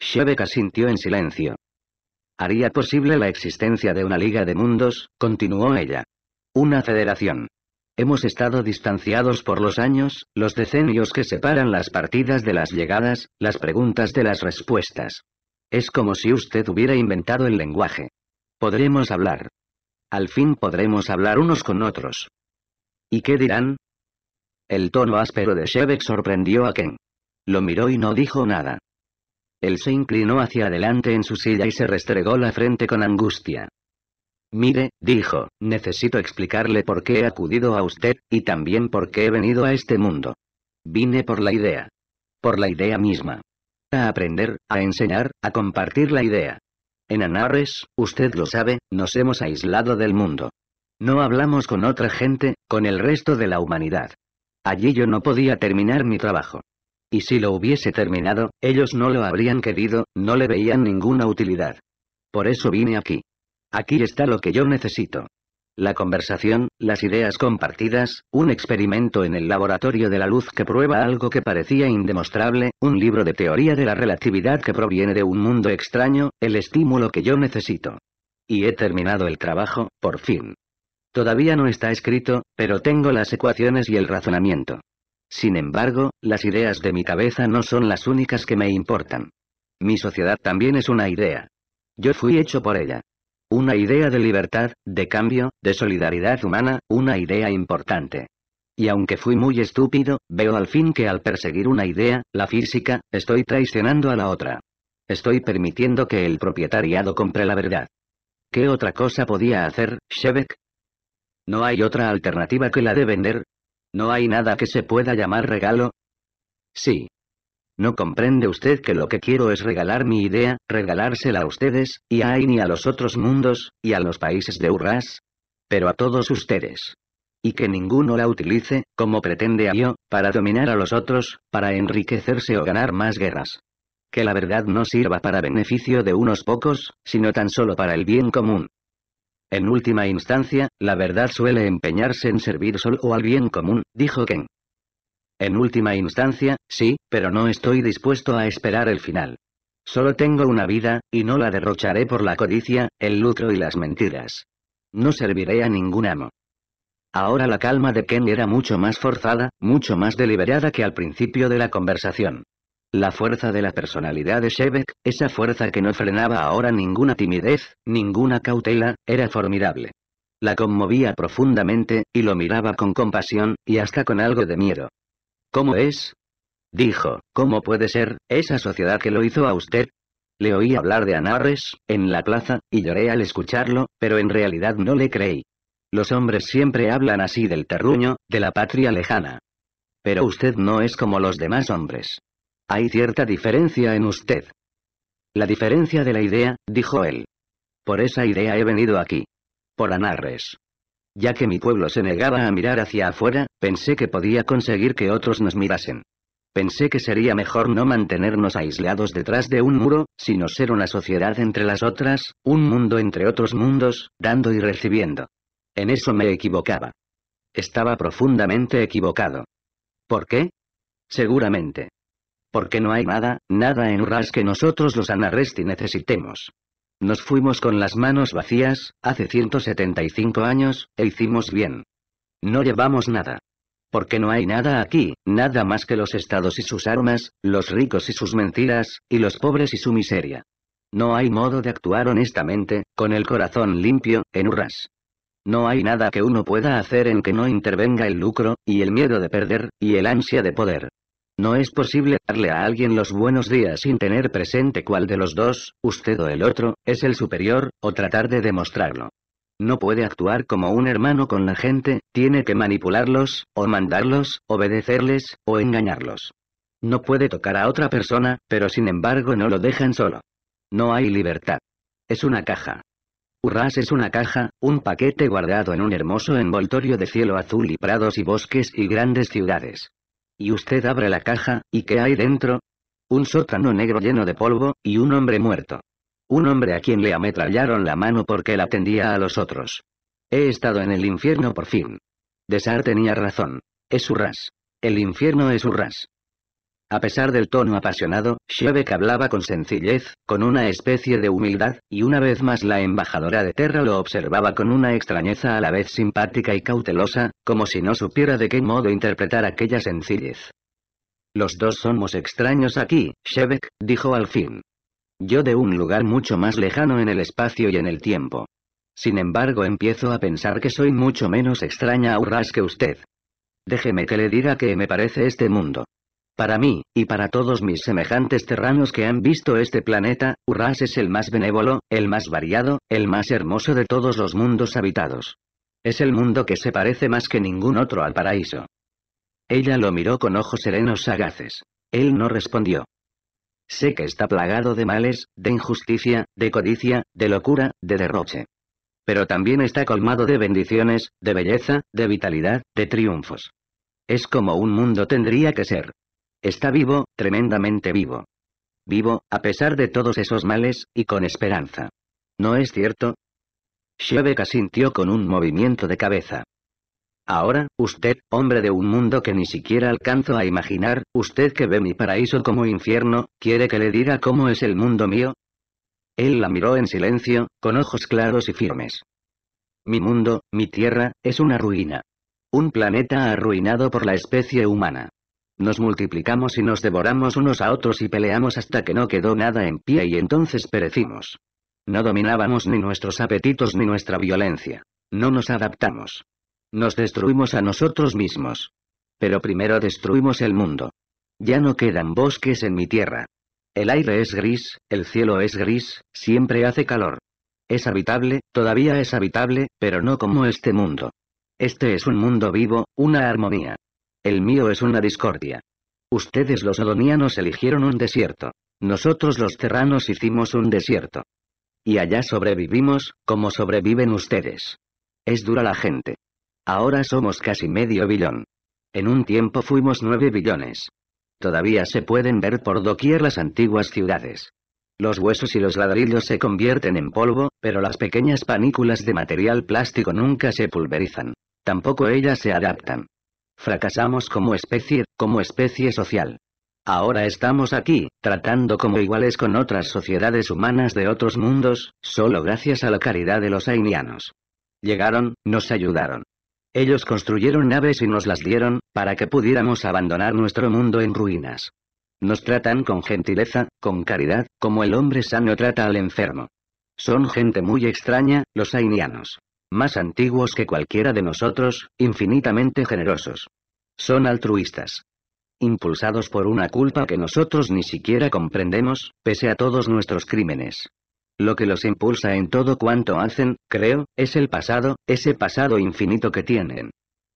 Shebek asintió en silencio. Haría posible la existencia de una liga de mundos, continuó ella. Una federación. Hemos estado distanciados por los años, los decenios que separan las partidas de las llegadas, las preguntas de las respuestas. Es como si usted hubiera inventado el lenguaje. Podremos hablar, al fin podremos hablar unos con otros. ¿Y qué dirán? El tono áspero de Shebek sorprendió a Ken. Lo miró y no dijo nada. Él se inclinó hacia adelante en su silla y se restregó la frente con angustia. Mire, dijo, necesito explicarle por qué he acudido a usted, y también por qué he venido a este mundo. Vine por la idea. Por la idea misma. A aprender, a enseñar, a compartir la idea. En Anarres, usted lo sabe, nos hemos aislado del mundo. No hablamos con otra gente, con el resto de la humanidad. Allí yo no podía terminar mi trabajo. Y si lo hubiese terminado, ellos no lo habrían querido, no le veían ninguna utilidad. Por eso vine aquí. Aquí está lo que yo necesito. La conversación, las ideas compartidas, un experimento en el laboratorio de la luz que prueba algo que parecía indemostrable, un libro de teoría de la relatividad que proviene de un mundo extraño, el estímulo que yo necesito. Y he terminado el trabajo, por fin. Todavía no está escrito, pero tengo las ecuaciones y el razonamiento. Sin embargo, las ideas de mi cabeza no son las únicas que me importan. Mi sociedad también es una idea. Yo fui hecho por ella. Una idea de libertad, de cambio, de solidaridad humana, una idea importante. Y aunque fui muy estúpido, veo al fin que al perseguir una idea, la física, estoy traicionando a la otra. Estoy permitiendo que el propietariado compre la verdad. ¿Qué otra cosa podía hacer, Shevek? ¿No hay otra alternativa que la de vender? ¿No hay nada que se pueda llamar regalo? Sí, no comprende usted que lo que quiero es regalar mi idea, regalársela a ustedes, y a Aini y a los otros mundos, y a los países de Urras. Pero a todos ustedes. Y que ninguno la utilice, como pretende a yo, para dominar a los otros, para enriquecerse o ganar más guerras. Que la verdad no sirva para beneficio de unos pocos, sino tan solo para el bien común. En última instancia, la verdad suele empeñarse en servir solo al bien común, dijo Ken. En última instancia, sí, pero no estoy dispuesto a esperar el final. Solo tengo una vida, y no la derrocharé por la codicia, el lucro y las mentiras. No serviré a ningún amo. Ahora la calma de Ken era mucho más forzada, mucho más deliberada que al principio de la conversación. La fuerza de la personalidad de shebeck esa fuerza que no frenaba ahora ninguna timidez, ninguna cautela, era formidable. La conmovía profundamente, y lo miraba con compasión, y hasta con algo de miedo. ¿Cómo es? Dijo, ¿cómo puede ser, esa sociedad que lo hizo a usted? Le oí hablar de Anarres, en la plaza, y lloré al escucharlo, pero en realidad no le creí. Los hombres siempre hablan así del terruño, de la patria lejana. Pero usted no es como los demás hombres. Hay cierta diferencia en usted. La diferencia de la idea, dijo él. Por esa idea he venido aquí. Por Anarres. Ya que mi pueblo se negaba a mirar hacia afuera, pensé que podía conseguir que otros nos mirasen. Pensé que sería mejor no mantenernos aislados detrás de un muro, sino ser una sociedad entre las otras, un mundo entre otros mundos, dando y recibiendo. En eso me equivocaba. Estaba profundamente equivocado. ¿Por qué? Seguramente. Porque no hay nada, nada en Ras que nosotros los anarresti necesitemos. Nos fuimos con las manos vacías, hace 175 años, e hicimos bien. No llevamos nada. Porque no hay nada aquí, nada más que los estados y sus armas, los ricos y sus mentiras, y los pobres y su miseria. No hay modo de actuar honestamente, con el corazón limpio, en Urras. No hay nada que uno pueda hacer en que no intervenga el lucro, y el miedo de perder, y el ansia de poder. No es posible darle a alguien los buenos días sin tener presente cuál de los dos, usted o el otro, es el superior, o tratar de demostrarlo. No puede actuar como un hermano con la gente, tiene que manipularlos, o mandarlos, obedecerles, o engañarlos. No puede tocar a otra persona, pero sin embargo no lo dejan solo. No hay libertad. Es una caja. Urras es una caja, un paquete guardado en un hermoso envoltorio de cielo azul y prados y bosques y grandes ciudades. Y usted abre la caja, ¿y qué hay dentro? Un sótano negro lleno de polvo, y un hombre muerto. Un hombre a quien le ametrallaron la mano porque la atendía a los otros. He estado en el infierno por fin. Desar tenía razón. Es Urras. El infierno es Urras. A pesar del tono apasionado, Shevek hablaba con sencillez, con una especie de humildad, y una vez más la embajadora de Terra lo observaba con una extrañeza a la vez simpática y cautelosa, como si no supiera de qué modo interpretar aquella sencillez. Los dos somos extraños aquí, Shevek», dijo al fin. Yo de un lugar mucho más lejano en el espacio y en el tiempo. Sin embargo empiezo a pensar que soy mucho menos extraña a Urras que usted. Déjeme que le diga qué me parece este mundo. Para mí, y para todos mis semejantes terranos que han visto este planeta, Urras es el más benévolo, el más variado, el más hermoso de todos los mundos habitados. Es el mundo que se parece más que ningún otro al paraíso. Ella lo miró con ojos serenos sagaces. Él no respondió. Sé que está plagado de males, de injusticia, de codicia, de locura, de derroche. Pero también está colmado de bendiciones, de belleza, de vitalidad, de triunfos. Es como un mundo tendría que ser. Está vivo, tremendamente vivo. Vivo, a pesar de todos esos males, y con esperanza. ¿No es cierto? llueve sintió con un movimiento de cabeza. Ahora, usted, hombre de un mundo que ni siquiera alcanzo a imaginar, usted que ve mi paraíso como infierno, ¿quiere que le diga cómo es el mundo mío? Él la miró en silencio, con ojos claros y firmes. Mi mundo, mi tierra, es una ruina. Un planeta arruinado por la especie humana. Nos multiplicamos y nos devoramos unos a otros y peleamos hasta que no quedó nada en pie y entonces perecimos. No dominábamos ni nuestros apetitos ni nuestra violencia. No nos adaptamos. Nos destruimos a nosotros mismos. Pero primero destruimos el mundo. Ya no quedan bosques en mi tierra. El aire es gris, el cielo es gris, siempre hace calor. Es habitable, todavía es habitable, pero no como este mundo. Este es un mundo vivo, una armonía. El mío es una discordia. Ustedes los odonianos eligieron un desierto. Nosotros los terranos hicimos un desierto. Y allá sobrevivimos, como sobreviven ustedes. Es dura la gente. Ahora somos casi medio billón. En un tiempo fuimos nueve billones. Todavía se pueden ver por doquier las antiguas ciudades. Los huesos y los ladrillos se convierten en polvo, pero las pequeñas panículas de material plástico nunca se pulverizan. Tampoco ellas se adaptan. Fracasamos como especie, como especie social. Ahora estamos aquí, tratando como iguales con otras sociedades humanas de otros mundos, solo gracias a la caridad de los ainianos. Llegaron, nos ayudaron. Ellos construyeron naves y nos las dieron, para que pudiéramos abandonar nuestro mundo en ruinas. Nos tratan con gentileza, con caridad, como el hombre sano trata al enfermo. Son gente muy extraña, los ainianos más antiguos que cualquiera de nosotros, infinitamente generosos. Son altruistas. Impulsados por una culpa que nosotros ni siquiera comprendemos, pese a todos nuestros crímenes. Lo que los impulsa en todo cuanto hacen, creo, es el pasado, ese pasado infinito que tienen.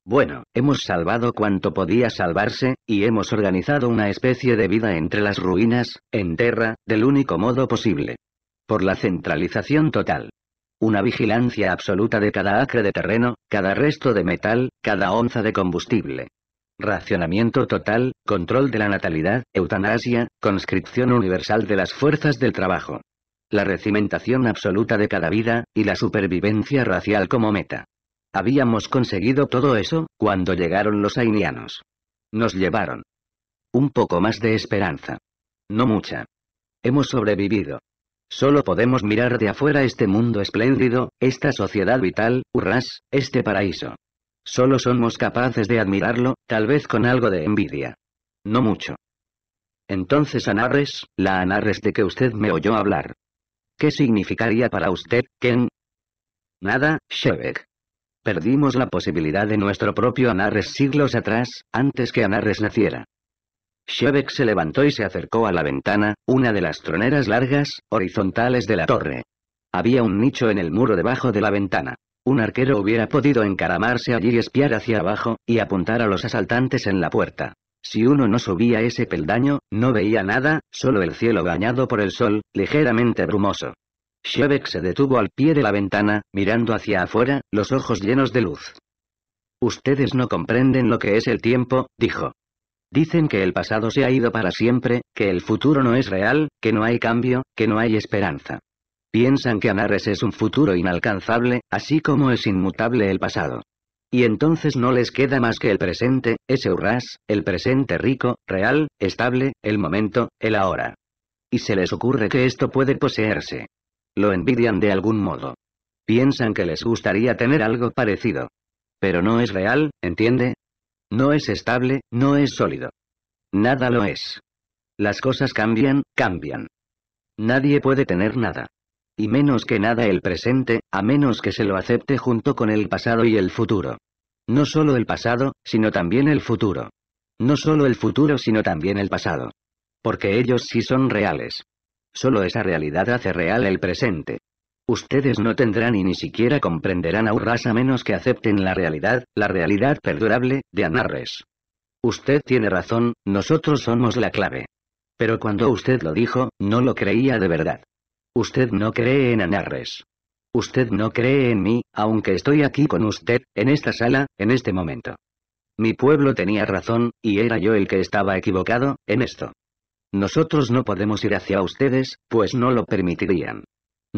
Bueno, hemos salvado cuanto podía salvarse, y hemos organizado una especie de vida entre las ruinas, en terra, del único modo posible. Por la centralización total. Una vigilancia absoluta de cada acre de terreno, cada resto de metal, cada onza de combustible. Racionamiento total, control de la natalidad, eutanasia, conscripción universal de las fuerzas del trabajo. La recimentación absoluta de cada vida, y la supervivencia racial como meta. Habíamos conseguido todo eso, cuando llegaron los ainianos. Nos llevaron. Un poco más de esperanza. No mucha. Hemos sobrevivido. Solo podemos mirar de afuera este mundo espléndido, esta sociedad vital, urras este paraíso. Solo somos capaces de admirarlo, tal vez con algo de envidia. No mucho. Entonces Anares, la Anares de que usted me oyó hablar. ¿Qué significaría para usted, Ken? Nada, Shebek. Perdimos la posibilidad de nuestro propio Anares siglos atrás, antes que Anares naciera. Shevek se levantó y se acercó a la ventana, una de las troneras largas, horizontales de la torre. Había un nicho en el muro debajo de la ventana. Un arquero hubiera podido encaramarse allí y espiar hacia abajo, y apuntar a los asaltantes en la puerta. Si uno no subía ese peldaño, no veía nada, solo el cielo bañado por el sol, ligeramente brumoso. Shevek se detuvo al pie de la ventana, mirando hacia afuera, los ojos llenos de luz. Ustedes no comprenden lo que es el tiempo, dijo. Dicen que el pasado se ha ido para siempre, que el futuro no es real, que no hay cambio, que no hay esperanza. Piensan que Anares es un futuro inalcanzable, así como es inmutable el pasado. Y entonces no les queda más que el presente, ese Urras, el presente rico, real, estable, el momento, el ahora. Y se les ocurre que esto puede poseerse. Lo envidian de algún modo. Piensan que les gustaría tener algo parecido. Pero no es real, ¿entiende? No es estable, no es sólido. Nada lo es. Las cosas cambian, cambian. Nadie puede tener nada. Y menos que nada el presente, a menos que se lo acepte junto con el pasado y el futuro. No solo el pasado, sino también el futuro. No solo el futuro, sino también el pasado. Porque ellos sí son reales. Solo esa realidad hace real el presente. Ustedes no tendrán y ni siquiera comprenderán a Urras a menos que acepten la realidad, la realidad perdurable, de Anarres. Usted tiene razón, nosotros somos la clave. Pero cuando usted lo dijo, no lo creía de verdad. Usted no cree en Anarres. Usted no cree en mí, aunque estoy aquí con usted, en esta sala, en este momento. Mi pueblo tenía razón, y era yo el que estaba equivocado, en esto. Nosotros no podemos ir hacia ustedes, pues no lo permitirían.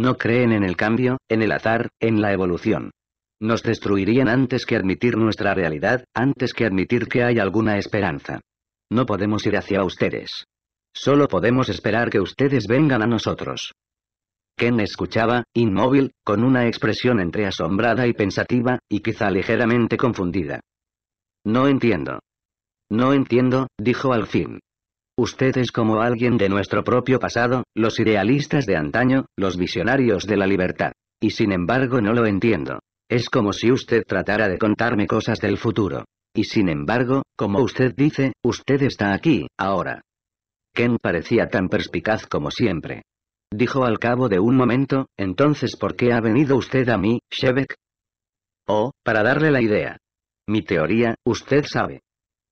No creen en el cambio, en el azar, en la evolución. Nos destruirían antes que admitir nuestra realidad, antes que admitir que hay alguna esperanza. No podemos ir hacia ustedes. Solo podemos esperar que ustedes vengan a nosotros. Ken escuchaba, inmóvil, con una expresión entre asombrada y pensativa, y quizá ligeramente confundida. No entiendo. No entiendo, dijo al fin. Usted es como alguien de nuestro propio pasado, los idealistas de antaño, los visionarios de la libertad. Y sin embargo no lo entiendo. Es como si usted tratara de contarme cosas del futuro. Y sin embargo, como usted dice, usted está aquí, ahora. Ken parecía tan perspicaz como siempre. Dijo al cabo de un momento, entonces ¿por qué ha venido usted a mí, Shebek? Oh, para darle la idea. Mi teoría, usted sabe.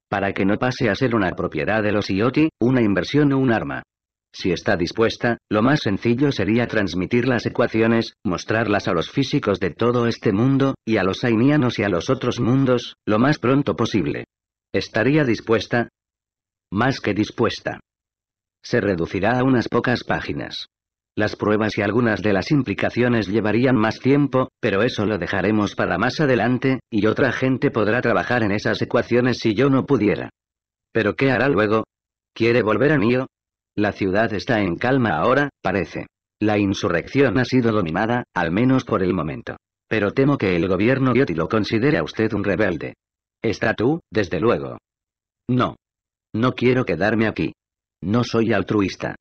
Para que no pase a ser una propiedad de los IOTI, una inversión o un arma. Si está dispuesta, lo más sencillo sería transmitir las ecuaciones, mostrarlas a los físicos de todo este mundo, y a los ainianos y a los otros mundos, lo más pronto posible. ¿Estaría dispuesta? Más que dispuesta. Se reducirá a unas pocas páginas. Las pruebas y algunas de las implicaciones llevarían más tiempo, pero eso lo dejaremos para más adelante, y otra gente podrá trabajar en esas ecuaciones si yo no pudiera. ¿Pero qué hará luego? ¿Quiere volver a Nio? La ciudad está en calma ahora, parece. La insurrección ha sido dominada, al menos por el momento. Pero temo que el gobierno Yoti lo considere a usted un rebelde. Está tú, desde luego. No. No quiero quedarme aquí. No soy altruista.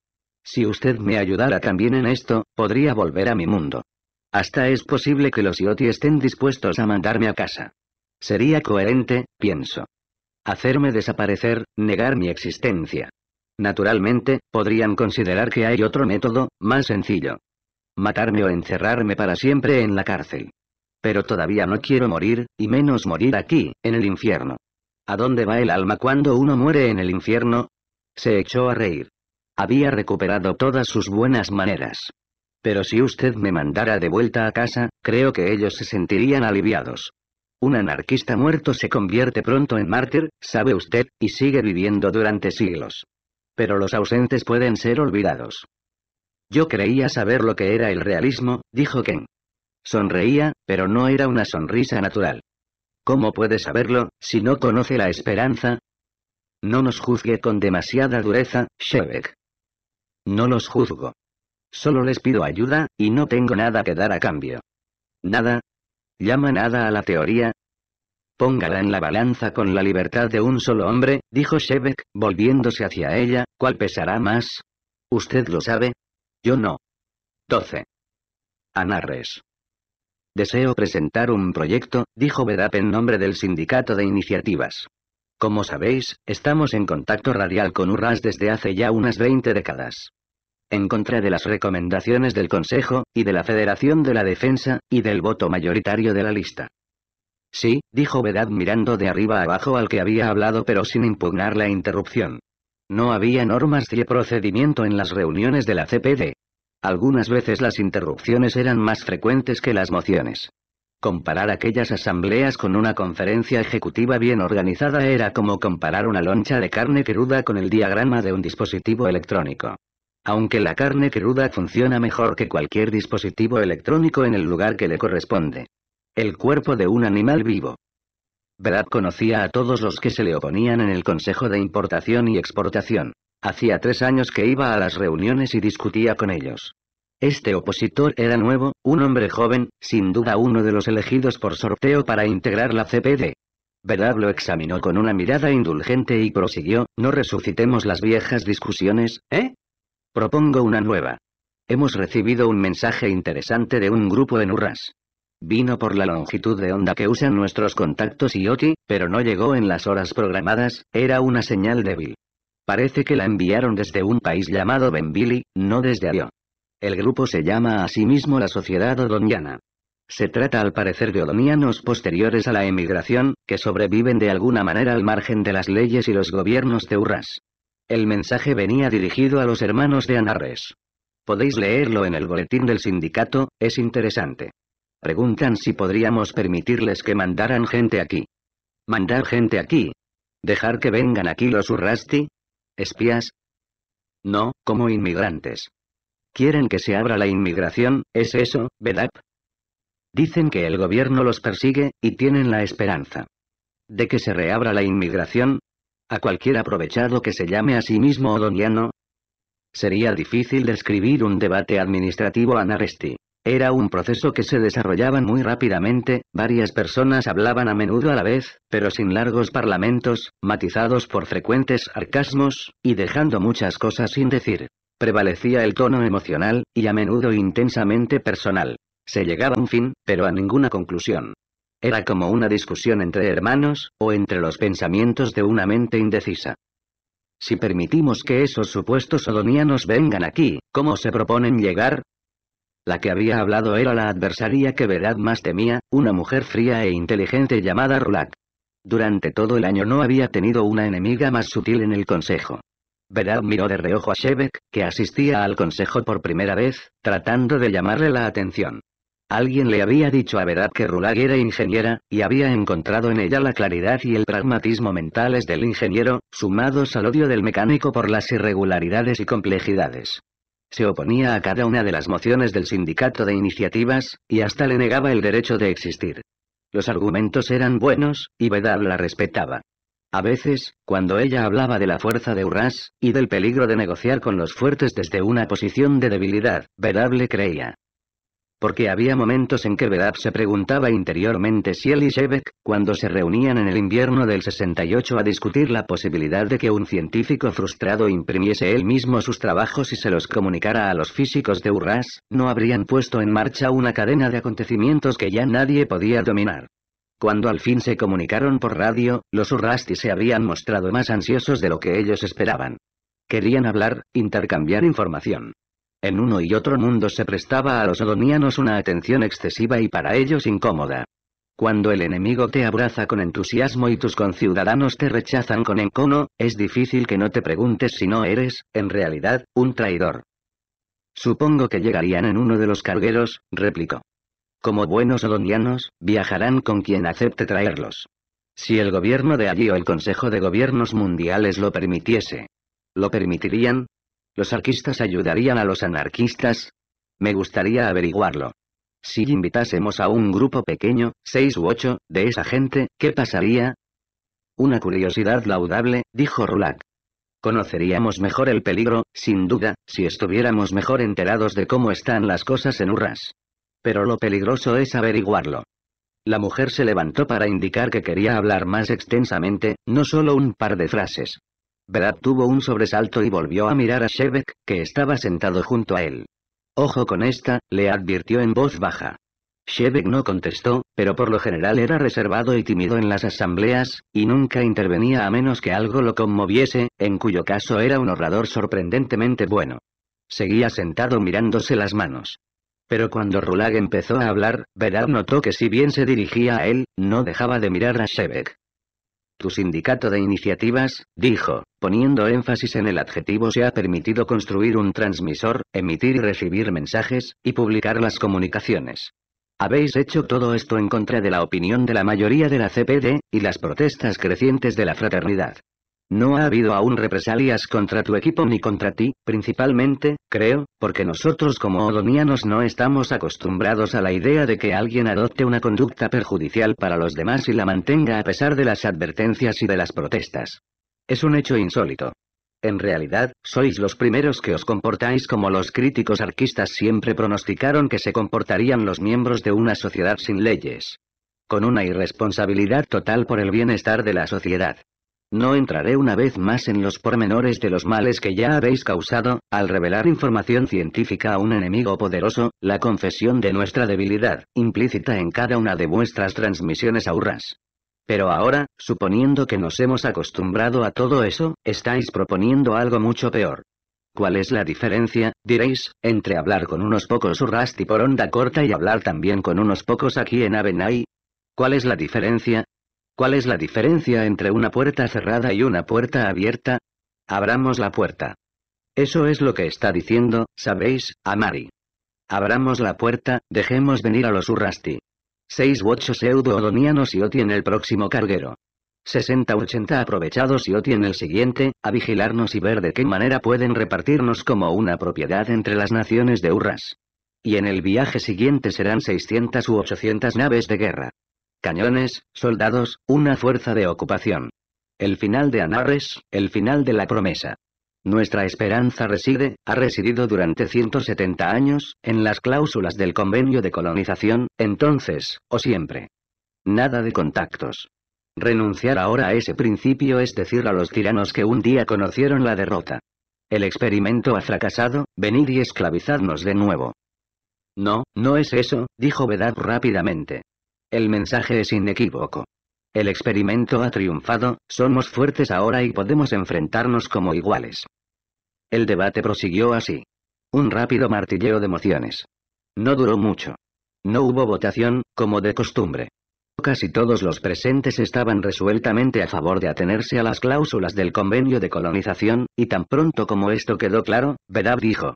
Si usted me ayudara también en esto, podría volver a mi mundo. Hasta es posible que los IOTI estén dispuestos a mandarme a casa. Sería coherente, pienso. Hacerme desaparecer, negar mi existencia. Naturalmente, podrían considerar que hay otro método, más sencillo. Matarme o encerrarme para siempre en la cárcel. Pero todavía no quiero morir, y menos morir aquí, en el infierno. ¿A dónde va el alma cuando uno muere en el infierno? Se echó a reír. Había recuperado todas sus buenas maneras. Pero si usted me mandara de vuelta a casa, creo que ellos se sentirían aliviados. Un anarquista muerto se convierte pronto en mártir, sabe usted, y sigue viviendo durante siglos. Pero los ausentes pueden ser olvidados. Yo creía saber lo que era el realismo, dijo Ken. Sonreía, pero no era una sonrisa natural. ¿Cómo puede saberlo, si no conoce la esperanza? No nos juzgue con demasiada dureza, Shevek. No los juzgo. Solo les pido ayuda, y no tengo nada que dar a cambio. ¿Nada? ¿Llama nada a la teoría? Póngala en la balanza con la libertad de un solo hombre, dijo Shebeck, volviéndose hacia ella, ¿cuál pesará más? ¿Usted lo sabe? Yo no. 12. Anarres. Deseo presentar un proyecto, dijo Vedap en nombre del Sindicato de Iniciativas. Como sabéis, estamos en contacto radial con Urras desde hace ya unas 20 décadas. En contra de las recomendaciones del Consejo, y de la Federación de la Defensa, y del voto mayoritario de la lista. Sí, dijo Vedad mirando de arriba abajo al que había hablado pero sin impugnar la interrupción. No había normas de procedimiento en las reuniones de la CPD. Algunas veces las interrupciones eran más frecuentes que las mociones. Comparar aquellas asambleas con una conferencia ejecutiva bien organizada era como comparar una loncha de carne cruda con el diagrama de un dispositivo electrónico. Aunque la carne cruda funciona mejor que cualquier dispositivo electrónico en el lugar que le corresponde. El cuerpo de un animal vivo. Brad conocía a todos los que se le oponían en el Consejo de Importación y Exportación. Hacía tres años que iba a las reuniones y discutía con ellos. Este opositor era nuevo, un hombre joven, sin duda uno de los elegidos por sorteo para integrar la CPD. Verdad lo examinó con una mirada indulgente y prosiguió, no resucitemos las viejas discusiones, ¿eh? Propongo una nueva. Hemos recibido un mensaje interesante de un grupo en Urras. Vino por la longitud de onda que usan nuestros contactos IoT, pero no llegó en las horas programadas, era una señal débil. Parece que la enviaron desde un país llamado Benbili, no desde Ario. El grupo se llama a sí mismo la Sociedad Odoniana. Se trata al parecer de odonianos posteriores a la emigración, que sobreviven de alguna manera al margen de las leyes y los gobiernos de Urras. El mensaje venía dirigido a los hermanos de Anarres. Podéis leerlo en el boletín del sindicato, es interesante. Preguntan si podríamos permitirles que mandaran gente aquí. ¿Mandar gente aquí? ¿Dejar que vengan aquí los Urrasti? ¿Espías? No, como inmigrantes. Quieren que se abra la inmigración, ¿es eso, verdad? Dicen que el gobierno los persigue, y tienen la esperanza. ¿De que se reabra la inmigración? ¿A cualquier aprovechado que se llame a sí mismo odoniano? Sería difícil describir un debate administrativo a Era un proceso que se desarrollaba muy rápidamente, varias personas hablaban a menudo a la vez, pero sin largos parlamentos, matizados por frecuentes sarcasmos, y dejando muchas cosas sin decir. Prevalecía el tono emocional, y a menudo intensamente personal. Se llegaba a un fin, pero a ninguna conclusión. Era como una discusión entre hermanos, o entre los pensamientos de una mente indecisa. Si permitimos que esos supuestos odonianos vengan aquí, ¿cómo se proponen llegar? La que había hablado era la adversaria que Verdad más temía, una mujer fría e inteligente llamada Rulak. Durante todo el año no había tenido una enemiga más sutil en el consejo. Verdad miró de reojo a Shebek, que asistía al consejo por primera vez, tratando de llamarle la atención. Alguien le había dicho a Verdad que Rulag era ingeniera, y había encontrado en ella la claridad y el pragmatismo mentales del ingeniero, sumados al odio del mecánico por las irregularidades y complejidades. Se oponía a cada una de las mociones del sindicato de iniciativas, y hasta le negaba el derecho de existir. Los argumentos eran buenos, y Verdad la respetaba. A veces, cuando ella hablaba de la fuerza de Urras, y del peligro de negociar con los fuertes desde una posición de debilidad, Vedab le creía. Porque había momentos en que Vedab se preguntaba interiormente si él cuando se reunían en el invierno del 68 a discutir la posibilidad de que un científico frustrado imprimiese él mismo sus trabajos y se los comunicara a los físicos de Urras, no habrían puesto en marcha una cadena de acontecimientos que ya nadie podía dominar. Cuando al fin se comunicaron por radio, los Urrasti se habían mostrado más ansiosos de lo que ellos esperaban. Querían hablar, intercambiar información. En uno y otro mundo se prestaba a los odonianos una atención excesiva y para ellos incómoda. Cuando el enemigo te abraza con entusiasmo y tus conciudadanos te rechazan con encono, es difícil que no te preguntes si no eres, en realidad, un traidor. Supongo que llegarían en uno de los cargueros, replicó. Como buenos odonianos, viajarán con quien acepte traerlos. Si el gobierno de allí o el Consejo de Gobiernos Mundiales lo permitiese. ¿Lo permitirían? ¿Los arquistas ayudarían a los anarquistas? Me gustaría averiguarlo. Si invitásemos a un grupo pequeño, seis u ocho, de esa gente, ¿qué pasaría? Una curiosidad laudable, dijo Rulac. Conoceríamos mejor el peligro, sin duda, si estuviéramos mejor enterados de cómo están las cosas en Urras pero lo peligroso es averiguarlo. La mujer se levantó para indicar que quería hablar más extensamente, no solo un par de frases. Brad tuvo un sobresalto y volvió a mirar a Shebeck, que estaba sentado junto a él. Ojo con esta, le advirtió en voz baja. Shebeck no contestó, pero por lo general era reservado y tímido en las asambleas, y nunca intervenía a menos que algo lo conmoviese, en cuyo caso era un orador sorprendentemente bueno. Seguía sentado mirándose las manos. Pero cuando Rulag empezó a hablar, Vedar notó que si bien se dirigía a él, no dejaba de mirar a Shebek. Tu sindicato de iniciativas, dijo, poniendo énfasis en el adjetivo se ha permitido construir un transmisor, emitir y recibir mensajes, y publicar las comunicaciones. Habéis hecho todo esto en contra de la opinión de la mayoría de la CPD, y las protestas crecientes de la fraternidad. No ha habido aún represalias contra tu equipo ni contra ti, principalmente, creo, porque nosotros como odonianos no estamos acostumbrados a la idea de que alguien adopte una conducta perjudicial para los demás y la mantenga a pesar de las advertencias y de las protestas. Es un hecho insólito. En realidad, sois los primeros que os comportáis como los críticos arquistas siempre pronosticaron que se comportarían los miembros de una sociedad sin leyes. Con una irresponsabilidad total por el bienestar de la sociedad. No entraré una vez más en los pormenores de los males que ya habéis causado, al revelar información científica a un enemigo poderoso, la confesión de nuestra debilidad, implícita en cada una de vuestras transmisiones aurras. Pero ahora, suponiendo que nos hemos acostumbrado a todo eso, estáis proponiendo algo mucho peor. ¿Cuál es la diferencia, diréis, entre hablar con unos pocos y por onda corta y hablar también con unos pocos aquí en Avenai? ¿Cuál es la diferencia, ¿Cuál es la diferencia entre una puerta cerrada y una puerta abierta? Abramos la puerta. Eso es lo que está diciendo, ¿sabéis, Amari. Abramos la puerta, dejemos venir a los Urrasti. Seis u ocho y Oti en el próximo carguero. 60 80 aprovechados y Oti en el siguiente, a vigilarnos y ver de qué manera pueden repartirnos como una propiedad entre las naciones de Urras. Y en el viaje siguiente serán 600 u 800 naves de guerra cañones, soldados, una fuerza de ocupación. El final de Anares, el final de la promesa. Nuestra esperanza reside, ha residido durante 170 años, en las cláusulas del convenio de colonización, entonces, o siempre. Nada de contactos. Renunciar ahora a ese principio es decir a los tiranos que un día conocieron la derrota. El experimento ha fracasado, Venir y esclavizarnos de nuevo. No, no es eso, dijo Vedad rápidamente. El mensaje es inequívoco. El experimento ha triunfado, somos fuertes ahora y podemos enfrentarnos como iguales. El debate prosiguió así. Un rápido martilleo de emociones. No duró mucho. No hubo votación, como de costumbre. Casi todos los presentes estaban resueltamente a favor de atenerse a las cláusulas del convenio de colonización, y tan pronto como esto quedó claro, Bedab dijo.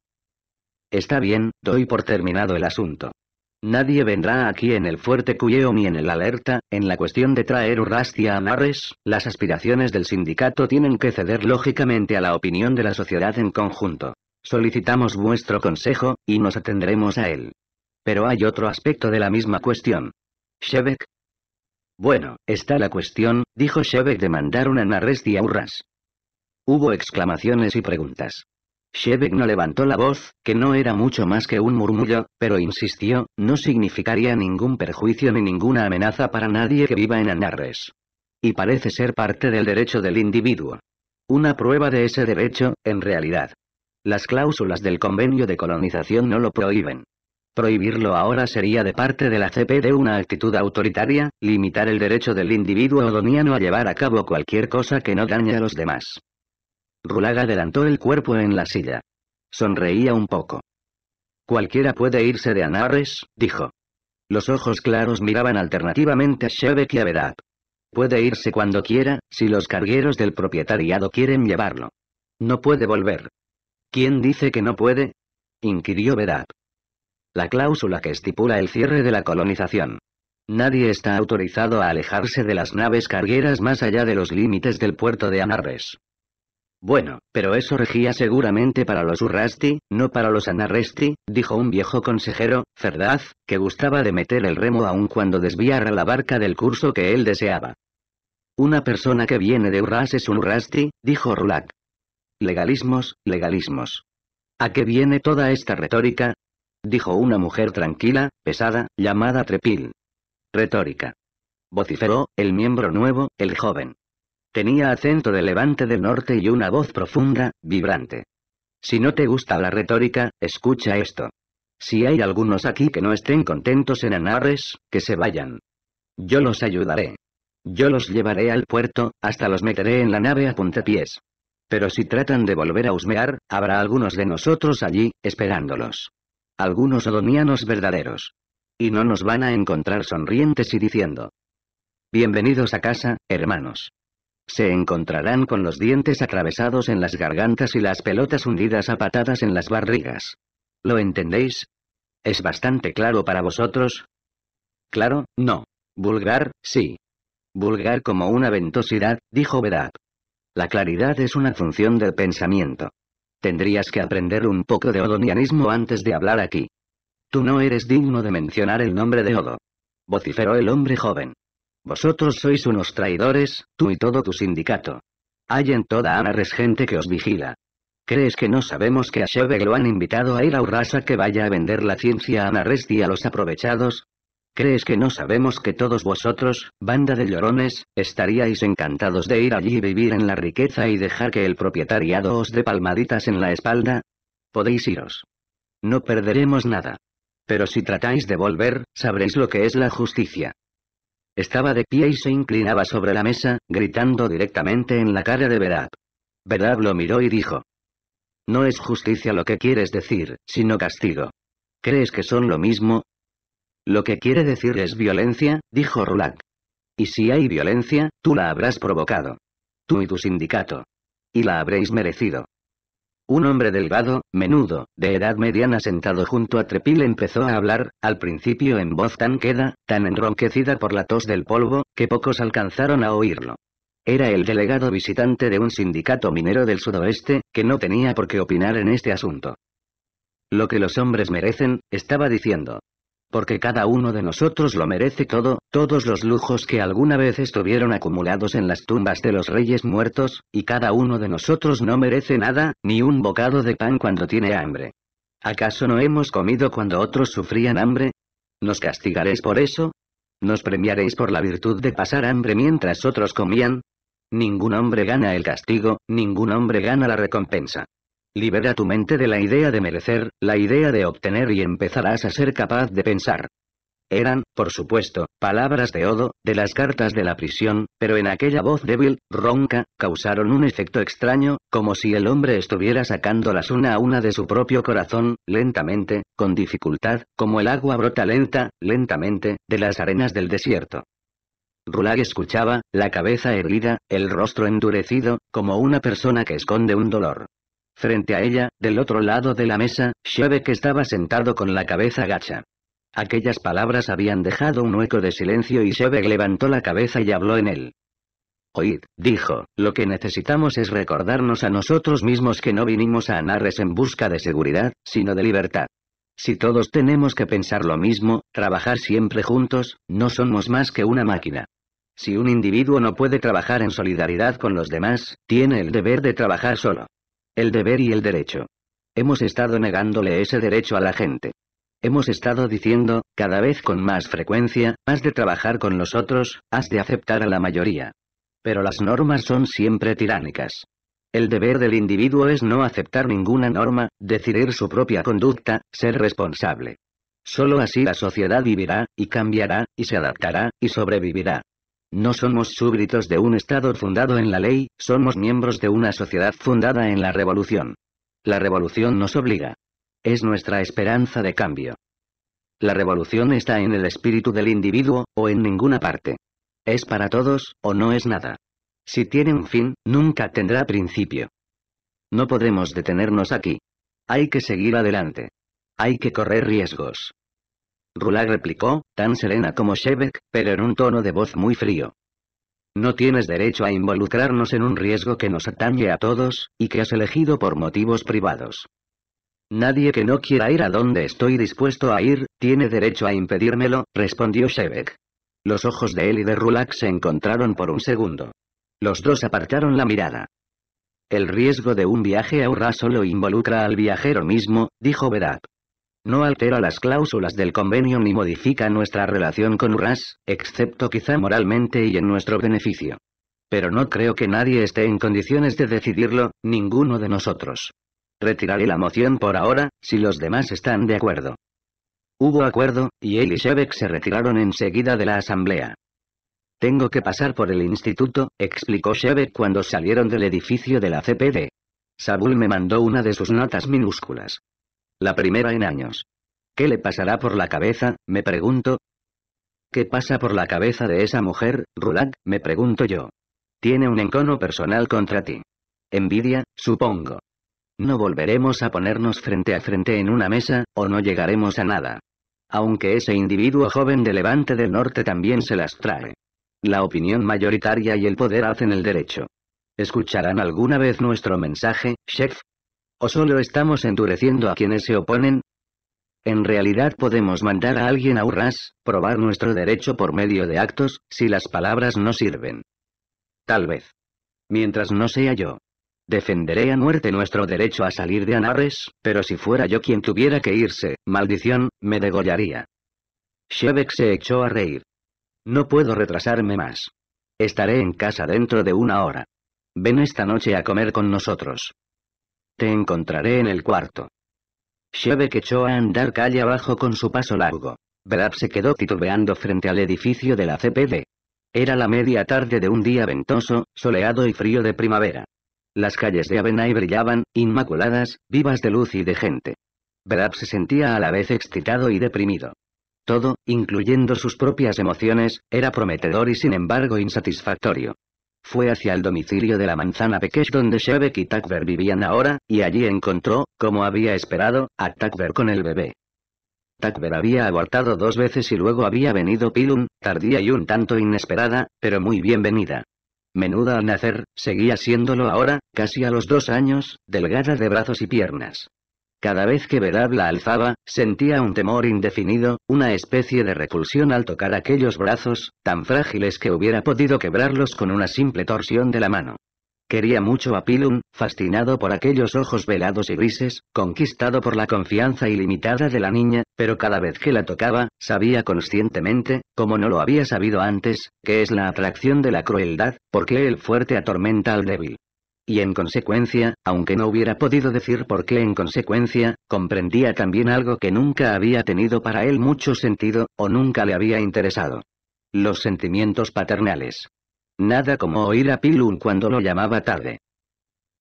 Está bien, doy por terminado el asunto. Nadie vendrá aquí en el fuerte Cuyeo ni en el alerta, en la cuestión de traer Urrastia a Narres. las aspiraciones del sindicato tienen que ceder lógicamente a la opinión de la sociedad en conjunto. Solicitamos vuestro consejo, y nos atendremos a él. Pero hay otro aspecto de la misma cuestión. Shebek. Bueno, está la cuestión, dijo Shebek de mandar una Nares a Urras. Hubo exclamaciones y preguntas. Shebek no levantó la voz, que no era mucho más que un murmullo, pero insistió, no significaría ningún perjuicio ni ninguna amenaza para nadie que viva en Anarres. Y parece ser parte del derecho del individuo. Una prueba de ese derecho, en realidad. Las cláusulas del convenio de colonización no lo prohíben. Prohibirlo ahora sería de parte de la de una actitud autoritaria, limitar el derecho del individuo odoniano a llevar a cabo cualquier cosa que no dañe a los demás. Rulag adelantó el cuerpo en la silla. Sonreía un poco. Cualquiera puede irse de Anarres, dijo. Los ojos claros miraban alternativamente a Shebek y a Vedat. Puede irse cuando quiera, si los cargueros del propietariado quieren llevarlo. No puede volver. ¿Quién dice que no puede? inquirió Vedat. La cláusula que estipula el cierre de la colonización. Nadie está autorizado a alejarse de las naves cargueras más allá de los límites del puerto de Anarres. Bueno, pero eso regía seguramente para los Urrasti, no para los Anarresti, dijo un viejo consejero, Ferdaz, que gustaba de meter el remo aun cuando desviara la barca del curso que él deseaba. Una persona que viene de Urras es un Urrasti, dijo Rulak. Legalismos, legalismos. ¿A qué viene toda esta retórica? dijo una mujer tranquila, pesada, llamada Trepil. Retórica. Vociferó, el miembro nuevo, el joven. Tenía acento de levante del norte y una voz profunda, vibrante. Si no te gusta la retórica, escucha esto. Si hay algunos aquí que no estén contentos en Anares, que se vayan. Yo los ayudaré. Yo los llevaré al puerto, hasta los meteré en la nave a puntapiés. Pero si tratan de volver a husmear, habrá algunos de nosotros allí, esperándolos. Algunos odonianos verdaderos. Y no nos van a encontrar sonrientes y diciendo. Bienvenidos a casa, hermanos se encontrarán con los dientes atravesados en las gargantas y las pelotas hundidas a patadas en las barrigas. ¿Lo entendéis? ¿Es bastante claro para vosotros? Claro, no. Vulgar, sí. Vulgar como una ventosidad, dijo Verat. La claridad es una función del pensamiento. Tendrías que aprender un poco de odonianismo antes de hablar aquí. Tú no eres digno de mencionar el nombre de Odo. Vociferó el hombre joven. Vosotros sois unos traidores, tú y todo tu sindicato. Hay en toda Anares gente que os vigila. ¿Crees que no sabemos que a Shebe lo han invitado a ir a Urrasa que vaya a vender la ciencia a Anares y a los aprovechados? ¿Crees que no sabemos que todos vosotros, banda de llorones, estaríais encantados de ir allí y vivir en la riqueza y dejar que el propietariado os dé palmaditas en la espalda? Podéis iros. No perderemos nada. Pero si tratáis de volver, sabréis lo que es la justicia. Estaba de pie y se inclinaba sobre la mesa, gritando directamente en la cara de Verab. Verab lo miró y dijo. No es justicia lo que quieres decir, sino castigo. ¿Crees que son lo mismo? Lo que quiere decir es violencia, dijo Rulak. Y si hay violencia, tú la habrás provocado. Tú y tu sindicato. Y la habréis merecido. Un hombre delgado, menudo, de edad mediana sentado junto a Trepil empezó a hablar, al principio en voz tan queda, tan enronquecida por la tos del polvo, que pocos alcanzaron a oírlo. Era el delegado visitante de un sindicato minero del sudoeste, que no tenía por qué opinar en este asunto. Lo que los hombres merecen, estaba diciendo porque cada uno de nosotros lo merece todo, todos los lujos que alguna vez estuvieron acumulados en las tumbas de los reyes muertos, y cada uno de nosotros no merece nada, ni un bocado de pan cuando tiene hambre. ¿Acaso no hemos comido cuando otros sufrían hambre? ¿Nos castigaréis por eso? ¿Nos premiaréis por la virtud de pasar hambre mientras otros comían? Ningún hombre gana el castigo, ningún hombre gana la recompensa. Libera tu mente de la idea de merecer, la idea de obtener y empezarás a ser capaz de pensar. Eran, por supuesto, palabras de Odo, de las cartas de la prisión, pero en aquella voz débil, ronca, causaron un efecto extraño, como si el hombre estuviera sacándolas una a una de su propio corazón, lentamente, con dificultad, como el agua brota lenta, lentamente, de las arenas del desierto. Rulag escuchaba, la cabeza erguida, el rostro endurecido, como una persona que esconde un dolor. Frente a ella, del otro lado de la mesa, que estaba sentado con la cabeza gacha. Aquellas palabras habían dejado un hueco de silencio y Sheve levantó la cabeza y habló en él. Oíd, dijo, lo que necesitamos es recordarnos a nosotros mismos que no vinimos a Anarres en busca de seguridad, sino de libertad. Si todos tenemos que pensar lo mismo, trabajar siempre juntos, no somos más que una máquina. Si un individuo no puede trabajar en solidaridad con los demás, tiene el deber de trabajar solo. El deber y el derecho. Hemos estado negándole ese derecho a la gente. Hemos estado diciendo, cada vez con más frecuencia, has de trabajar con los otros, has de aceptar a la mayoría. Pero las normas son siempre tiránicas. El deber del individuo es no aceptar ninguna norma, decidir su propia conducta, ser responsable. Solo así la sociedad vivirá, y cambiará, y se adaptará, y sobrevivirá. No somos súbditos de un Estado fundado en la ley, somos miembros de una sociedad fundada en la revolución. La revolución nos obliga. Es nuestra esperanza de cambio. La revolución está en el espíritu del individuo, o en ninguna parte. Es para todos, o no es nada. Si tiene un fin, nunca tendrá principio. No podemos detenernos aquí. Hay que seguir adelante. Hay que correr riesgos. Rulag replicó, tan serena como Shebek, pero en un tono de voz muy frío. No tienes derecho a involucrarnos en un riesgo que nos atañe a todos, y que has elegido por motivos privados. Nadie que no quiera ir a donde estoy dispuesto a ir, tiene derecho a impedírmelo, respondió Shebek. Los ojos de él y de Rulak se encontraron por un segundo. Los dos apartaron la mirada. El riesgo de un viaje a Urra solo involucra al viajero mismo, dijo Berat. No altera las cláusulas del convenio ni modifica nuestra relación con URAS, excepto quizá moralmente y en nuestro beneficio. Pero no creo que nadie esté en condiciones de decidirlo, ninguno de nosotros. Retiraré la moción por ahora, si los demás están de acuerdo. Hubo acuerdo, y él y Shevek se retiraron enseguida de la asamblea. Tengo que pasar por el instituto, explicó Shevek cuando salieron del edificio de la CPD. Sabul me mandó una de sus notas minúsculas. La primera en años. ¿Qué le pasará por la cabeza, me pregunto? ¿Qué pasa por la cabeza de esa mujer, Rulak, me pregunto yo? Tiene un encono personal contra ti. Envidia, supongo. No volveremos a ponernos frente a frente en una mesa, o no llegaremos a nada. Aunque ese individuo joven de Levante del Norte también se las trae. La opinión mayoritaria y el poder hacen el derecho. ¿Escucharán alguna vez nuestro mensaje, chef? ¿O solo estamos endureciendo a quienes se oponen? En realidad podemos mandar a alguien a Urras, probar nuestro derecho por medio de actos, si las palabras no sirven. Tal vez. Mientras no sea yo. Defenderé a muerte nuestro derecho a salir de Anares, pero si fuera yo quien tuviera que irse, maldición, me degollaría. Shebek se echó a reír. No puedo retrasarme más. Estaré en casa dentro de una hora. Ven esta noche a comer con nosotros. Te encontraré en el cuarto. Shebek echó a andar calle abajo con su paso largo. Brad se quedó titubeando frente al edificio de la CPD. Era la media tarde de un día ventoso, soleado y frío de primavera. Las calles de y brillaban, inmaculadas, vivas de luz y de gente. Brad se sentía a la vez excitado y deprimido. Todo, incluyendo sus propias emociones, era prometedor y sin embargo insatisfactorio. Fue hacia el domicilio de la manzana Pekesh donde Shebek y Takver vivían ahora, y allí encontró, como había esperado, a Takver con el bebé. Takver había abortado dos veces y luego había venido Pilum, tardía y un tanto inesperada, pero muy bienvenida. Menuda al nacer, seguía siéndolo ahora, casi a los dos años, delgada de brazos y piernas. Cada vez que Vedad la alzaba, sentía un temor indefinido, una especie de repulsión al tocar aquellos brazos, tan frágiles que hubiera podido quebrarlos con una simple torsión de la mano. Quería mucho a Pilum, fascinado por aquellos ojos velados y grises, conquistado por la confianza ilimitada de la niña, pero cada vez que la tocaba, sabía conscientemente, como no lo había sabido antes, que es la atracción de la crueldad, porque el fuerte atormenta al débil. Y en consecuencia, aunque no hubiera podido decir por qué en consecuencia, comprendía también algo que nunca había tenido para él mucho sentido, o nunca le había interesado. Los sentimientos paternales. Nada como oír a Pilun cuando lo llamaba tarde.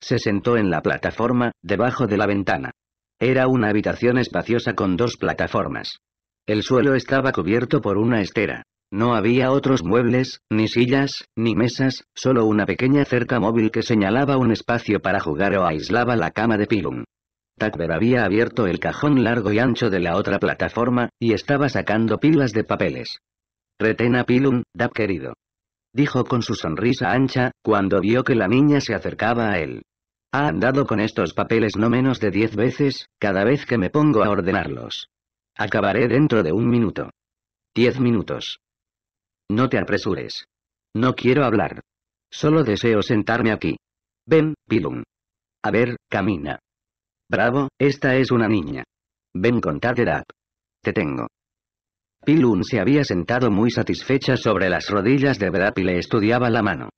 Se sentó en la plataforma, debajo de la ventana. Era una habitación espaciosa con dos plataformas. El suelo estaba cubierto por una estera. No había otros muebles, ni sillas, ni mesas, solo una pequeña cerca móvil que señalaba un espacio para jugar o aislaba la cama de Pilum. Tucker había abierto el cajón largo y ancho de la otra plataforma, y estaba sacando pilas de papeles. Retena Pilum, Dab querido. Dijo con su sonrisa ancha, cuando vio que la niña se acercaba a él. Ha andado con estos papeles no menos de diez veces, cada vez que me pongo a ordenarlos. Acabaré dentro de un minuto. Diez minutos. No te apresures. No quiero hablar. Solo deseo sentarme aquí. Ven, Pilum. A ver, camina. Bravo, esta es una niña. Ven con tal Te tengo. Pilun se había sentado muy satisfecha sobre las rodillas de Brap y le estudiaba la mano.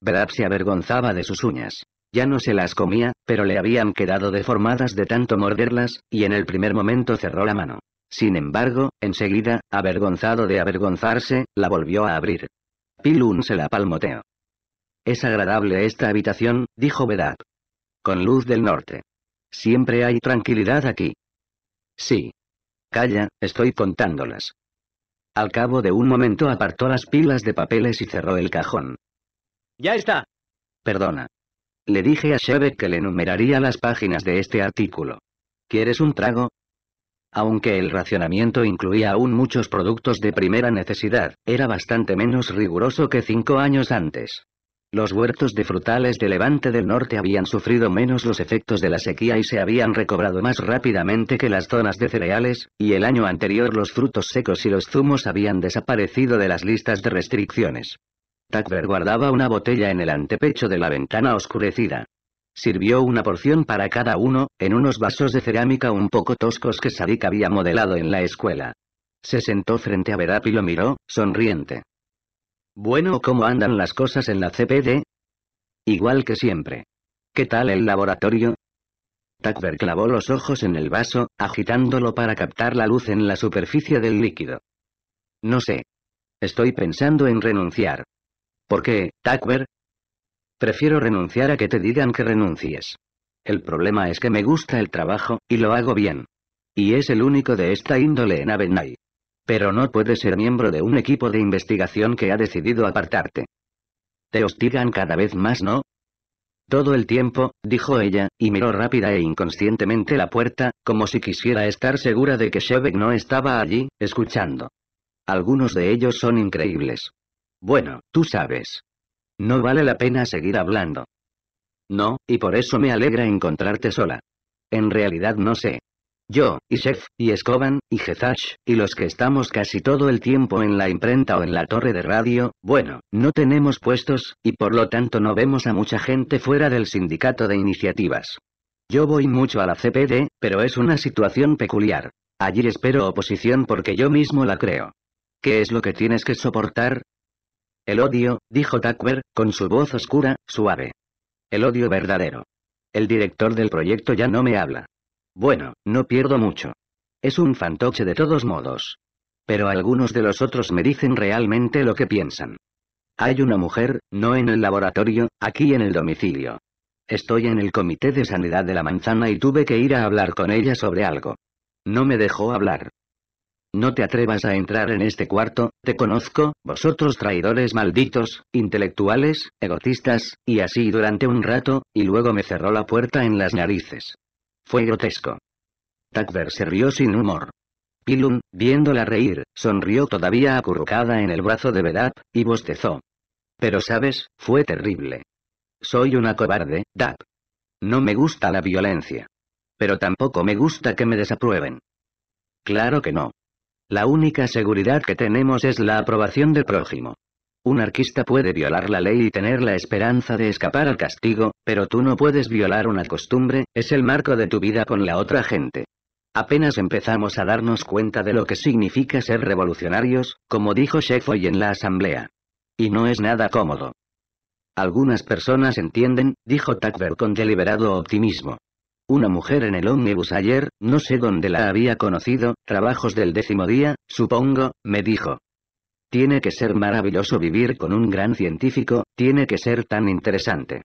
Brap se avergonzaba de sus uñas. Ya no se las comía, pero le habían quedado deformadas de tanto morderlas, y en el primer momento cerró la mano. Sin embargo, enseguida, avergonzado de avergonzarse, la volvió a abrir. Pilun se la palmoteó. Es agradable esta habitación, dijo Vedat. Con luz del norte. Siempre hay tranquilidad aquí. Sí. Calla, estoy contándolas. Al cabo de un momento apartó las pilas de papeles y cerró el cajón. Ya está. Perdona. Le dije a Shebe que le enumeraría las páginas de este artículo. ¿Quieres un trago? Aunque el racionamiento incluía aún muchos productos de primera necesidad, era bastante menos riguroso que cinco años antes. Los huertos de frutales de Levante del Norte habían sufrido menos los efectos de la sequía y se habían recobrado más rápidamente que las zonas de cereales, y el año anterior los frutos secos y los zumos habían desaparecido de las listas de restricciones. Tucker guardaba una botella en el antepecho de la ventana oscurecida. Sirvió una porción para cada uno, en unos vasos de cerámica un poco toscos que Sadik había modelado en la escuela. Se sentó frente a Verap y lo miró, sonriente. Bueno, ¿cómo andan las cosas en la CPD? Igual que siempre. ¿Qué tal el laboratorio? Tucker clavó los ojos en el vaso, agitándolo para captar la luz en la superficie del líquido. No sé. Estoy pensando en renunciar. ¿Por qué, Tucker? Prefiero renunciar a que te digan que renuncies. El problema es que me gusta el trabajo, y lo hago bien. Y es el único de esta índole en Avenay. Pero no puedes ser miembro de un equipo de investigación que ha decidido apartarte. Te hostigan cada vez más, ¿no? Todo el tiempo, dijo ella, y miró rápida e inconscientemente la puerta, como si quisiera estar segura de que Shebeck no estaba allí, escuchando. Algunos de ellos son increíbles. Bueno, tú sabes. No vale la pena seguir hablando. No, y por eso me alegra encontrarte sola. En realidad no sé. Yo, y Chef y Escoban, y Jezash, y los que estamos casi todo el tiempo en la imprenta o en la torre de radio, bueno, no tenemos puestos, y por lo tanto no vemos a mucha gente fuera del sindicato de iniciativas. Yo voy mucho a la CPD, pero es una situación peculiar. Allí espero oposición porque yo mismo la creo. ¿Qué es lo que tienes que soportar? El odio, dijo Tucker, con su voz oscura, suave. El odio verdadero. El director del proyecto ya no me habla. Bueno, no pierdo mucho. Es un fantoche de todos modos. Pero algunos de los otros me dicen realmente lo que piensan. Hay una mujer, no en el laboratorio, aquí en el domicilio. Estoy en el Comité de Sanidad de la Manzana y tuve que ir a hablar con ella sobre algo. No me dejó hablar. No te atrevas a entrar en este cuarto, te conozco, vosotros traidores malditos, intelectuales, egotistas, y así durante un rato, y luego me cerró la puerta en las narices. Fue grotesco. Takver se rió sin humor. Pilum, viéndola reír, sonrió todavía acurrucada en el brazo de Vedap, y bostezó. Pero sabes, fue terrible. Soy una cobarde, Dap. No me gusta la violencia. Pero tampoco me gusta que me desaprueben. Claro que no. La única seguridad que tenemos es la aprobación del prójimo. Un arquista puede violar la ley y tener la esperanza de escapar al castigo, pero tú no puedes violar una costumbre, es el marco de tu vida con la otra gente. Apenas empezamos a darnos cuenta de lo que significa ser revolucionarios, como dijo Sheffoy en la asamblea. Y no es nada cómodo. Algunas personas entienden, dijo Tucker con deliberado optimismo. Una mujer en el omnibus ayer, no sé dónde la había conocido, trabajos del décimo día, supongo, me dijo. Tiene que ser maravilloso vivir con un gran científico, tiene que ser tan interesante.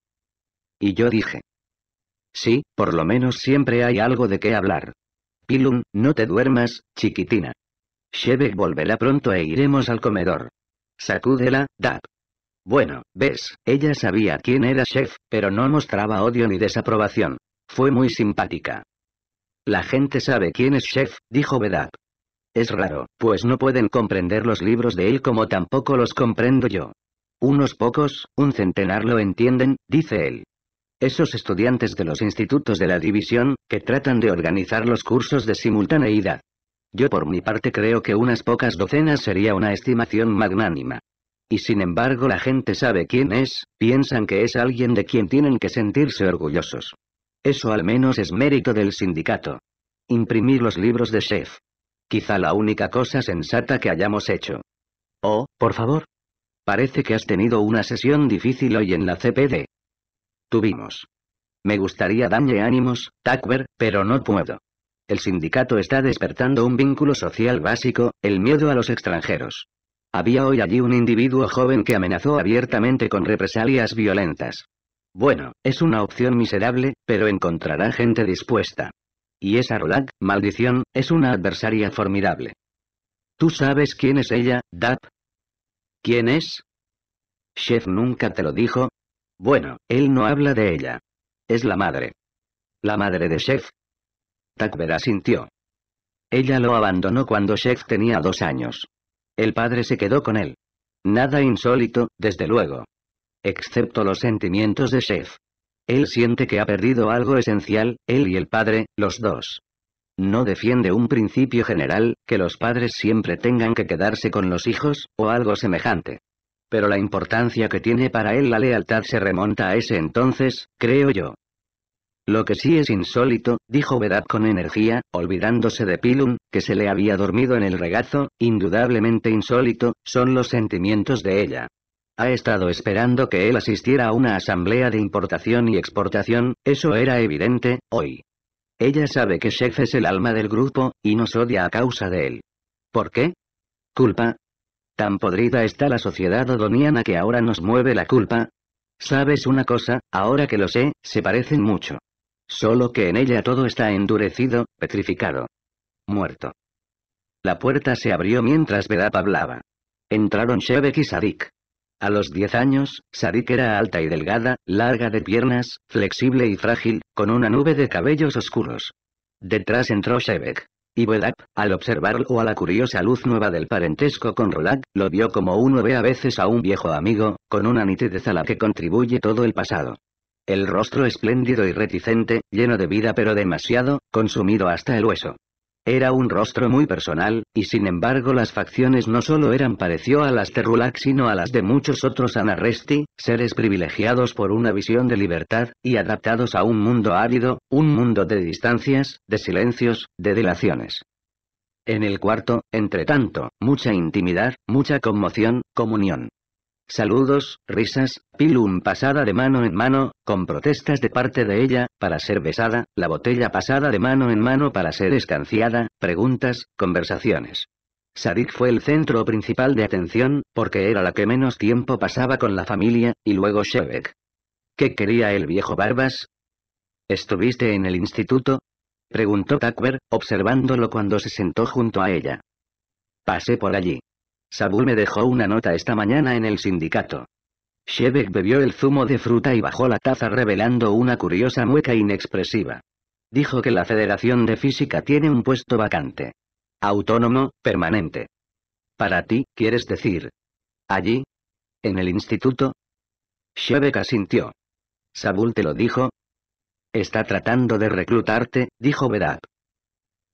Y yo dije. Sí, por lo menos siempre hay algo de qué hablar. Pilum, no te duermas, chiquitina. Shebek volverá pronto e iremos al comedor. Sacúdela, dap. Bueno, ves, ella sabía quién era Chef, pero no mostraba odio ni desaprobación. Fue muy simpática. La gente sabe quién es Chef, dijo Vedat. Es raro, pues no pueden comprender los libros de él como tampoco los comprendo yo. Unos pocos, un centenar lo entienden, dice él. Esos estudiantes de los institutos de la división, que tratan de organizar los cursos de simultaneidad. Yo por mi parte creo que unas pocas docenas sería una estimación magnánima. Y sin embargo la gente sabe quién es, piensan que es alguien de quien tienen que sentirse orgullosos. Eso al menos es mérito del sindicato. Imprimir los libros de Chef. Quizá la única cosa sensata que hayamos hecho. Oh, por favor. Parece que has tenido una sesión difícil hoy en la CPD. Tuvimos. Me gustaría darle ánimos, Tucker, pero no puedo. El sindicato está despertando un vínculo social básico, el miedo a los extranjeros. Había hoy allí un individuo joven que amenazó abiertamente con represalias violentas. Bueno, es una opción miserable, pero encontrará gente dispuesta. Y esa Rolag, maldición, es una adversaria formidable. ¿Tú sabes quién es ella, Dap? ¿Quién es? Chef nunca te lo dijo. Bueno, él no habla de ella. Es la madre. La madre de Chef. Takbera sintió. Ella lo abandonó cuando Chef tenía dos años. El padre se quedó con él. Nada insólito, desde luego excepto los sentimientos de Chef. Él siente que ha perdido algo esencial, él y el padre, los dos. No defiende un principio general, que los padres siempre tengan que quedarse con los hijos, o algo semejante. Pero la importancia que tiene para él la lealtad se remonta a ese entonces, creo yo. Lo que sí es insólito, dijo Vedad con energía, olvidándose de Pilum, que se le había dormido en el regazo, indudablemente insólito, son los sentimientos de ella. Ha estado esperando que él asistiera a una asamblea de importación y exportación, eso era evidente, hoy. Ella sabe que Shef es el alma del grupo, y nos odia a causa de él. ¿Por qué? ¿Culpa? Tan podrida está la sociedad odoniana que ahora nos mueve la culpa. ¿Sabes una cosa? Ahora que lo sé, se parecen mucho. Solo que en ella todo está endurecido, petrificado. Muerto. La puerta se abrió mientras Vedap hablaba. Entraron Shevek y Sadik. A los 10 años, Sarik era alta y delgada, larga de piernas, flexible y frágil, con una nube de cabellos oscuros. Detrás entró Shebek. Y Bedap, al observarlo a la curiosa luz nueva del parentesco con Rolak, lo vio como uno ve a veces a un viejo amigo, con una nitidez a la que contribuye todo el pasado. El rostro espléndido y reticente, lleno de vida pero demasiado, consumido hasta el hueso. Era un rostro muy personal, y sin embargo las facciones no solo eran pareció a las de Rulak sino a las de muchos otros anarresti, seres privilegiados por una visión de libertad, y adaptados a un mundo árido, un mundo de distancias, de silencios, de delaciones. En el cuarto, entre tanto, mucha intimidad, mucha conmoción, comunión. Saludos, risas, pilum pasada de mano en mano, con protestas de parte de ella, para ser besada, la botella pasada de mano en mano para ser escanciada, preguntas, conversaciones. Sadik fue el centro principal de atención, porque era la que menos tiempo pasaba con la familia, y luego Shebek. ¿Qué quería el viejo Barbas? ¿Estuviste en el instituto? Preguntó Takber, observándolo cuando se sentó junto a ella. Pasé por allí. Sabul me dejó una nota esta mañana en el sindicato. Shebek bebió el zumo de fruta y bajó la taza revelando una curiosa mueca inexpresiva. Dijo que la Federación de Física tiene un puesto vacante. Autónomo, permanente. Para ti, quieres decir. ¿Allí? ¿En el instituto? Shebek asintió. ¿Sabul te lo dijo? Está tratando de reclutarte, dijo Vedat.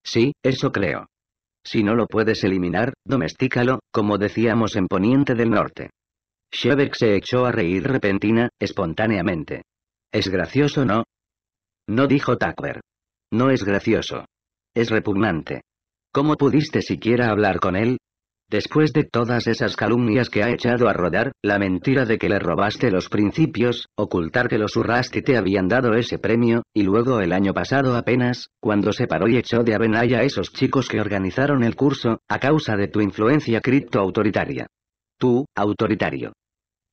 Sí, eso creo. Si no lo puedes eliminar, domestícalo, como decíamos en Poniente del Norte. Shebeck se echó a reír repentina, espontáneamente. ¿Es gracioso no? No dijo Tucker. No es gracioso. Es repugnante. ¿Cómo pudiste siquiera hablar con él? Después de todas esas calumnias que ha echado a rodar, la mentira de que le robaste los principios, ocultar que los y te habían dado ese premio, y luego el año pasado apenas, cuando se paró y echó de Avenaya a esos chicos que organizaron el curso, a causa de tu influencia criptoautoritaria. Tú, autoritario.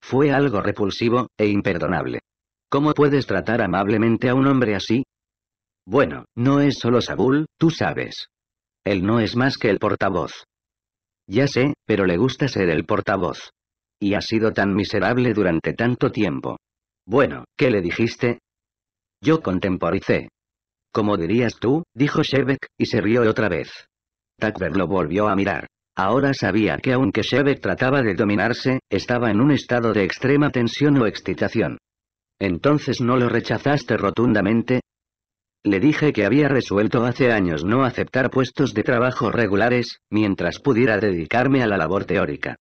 Fue algo repulsivo, e imperdonable. ¿Cómo puedes tratar amablemente a un hombre así? Bueno, no es solo Sabul, tú sabes. Él no es más que el portavoz ya sé, pero le gusta ser el portavoz. Y ha sido tan miserable durante tanto tiempo. Bueno, ¿qué le dijiste? Yo contemporicé. Como dirías tú, dijo Shevek y se rió otra vez. Takber lo volvió a mirar. Ahora sabía que aunque Shebeck trataba de dominarse, estaba en un estado de extrema tensión o excitación. Entonces no lo rechazaste rotundamente, le dije que había resuelto hace años no aceptar puestos de trabajo regulares, mientras pudiera dedicarme a la labor teórica.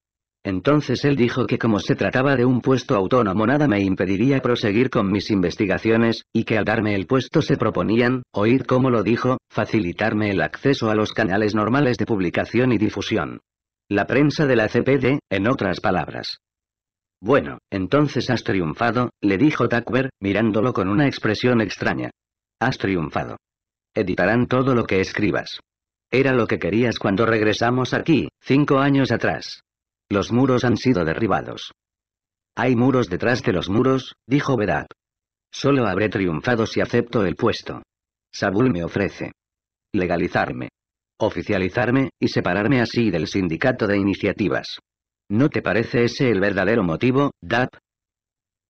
Entonces él dijo que como se trataba de un puesto autónomo nada me impediría proseguir con mis investigaciones, y que al darme el puesto se proponían, oír como lo dijo, facilitarme el acceso a los canales normales de publicación y difusión. La prensa de la CPD, en otras palabras. Bueno, entonces has triunfado, le dijo Tucker, mirándolo con una expresión extraña. Has triunfado. Editarán todo lo que escribas. Era lo que querías cuando regresamos aquí, cinco años atrás. Los muros han sido derribados. Hay muros detrás de los muros, dijo Vedat. Solo habré triunfado si acepto el puesto. Sabul me ofrece. Legalizarme. Oficializarme, y separarme así del sindicato de iniciativas. ¿No te parece ese el verdadero motivo, Dap?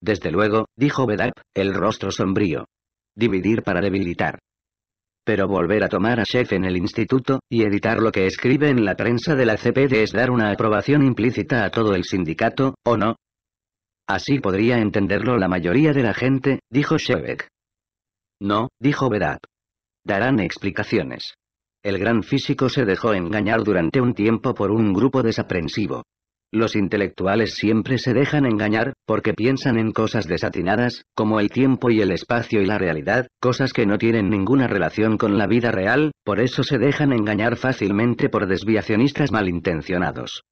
Desde luego, dijo Bedap, el rostro sombrío dividir para debilitar. Pero volver a tomar a chef en el instituto, y editar lo que escribe en la prensa de la CPD es dar una aprobación implícita a todo el sindicato, ¿o no? Así podría entenderlo la mayoría de la gente, dijo Shevek. No, dijo Vedat. Darán explicaciones. El gran físico se dejó engañar durante un tiempo por un grupo desaprensivo. Los intelectuales siempre se dejan engañar, porque piensan en cosas desatinadas, como el tiempo y el espacio y la realidad, cosas que no tienen ninguna relación con la vida real, por eso se dejan engañar fácilmente por desviacionistas malintencionados.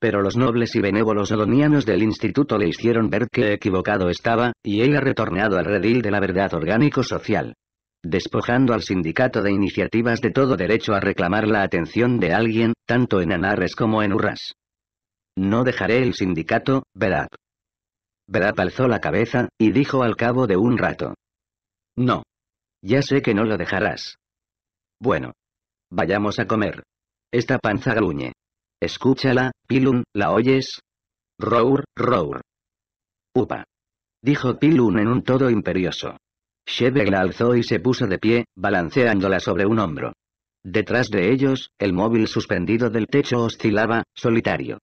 Pero los nobles y benévolos odonianos del instituto le hicieron ver que equivocado estaba, y él ha retornado al redil de la verdad orgánico-social despojando al sindicato de iniciativas de todo derecho a reclamar la atención de alguien, tanto en Anares como en Urras. No dejaré el sindicato, Verap. Verap alzó la cabeza, y dijo al cabo de un rato. No. Ya sé que no lo dejarás. Bueno. Vayamos a comer. Esta panza galuñe. Escúchala, Pilun, ¿la oyes? Rour, rour. Upa. Dijo Pilun en un todo imperioso. Shebeg la alzó y se puso de pie, balanceándola sobre un hombro. Detrás de ellos, el móvil suspendido del techo oscilaba, solitario.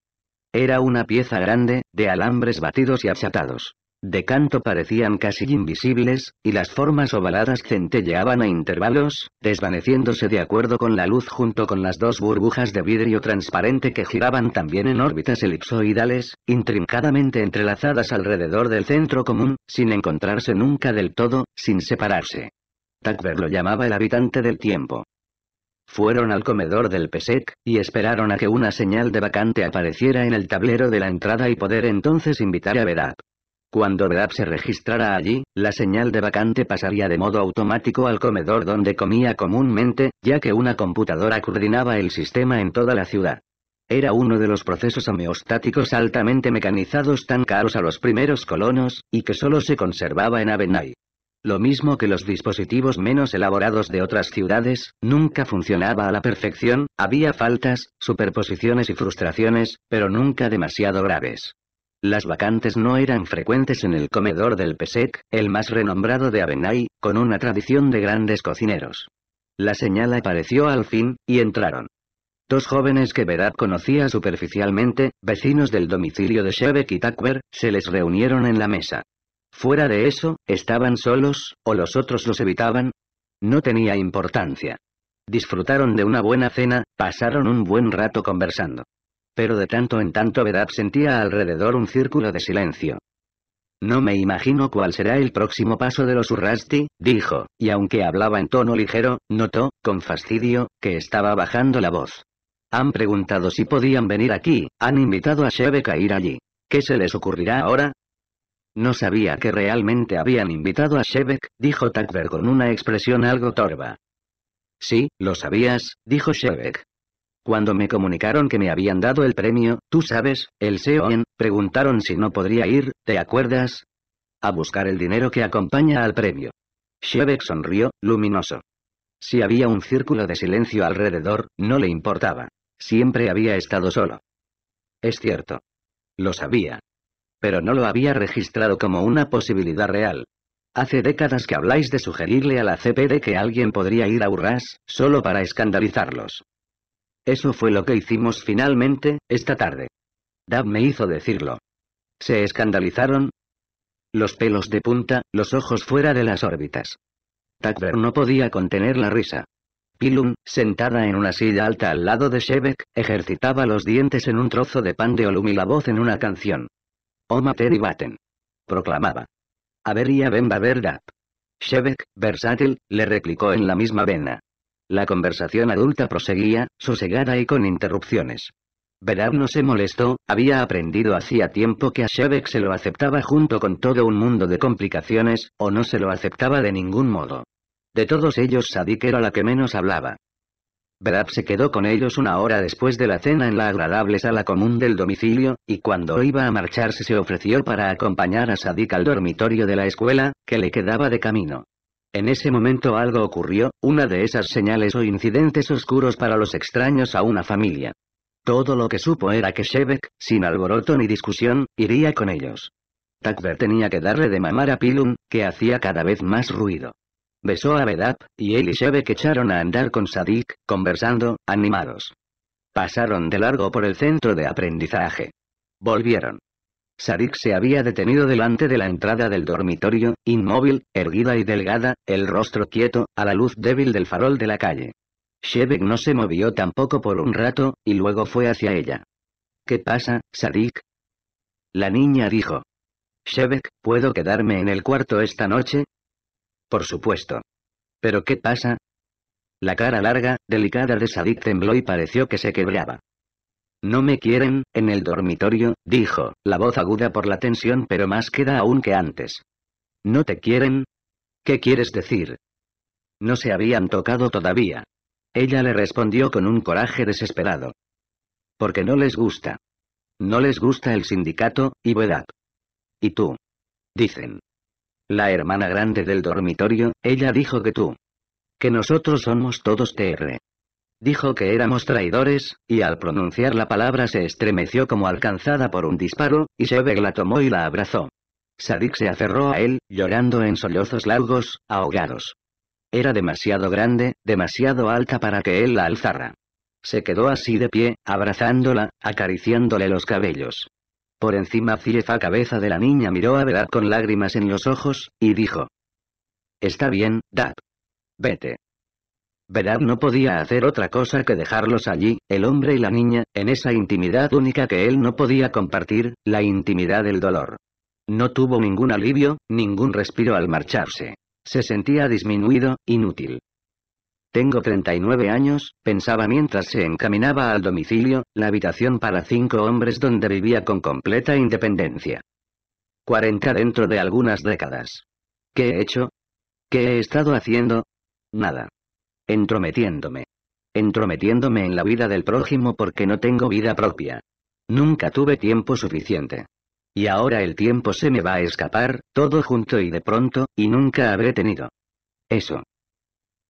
Era una pieza grande, de alambres batidos y achatados. De canto parecían casi invisibles, y las formas ovaladas centelleaban a intervalos, desvaneciéndose de acuerdo con la luz junto con las dos burbujas de vidrio transparente que giraban también en órbitas elipsoidales, intrincadamente entrelazadas alrededor del centro común, sin encontrarse nunca del todo, sin separarse. Tuckberg lo llamaba el habitante del tiempo. Fueron al comedor del PSEC, y esperaron a que una señal de vacante apareciera en el tablero de la entrada y poder entonces invitar a Verap. Cuando Verap se registrara allí, la señal de vacante pasaría de modo automático al comedor donde comía comúnmente, ya que una computadora coordinaba el sistema en toda la ciudad. Era uno de los procesos homeostáticos altamente mecanizados tan caros a los primeros colonos, y que solo se conservaba en Avenay. Lo mismo que los dispositivos menos elaborados de otras ciudades, nunca funcionaba a la perfección, había faltas, superposiciones y frustraciones, pero nunca demasiado graves. Las vacantes no eran frecuentes en el comedor del PESEC, el más renombrado de Abenay, con una tradición de grandes cocineros. La señal apareció al fin, y entraron. Dos jóvenes que Verat conocía superficialmente, vecinos del domicilio de Shebek y Takber, se les reunieron en la mesa. Fuera de eso, estaban solos, o los otros los evitaban. No tenía importancia. Disfrutaron de una buena cena, pasaron un buen rato conversando. Pero de tanto en tanto Vedab sentía alrededor un círculo de silencio. No me imagino cuál será el próximo paso de los Urrasti, dijo, y aunque hablaba en tono ligero, notó, con fastidio, que estaba bajando la voz. Han preguntado si podían venir aquí, han invitado a Shebek a ir allí. ¿Qué se les ocurrirá ahora? No sabía que realmente habían invitado a Shevek», dijo Tuckberg con una expresión algo torva. Sí, lo sabías, dijo Shevek. Cuando me comunicaron que me habían dado el premio, tú sabes, el Seon, preguntaron si no podría ir, ¿te acuerdas? A buscar el dinero que acompaña al premio. Shevek sonrió, luminoso. Si había un círculo de silencio alrededor, no le importaba. Siempre había estado solo. Es cierto. Lo sabía pero no lo había registrado como una posibilidad real. Hace décadas que habláis de sugerirle a la CPD que alguien podría ir a Urras, solo para escandalizarlos. Eso fue lo que hicimos finalmente, esta tarde. Dab me hizo decirlo. ¿Se escandalizaron? Los pelos de punta, los ojos fuera de las órbitas. Takber no podía contener la risa. Pilum, sentada en una silla alta al lado de Shebek, ejercitaba los dientes en un trozo de pan de olum y la voz en una canción. O Mater y Proclamaba. Avería Bemba Verdad. Shebek, versátil, le replicó en la misma vena. La conversación adulta proseguía, sosegada y con interrupciones. Verab no se molestó, había aprendido hacía tiempo que a Shebek se lo aceptaba junto con todo un mundo de complicaciones, o no se lo aceptaba de ningún modo. De todos ellos Sadik era la que menos hablaba. Brad se quedó con ellos una hora después de la cena en la agradable sala común del domicilio, y cuando iba a marcharse se ofreció para acompañar a Sadik al dormitorio de la escuela, que le quedaba de camino. En ese momento algo ocurrió, una de esas señales o incidentes oscuros para los extraños a una familia. Todo lo que supo era que Shebek, sin alboroto ni discusión, iría con ellos. Takber tenía que darle de mamar a Pilum, que hacía cada vez más ruido. Besó a Vedab, y él y Shebek echaron a andar con Sadik, conversando, animados. Pasaron de largo por el centro de aprendizaje. Volvieron. Sadik se había detenido delante de la entrada del dormitorio, inmóvil, erguida y delgada, el rostro quieto, a la luz débil del farol de la calle. Shebek no se movió tampoco por un rato, y luego fue hacia ella. ¿Qué pasa, Sadik? La niña dijo. Shebek, ¿puedo quedarme en el cuarto esta noche? por supuesto. ¿Pero qué pasa? La cara larga, delicada de Sadik tembló y pareció que se quebraba. No me quieren, en el dormitorio, dijo, la voz aguda por la tensión pero más queda aún que antes. ¿No te quieren? ¿Qué quieres decir? No se habían tocado todavía. Ella le respondió con un coraje desesperado. Porque no les gusta. No les gusta el sindicato, y verdad. ¿Y tú? Dicen la hermana grande del dormitorio, ella dijo que tú. Que nosotros somos todos TR. Dijo que éramos traidores, y al pronunciar la palabra se estremeció como alcanzada por un disparo, y ve la tomó y la abrazó. Sadik se aferró a él, llorando en sollozos largos, ahogados. Era demasiado grande, demasiado alta para que él la alzara. Se quedó así de pie, abrazándola, acariciándole los cabellos. Por encima ciefa cabeza de la niña miró a Verad con lágrimas en los ojos, y dijo. Está bien, Dad. Vete. Verad no podía hacer otra cosa que dejarlos allí, el hombre y la niña, en esa intimidad única que él no podía compartir, la intimidad del dolor. No tuvo ningún alivio, ningún respiro al marcharse. Se sentía disminuido, inútil. Tengo 39 años, pensaba mientras se encaminaba al domicilio, la habitación para cinco hombres donde vivía con completa independencia. 40 dentro de algunas décadas. ¿Qué he hecho? ¿Qué he estado haciendo? Nada. Entrometiéndome. Entrometiéndome en la vida del prójimo porque no tengo vida propia. Nunca tuve tiempo suficiente. Y ahora el tiempo se me va a escapar, todo junto y de pronto, y nunca habré tenido. Eso.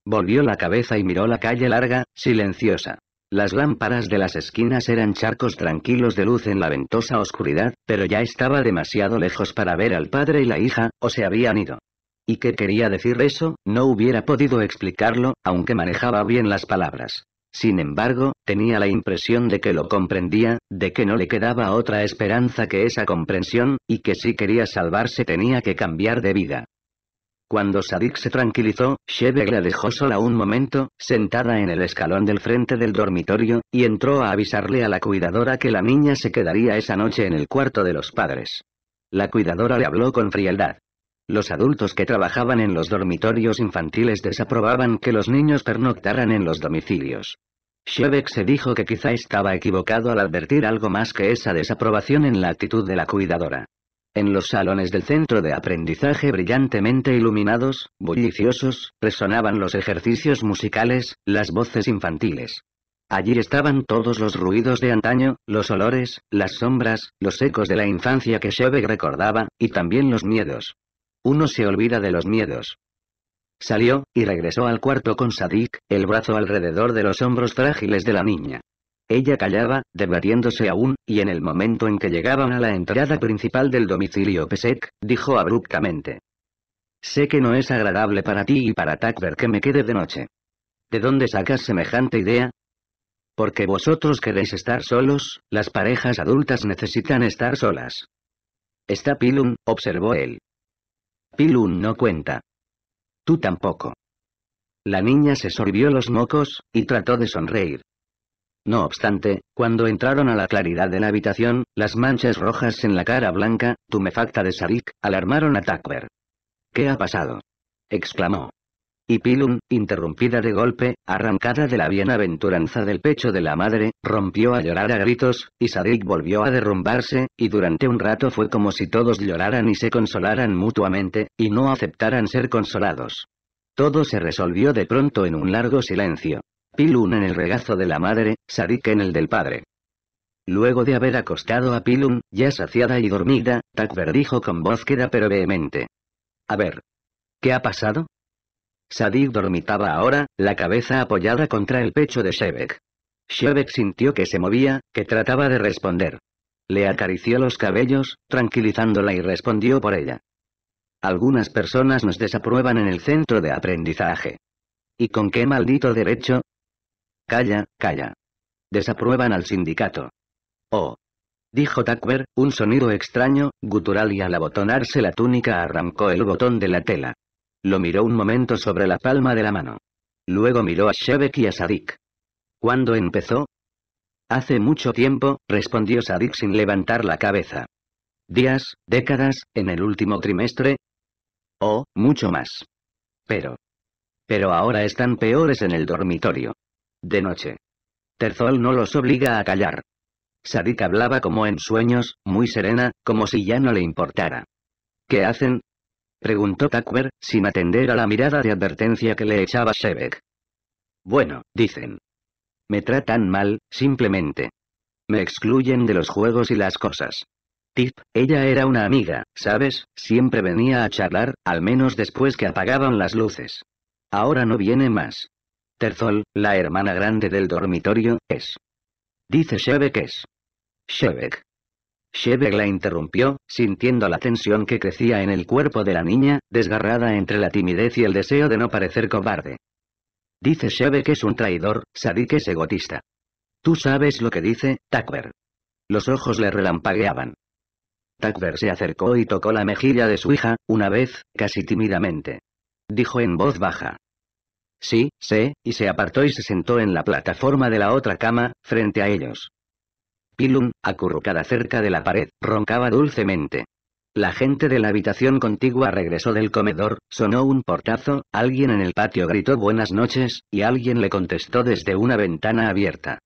Volvió la cabeza y miró la calle larga, silenciosa. Las lámparas de las esquinas eran charcos tranquilos de luz en la ventosa oscuridad, pero ya estaba demasiado lejos para ver al padre y la hija, o se habían ido. ¿Y qué quería decir eso? No hubiera podido explicarlo, aunque manejaba bien las palabras. Sin embargo, tenía la impresión de que lo comprendía, de que no le quedaba otra esperanza que esa comprensión, y que si quería salvarse tenía que cambiar de vida. Cuando Sadik se tranquilizó, Shebek la dejó sola un momento, sentada en el escalón del frente del dormitorio, y entró a avisarle a la cuidadora que la niña se quedaría esa noche en el cuarto de los padres. La cuidadora le habló con frialdad. Los adultos que trabajaban en los dormitorios infantiles desaprobaban que los niños pernoctaran en los domicilios. Shebek se dijo que quizá estaba equivocado al advertir algo más que esa desaprobación en la actitud de la cuidadora. En los salones del centro de aprendizaje brillantemente iluminados, bulliciosos, resonaban los ejercicios musicales, las voces infantiles. Allí estaban todos los ruidos de antaño, los olores, las sombras, los ecos de la infancia que Shevek recordaba, y también los miedos. Uno se olvida de los miedos. Salió, y regresó al cuarto con Sadik, el brazo alrededor de los hombros frágiles de la niña. Ella callaba, debatiéndose aún, y en el momento en que llegaban a la entrada principal del domicilio Pesek, dijo abruptamente. Sé que no es agradable para ti y para ver que me quede de noche. ¿De dónde sacas semejante idea? Porque vosotros queréis estar solos, las parejas adultas necesitan estar solas. Está Pilum», observó él. «Pilum no cuenta. Tú tampoco. La niña se sorbió los mocos, y trató de sonreír. No obstante, cuando entraron a la claridad de la habitación, las manchas rojas en la cara blanca, tumefacta de Sarik, alarmaron a Tucker. ¿Qué ha pasado? exclamó. Y Pilum, interrumpida de golpe, arrancada de la bienaventuranza del pecho de la madre, rompió a llorar a gritos, y Sadik volvió a derrumbarse, y durante un rato fue como si todos lloraran y se consolaran mutuamente, y no aceptaran ser consolados. Todo se resolvió de pronto en un largo silencio. Pilun en el regazo de la madre, Sadik en el del padre. Luego de haber acostado a Pilun, ya saciada y dormida, Takber dijo con voz queda pero vehemente. A ver. ¿Qué ha pasado? Sadik dormitaba ahora, la cabeza apoyada contra el pecho de Shebek. Shebek sintió que se movía, que trataba de responder. Le acarició los cabellos, tranquilizándola y respondió por ella. Algunas personas nos desaprueban en el centro de aprendizaje. ¿Y con qué maldito derecho? Calla, calla. Desaprueban al sindicato. Oh. Dijo Tucker, un sonido extraño, gutural y al abotonarse la túnica arrancó el botón de la tela. Lo miró un momento sobre la palma de la mano. Luego miró a Shevek y a Sadik. ¿Cuándo empezó? Hace mucho tiempo, respondió Sadik sin levantar la cabeza. ¿Días, décadas, en el último trimestre? Oh, mucho más. Pero. Pero ahora están peores en el dormitorio. De noche. Terzol no los obliga a callar. Sadik hablaba como en sueños, muy serena, como si ya no le importara. ¿Qué hacen? Preguntó Takwer, sin atender a la mirada de advertencia que le echaba Shebek. Bueno, dicen. Me tratan mal, simplemente. Me excluyen de los juegos y las cosas. Tip, ella era una amiga, ¿sabes? Siempre venía a charlar, al menos después que apagaban las luces. Ahora no viene más. Terzol, la hermana grande del dormitorio, es. Dice Shebek es. Shebek. Shebek la interrumpió, sintiendo la tensión que crecía en el cuerpo de la niña, desgarrada entre la timidez y el deseo de no parecer cobarde. Dice Shebek es un traidor, Sadik es egotista. Tú sabes lo que dice, Takber. Los ojos le relampagueaban. Takber se acercó y tocó la mejilla de su hija, una vez, casi tímidamente. Dijo en voz baja, Sí, sé, y se apartó y se sentó en la plataforma de la otra cama, frente a ellos. Pilum, acurrucada cerca de la pared, roncaba dulcemente. La gente de la habitación contigua regresó del comedor, sonó un portazo, alguien en el patio gritó buenas noches, y alguien le contestó desde una ventana abierta.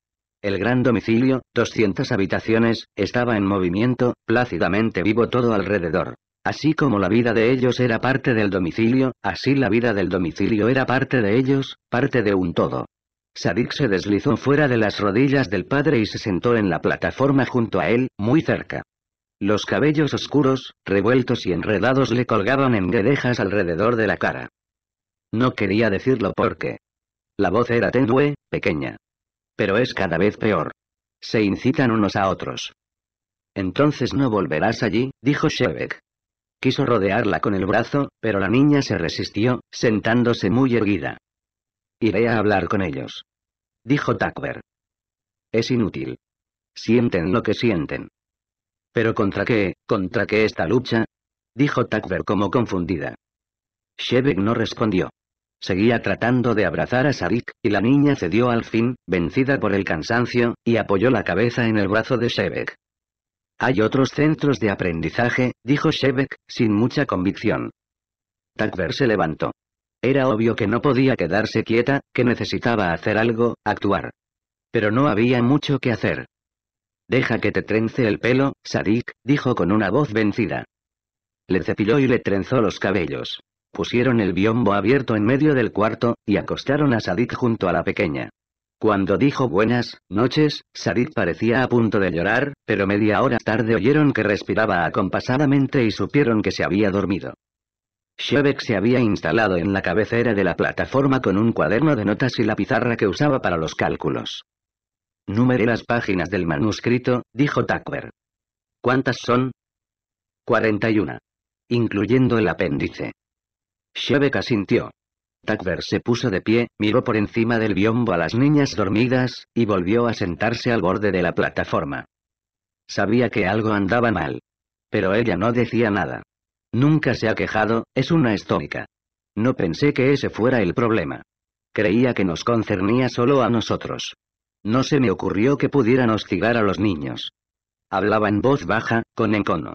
El gran domicilio, 200 habitaciones, estaba en movimiento, plácidamente vivo todo alrededor. Así como la vida de ellos era parte del domicilio, así la vida del domicilio era parte de ellos, parte de un todo. Sadik se deslizó fuera de las rodillas del padre y se sentó en la plataforma junto a él, muy cerca. Los cabellos oscuros, revueltos y enredados le colgaban en guedejas alrededor de la cara. No quería decirlo porque... La voz era tenue, pequeña. Pero es cada vez peor. Se incitan unos a otros. Entonces no volverás allí, dijo Shebek. Quiso rodearla con el brazo, pero la niña se resistió, sentándose muy erguida. Iré a hablar con ellos. Dijo Tucker. Es inútil. Sienten lo que sienten. ¿Pero contra qué, contra qué esta lucha? Dijo Tucker como confundida. Shebek no respondió. Seguía tratando de abrazar a Sarik, y la niña cedió al fin, vencida por el cansancio, y apoyó la cabeza en el brazo de Shevek. Hay otros centros de aprendizaje, dijo Shebek, sin mucha convicción. Takver se levantó. Era obvio que no podía quedarse quieta, que necesitaba hacer algo, actuar. Pero no había mucho que hacer. Deja que te trence el pelo, Sadik, dijo con una voz vencida. Le cepilló y le trenzó los cabellos. Pusieron el biombo abierto en medio del cuarto, y acostaron a Sadik junto a la pequeña. Cuando dijo buenas noches, Sarit parecía a punto de llorar, pero media hora tarde oyeron que respiraba acompasadamente y supieron que se había dormido. Shebek se había instalado en la cabecera de la plataforma con un cuaderno de notas y la pizarra que usaba para los cálculos. de las páginas del manuscrito, dijo Tucker. ¿Cuántas son? 41. Incluyendo el apéndice. Shebek asintió. Tucker se puso de pie, miró por encima del biombo a las niñas dormidas, y volvió a sentarse al borde de la plataforma. Sabía que algo andaba mal. Pero ella no decía nada. Nunca se ha quejado, es una estómica. No pensé que ese fuera el problema. Creía que nos concernía solo a nosotros. No se me ocurrió que pudieran hostigar a los niños. Hablaba en voz baja, con encono.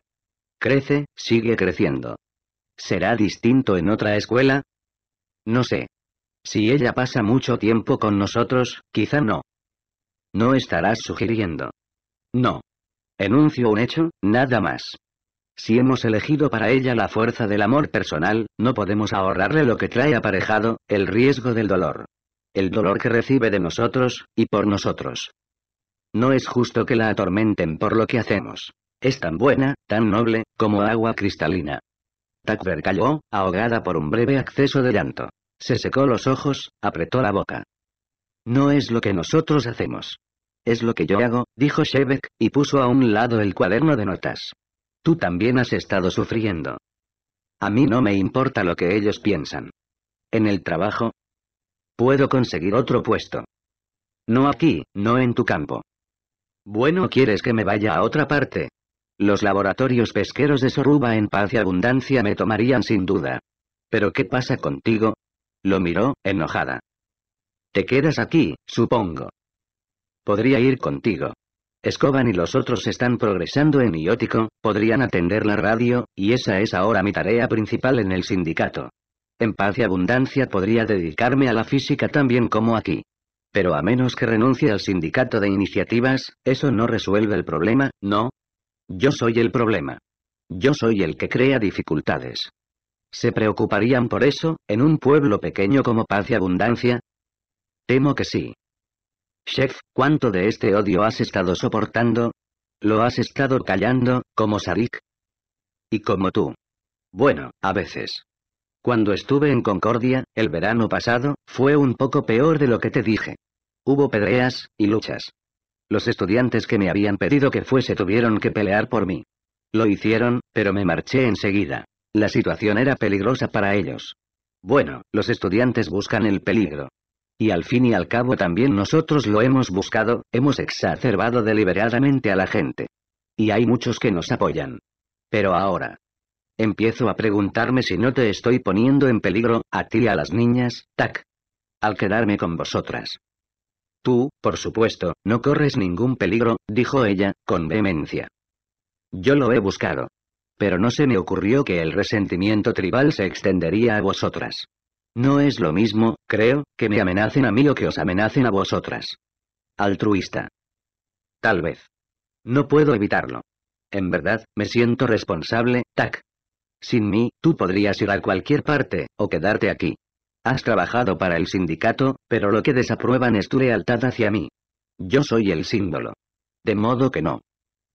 Crece, sigue creciendo. ¿Será distinto en otra escuela? No sé. Si ella pasa mucho tiempo con nosotros, quizá no. No estarás sugiriendo. No. Enuncio un hecho, nada más. Si hemos elegido para ella la fuerza del amor personal, no podemos ahorrarle lo que trae aparejado, el riesgo del dolor. El dolor que recibe de nosotros, y por nosotros. No es justo que la atormenten por lo que hacemos. Es tan buena, tan noble, como agua cristalina. Tucker cayó, ahogada por un breve acceso de llanto. Se secó los ojos, apretó la boca. No es lo que nosotros hacemos. Es lo que yo hago, dijo Shebek, y puso a un lado el cuaderno de notas. Tú también has estado sufriendo. A mí no me importa lo que ellos piensan. En el trabajo. Puedo conseguir otro puesto. No aquí, no en tu campo. Bueno, ¿quieres que me vaya a otra parte? Los laboratorios pesqueros de Soruba en paz y abundancia me tomarían sin duda. Pero ¿qué pasa contigo? Lo miró, enojada. Te quedas aquí, supongo. Podría ir contigo. Escoban y los otros están progresando en Iótico, podrían atender la radio, y esa es ahora mi tarea principal en el sindicato. En paz y abundancia podría dedicarme a la física también como aquí. Pero a menos que renuncie al sindicato de iniciativas, eso no resuelve el problema, ¿no? Yo soy el problema. Yo soy el que crea dificultades. ¿Se preocuparían por eso, en un pueblo pequeño como paz y abundancia? Temo que sí. Chef, ¿cuánto de este odio has estado soportando? ¿Lo has estado callando, como Sarik? Y como tú. Bueno, a veces. Cuando estuve en Concordia, el verano pasado, fue un poco peor de lo que te dije. Hubo pedreas, y luchas. Los estudiantes que me habían pedido que fuese tuvieron que pelear por mí. Lo hicieron, pero me marché enseguida. La situación era peligrosa para ellos. Bueno, los estudiantes buscan el peligro. Y al fin y al cabo también nosotros lo hemos buscado, hemos exacerbado deliberadamente a la gente. Y hay muchos que nos apoyan. Pero ahora. Empiezo a preguntarme si no te estoy poniendo en peligro, a ti y a las niñas, tac. Al quedarme con vosotras. Tú, por supuesto, no corres ningún peligro, dijo ella, con vehemencia. Yo lo he buscado. Pero no se me ocurrió que el resentimiento tribal se extendería a vosotras. No es lo mismo, creo, que me amenacen a mí o que os amenacen a vosotras. Altruista. Tal vez. No puedo evitarlo. En verdad, me siento responsable, Tac. Sin mí, tú podrías ir a cualquier parte, o quedarte aquí. Has trabajado para el sindicato, pero lo que desaprueban es tu lealtad hacia mí. Yo soy el símbolo. De modo que no.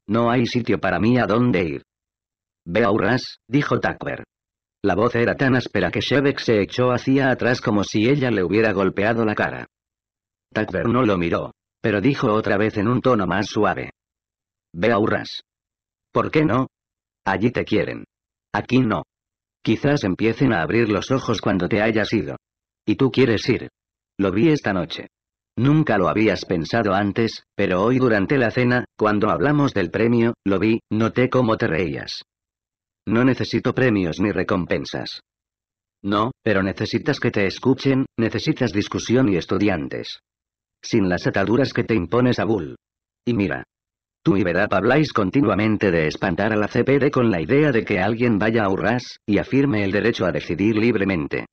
No hay sitio para mí a dónde ir a Urras», dijo Tucker. La voz era tan áspera que Shevek se echó hacia atrás como si ella le hubiera golpeado la cara. Tucker no lo miró, pero dijo otra vez en un tono más suave. a Urras». ¿Por qué no? Allí te quieren. Aquí no. Quizás empiecen a abrir los ojos cuando te hayas ido. Y tú quieres ir. Lo vi esta noche. Nunca lo habías pensado antes, pero hoy durante la cena, cuando hablamos del premio, lo vi, noté cómo te reías. No necesito premios ni recompensas. No, pero necesitas que te escuchen, necesitas discusión y estudiantes. Sin las ataduras que te impones a Bull. Y mira. Tú y Verap habláis continuamente de espantar a la CPD con la idea de que alguien vaya a Urras, y afirme el derecho a decidir libremente.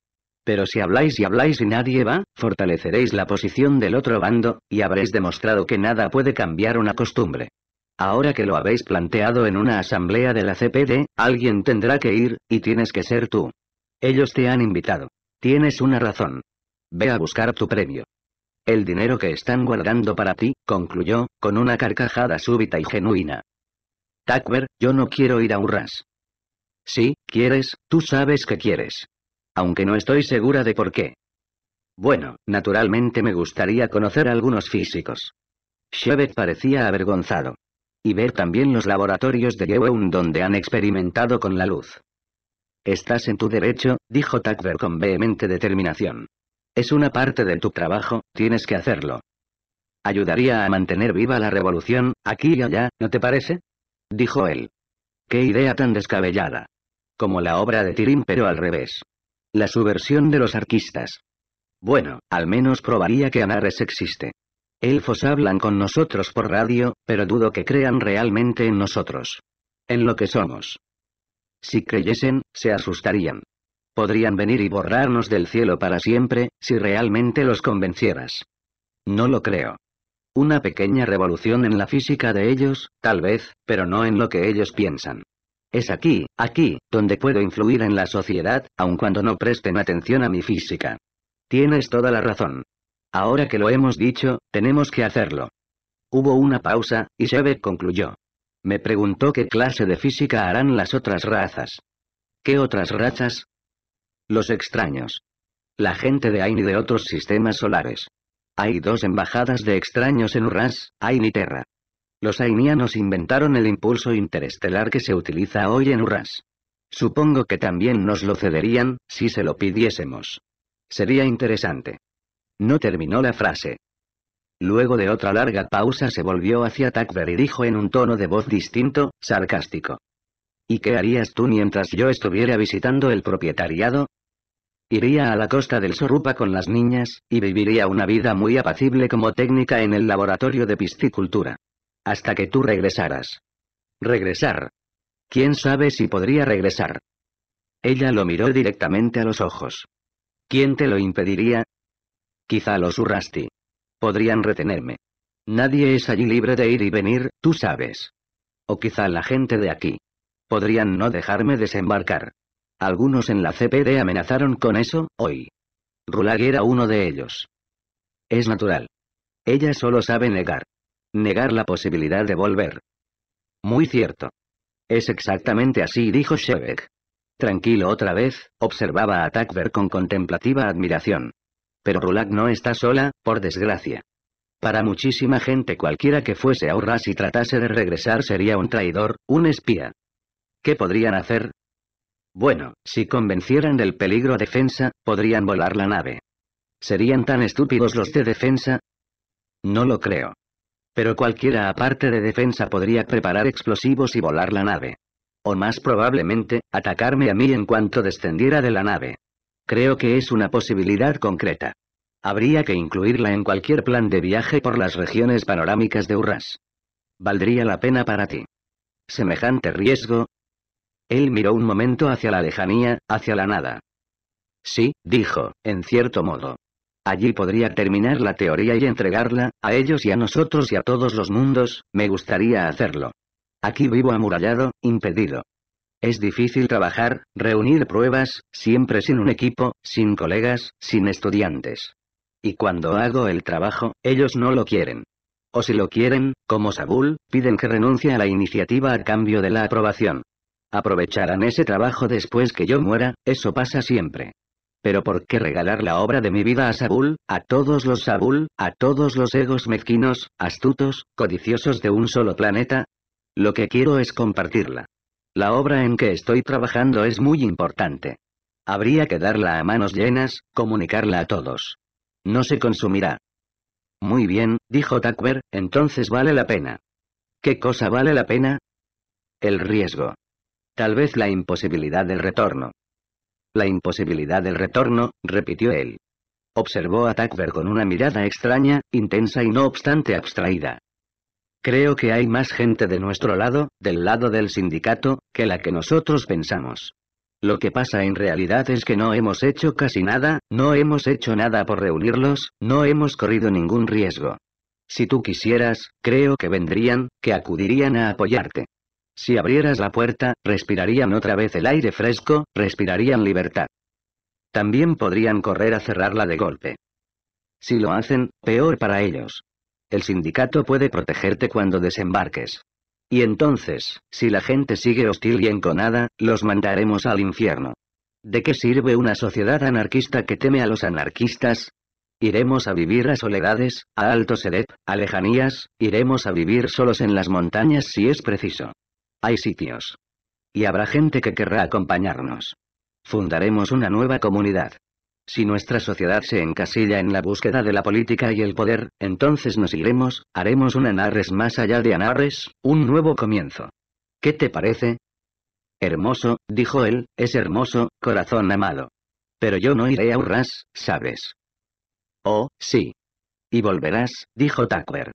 Pero si habláis y habláis y nadie va, fortaleceréis la posición del otro bando, y habréis demostrado que nada puede cambiar una costumbre. Ahora que lo habéis planteado en una asamblea de la CPD, alguien tendrá que ir, y tienes que ser tú. Ellos te han invitado. Tienes una razón. Ve a buscar tu premio. El dinero que están guardando para ti, concluyó, con una carcajada súbita y genuina. Tucker, yo no quiero ir a Urras. Sí, quieres, tú sabes que quieres. Aunque no estoy segura de por qué. Bueno, naturalmente me gustaría conocer a algunos físicos. Shevet parecía avergonzado y ver también los laboratorios de Yeweun donde han experimentado con la luz. Estás en tu derecho, dijo Takver con vehemente determinación. Es una parte de tu trabajo, tienes que hacerlo. Ayudaría a mantener viva la revolución, aquí y allá, ¿no te parece? Dijo él. Qué idea tan descabellada. Como la obra de Tirín pero al revés. La subversión de los arquistas. Bueno, al menos probaría que Anares existe. Elfos hablan con nosotros por radio, pero dudo que crean realmente en nosotros. En lo que somos. Si creyesen, se asustarían. Podrían venir y borrarnos del cielo para siempre, si realmente los convencieras. No lo creo. Una pequeña revolución en la física de ellos, tal vez, pero no en lo que ellos piensan. Es aquí, aquí, donde puedo influir en la sociedad, aun cuando no presten atención a mi física. Tienes toda la razón. Ahora que lo hemos dicho, tenemos que hacerlo. Hubo una pausa, y Shebe concluyó. Me preguntó qué clase de física harán las otras razas. ¿Qué otras razas? Los extraños. La gente de Ain y de otros sistemas solares. Hay dos embajadas de extraños en Urras, Ain y Terra. Los ainianos inventaron el impulso interestelar que se utiliza hoy en Urras. Supongo que también nos lo cederían, si se lo pidiésemos. Sería interesante. No terminó la frase. Luego de otra larga pausa se volvió hacia Tucker y dijo en un tono de voz distinto, sarcástico. ¿Y qué harías tú mientras yo estuviera visitando el propietariado? Iría a la costa del Sorupa con las niñas, y viviría una vida muy apacible como técnica en el laboratorio de piscicultura. Hasta que tú regresaras. Regresar. ¿Quién sabe si podría regresar? Ella lo miró directamente a los ojos. ¿Quién te lo impediría? Quizá los Urrasti. Podrían retenerme. Nadie es allí libre de ir y venir, tú sabes. O quizá la gente de aquí. Podrían no dejarme desembarcar. Algunos en la CPD amenazaron con eso, hoy. Rulag era uno de ellos. Es natural. Ella solo sabe negar. Negar la posibilidad de volver. Muy cierto. Es exactamente así, dijo Shevek. Tranquilo otra vez, observaba a Takver con contemplativa admiración. Pero Rulak no está sola, por desgracia. Para muchísima gente cualquiera que fuese a Urras si tratase de regresar sería un traidor, un espía. ¿Qué podrían hacer? Bueno, si convencieran del peligro defensa, podrían volar la nave. ¿Serían tan estúpidos los de defensa? No lo creo. Pero cualquiera aparte de defensa podría preparar explosivos y volar la nave. O más probablemente, atacarme a mí en cuanto descendiera de la nave. Creo que es una posibilidad concreta. Habría que incluirla en cualquier plan de viaje por las regiones panorámicas de Urras. ¿Valdría la pena para ti? ¿Semejante riesgo? Él miró un momento hacia la lejanía, hacia la nada. Sí, dijo, en cierto modo. Allí podría terminar la teoría y entregarla, a ellos y a nosotros y a todos los mundos, me gustaría hacerlo. Aquí vivo amurallado, impedido. Es difícil trabajar, reunir pruebas, siempre sin un equipo, sin colegas, sin estudiantes. Y cuando hago el trabajo, ellos no lo quieren. O si lo quieren, como Sabul, piden que renuncie a la iniciativa a cambio de la aprobación. Aprovecharán ese trabajo después que yo muera, eso pasa siempre. Pero ¿por qué regalar la obra de mi vida a Sabul, a todos los Sabul, a todos los egos mezquinos, astutos, codiciosos de un solo planeta? Lo que quiero es compartirla. La obra en que estoy trabajando es muy importante. Habría que darla a manos llenas, comunicarla a todos. No se consumirá. Muy bien, dijo Tucker, entonces vale la pena. ¿Qué cosa vale la pena? El riesgo. Tal vez la imposibilidad del retorno. La imposibilidad del retorno, repitió él. Observó a Tucker con una mirada extraña, intensa y no obstante abstraída. Creo que hay más gente de nuestro lado, del lado del sindicato, que la que nosotros pensamos. Lo que pasa en realidad es que no hemos hecho casi nada, no hemos hecho nada por reunirlos, no hemos corrido ningún riesgo. Si tú quisieras, creo que vendrían, que acudirían a apoyarte. Si abrieras la puerta, respirarían otra vez el aire fresco, respirarían libertad. También podrían correr a cerrarla de golpe. Si lo hacen, peor para ellos. El sindicato puede protegerte cuando desembarques. Y entonces, si la gente sigue hostil y enconada, los mandaremos al infierno. ¿De qué sirve una sociedad anarquista que teme a los anarquistas? Iremos a vivir a soledades, a Alto Sedep, a lejanías, iremos a vivir solos en las montañas si es preciso. Hay sitios. Y habrá gente que querrá acompañarnos. Fundaremos una nueva comunidad. Si nuestra sociedad se encasilla en la búsqueda de la política y el poder, entonces nos iremos, haremos un anarres más allá de anarres, un nuevo comienzo. ¿Qué te parece? Hermoso, dijo él, es hermoso, corazón amado. Pero yo no iré a Urras, ¿sabes? Oh, sí. Y volverás, dijo Tucker.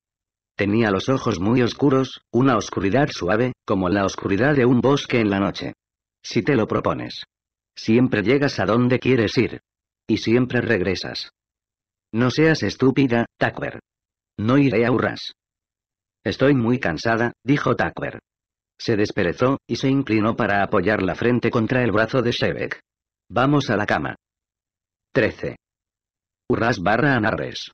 Tenía los ojos muy oscuros, una oscuridad suave, como la oscuridad de un bosque en la noche. Si te lo propones. Siempre llegas a donde quieres ir. Y siempre regresas. No seas estúpida, Tucker. No iré a Urras. Estoy muy cansada, dijo Tucker. Se desperezó, y se inclinó para apoyar la frente contra el brazo de Shebek. Vamos a la cama. 13. Urras barra Anarres.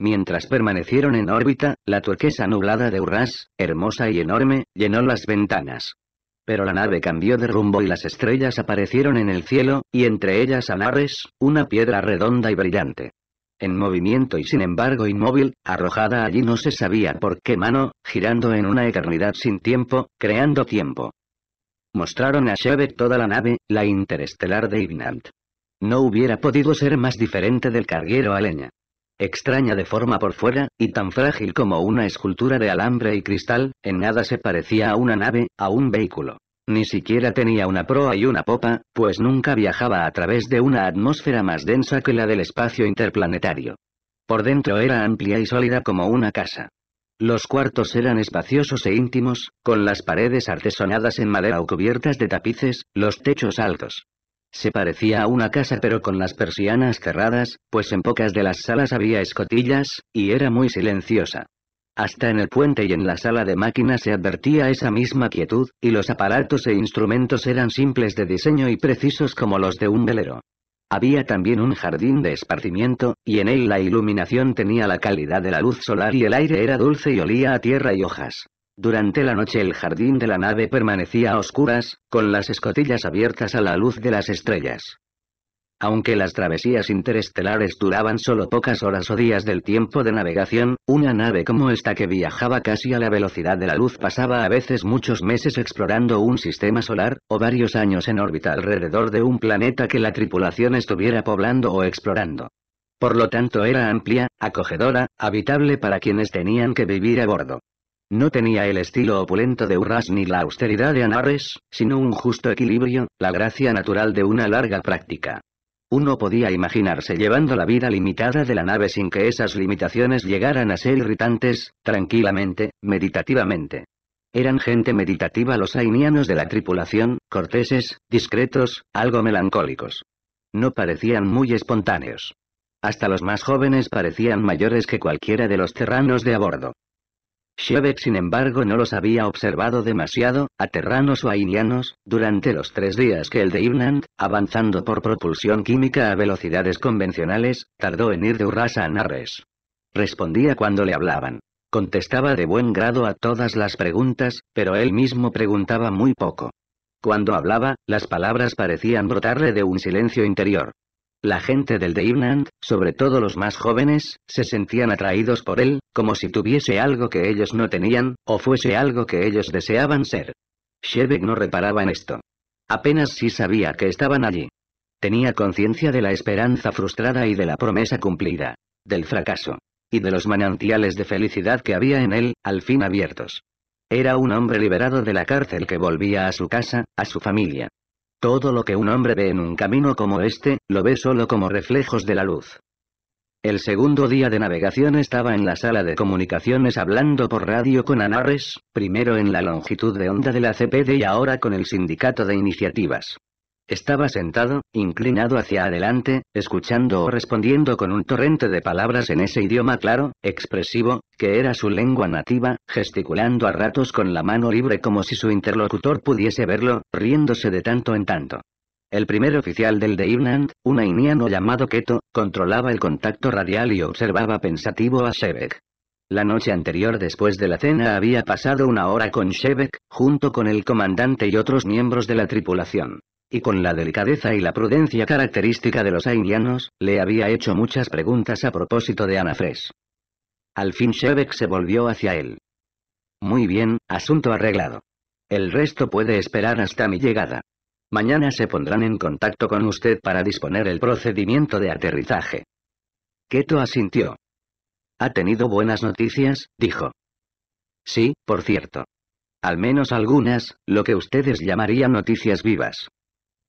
Mientras permanecieron en órbita, la turquesa nublada de Urras, hermosa y enorme, llenó las ventanas. Pero la nave cambió de rumbo y las estrellas aparecieron en el cielo, y entre ellas Anares, una piedra redonda y brillante. En movimiento y sin embargo inmóvil, arrojada allí no se sabía por qué mano, girando en una eternidad sin tiempo, creando tiempo. Mostraron a Shevet toda la nave, la interestelar de Ignant. No hubiera podido ser más diferente del carguero a leña extraña de forma por fuera, y tan frágil como una escultura de alambre y cristal, en nada se parecía a una nave, a un vehículo. Ni siquiera tenía una proa y una popa, pues nunca viajaba a través de una atmósfera más densa que la del espacio interplanetario. Por dentro era amplia y sólida como una casa. Los cuartos eran espaciosos e íntimos, con las paredes artesonadas en madera o cubiertas de tapices, los techos altos. Se parecía a una casa pero con las persianas cerradas, pues en pocas de las salas había escotillas, y era muy silenciosa. Hasta en el puente y en la sala de máquinas se advertía esa misma quietud, y los aparatos e instrumentos eran simples de diseño y precisos como los de un velero. Había también un jardín de esparcimiento, y en él la iluminación tenía la calidad de la luz solar y el aire era dulce y olía a tierra y hojas. Durante la noche el jardín de la nave permanecía a oscuras, con las escotillas abiertas a la luz de las estrellas. Aunque las travesías interestelares duraban solo pocas horas o días del tiempo de navegación, una nave como esta que viajaba casi a la velocidad de la luz pasaba a veces muchos meses explorando un sistema solar, o varios años en órbita alrededor de un planeta que la tripulación estuviera poblando o explorando. Por lo tanto era amplia, acogedora, habitable para quienes tenían que vivir a bordo. No tenía el estilo opulento de Urras ni la austeridad de Anares, sino un justo equilibrio, la gracia natural de una larga práctica. Uno podía imaginarse llevando la vida limitada de la nave sin que esas limitaciones llegaran a ser irritantes, tranquilamente, meditativamente. Eran gente meditativa los ainianos de la tripulación, corteses, discretos, algo melancólicos. No parecían muy espontáneos. Hasta los más jóvenes parecían mayores que cualquiera de los terranos de a bordo. Shebeck sin embargo no los había observado demasiado, a terranos o a indianos, durante los tres días que el de Ibnand, avanzando por propulsión química a velocidades convencionales, tardó en ir de Urrasa a Narres. Respondía cuando le hablaban. Contestaba de buen grado a todas las preguntas, pero él mismo preguntaba muy poco. Cuando hablaba, las palabras parecían brotarle de un silencio interior. La gente del Deivnant, sobre todo los más jóvenes, se sentían atraídos por él, como si tuviese algo que ellos no tenían, o fuese algo que ellos deseaban ser. Shebek no reparaba en esto. Apenas sí sabía que estaban allí. Tenía conciencia de la esperanza frustrada y de la promesa cumplida, del fracaso, y de los manantiales de felicidad que había en él, al fin abiertos. Era un hombre liberado de la cárcel que volvía a su casa, a su familia, todo lo que un hombre ve en un camino como este, lo ve solo como reflejos de la luz. El segundo día de navegación estaba en la sala de comunicaciones hablando por radio con Anares, primero en la longitud de onda de la CPD y ahora con el sindicato de iniciativas. Estaba sentado, inclinado hacia adelante, escuchando o respondiendo con un torrente de palabras en ese idioma claro, expresivo, que era su lengua nativa, gesticulando a ratos con la mano libre como si su interlocutor pudiese verlo, riéndose de tanto en tanto. El primer oficial del de un ainiano llamado Keto, controlaba el contacto radial y observaba pensativo a Shebek. La noche anterior después de la cena había pasado una hora con Shebek, junto con el comandante y otros miembros de la tripulación. Y con la delicadeza y la prudencia característica de los ainianos, le había hecho muchas preguntas a propósito de Anafres. Al fin Shebek se volvió hacia él. Muy bien, asunto arreglado. El resto puede esperar hasta mi llegada. Mañana se pondrán en contacto con usted para disponer el procedimiento de aterrizaje. Keto asintió. Ha tenido buenas noticias, dijo. Sí, por cierto. Al menos algunas, lo que ustedes llamarían noticias vivas.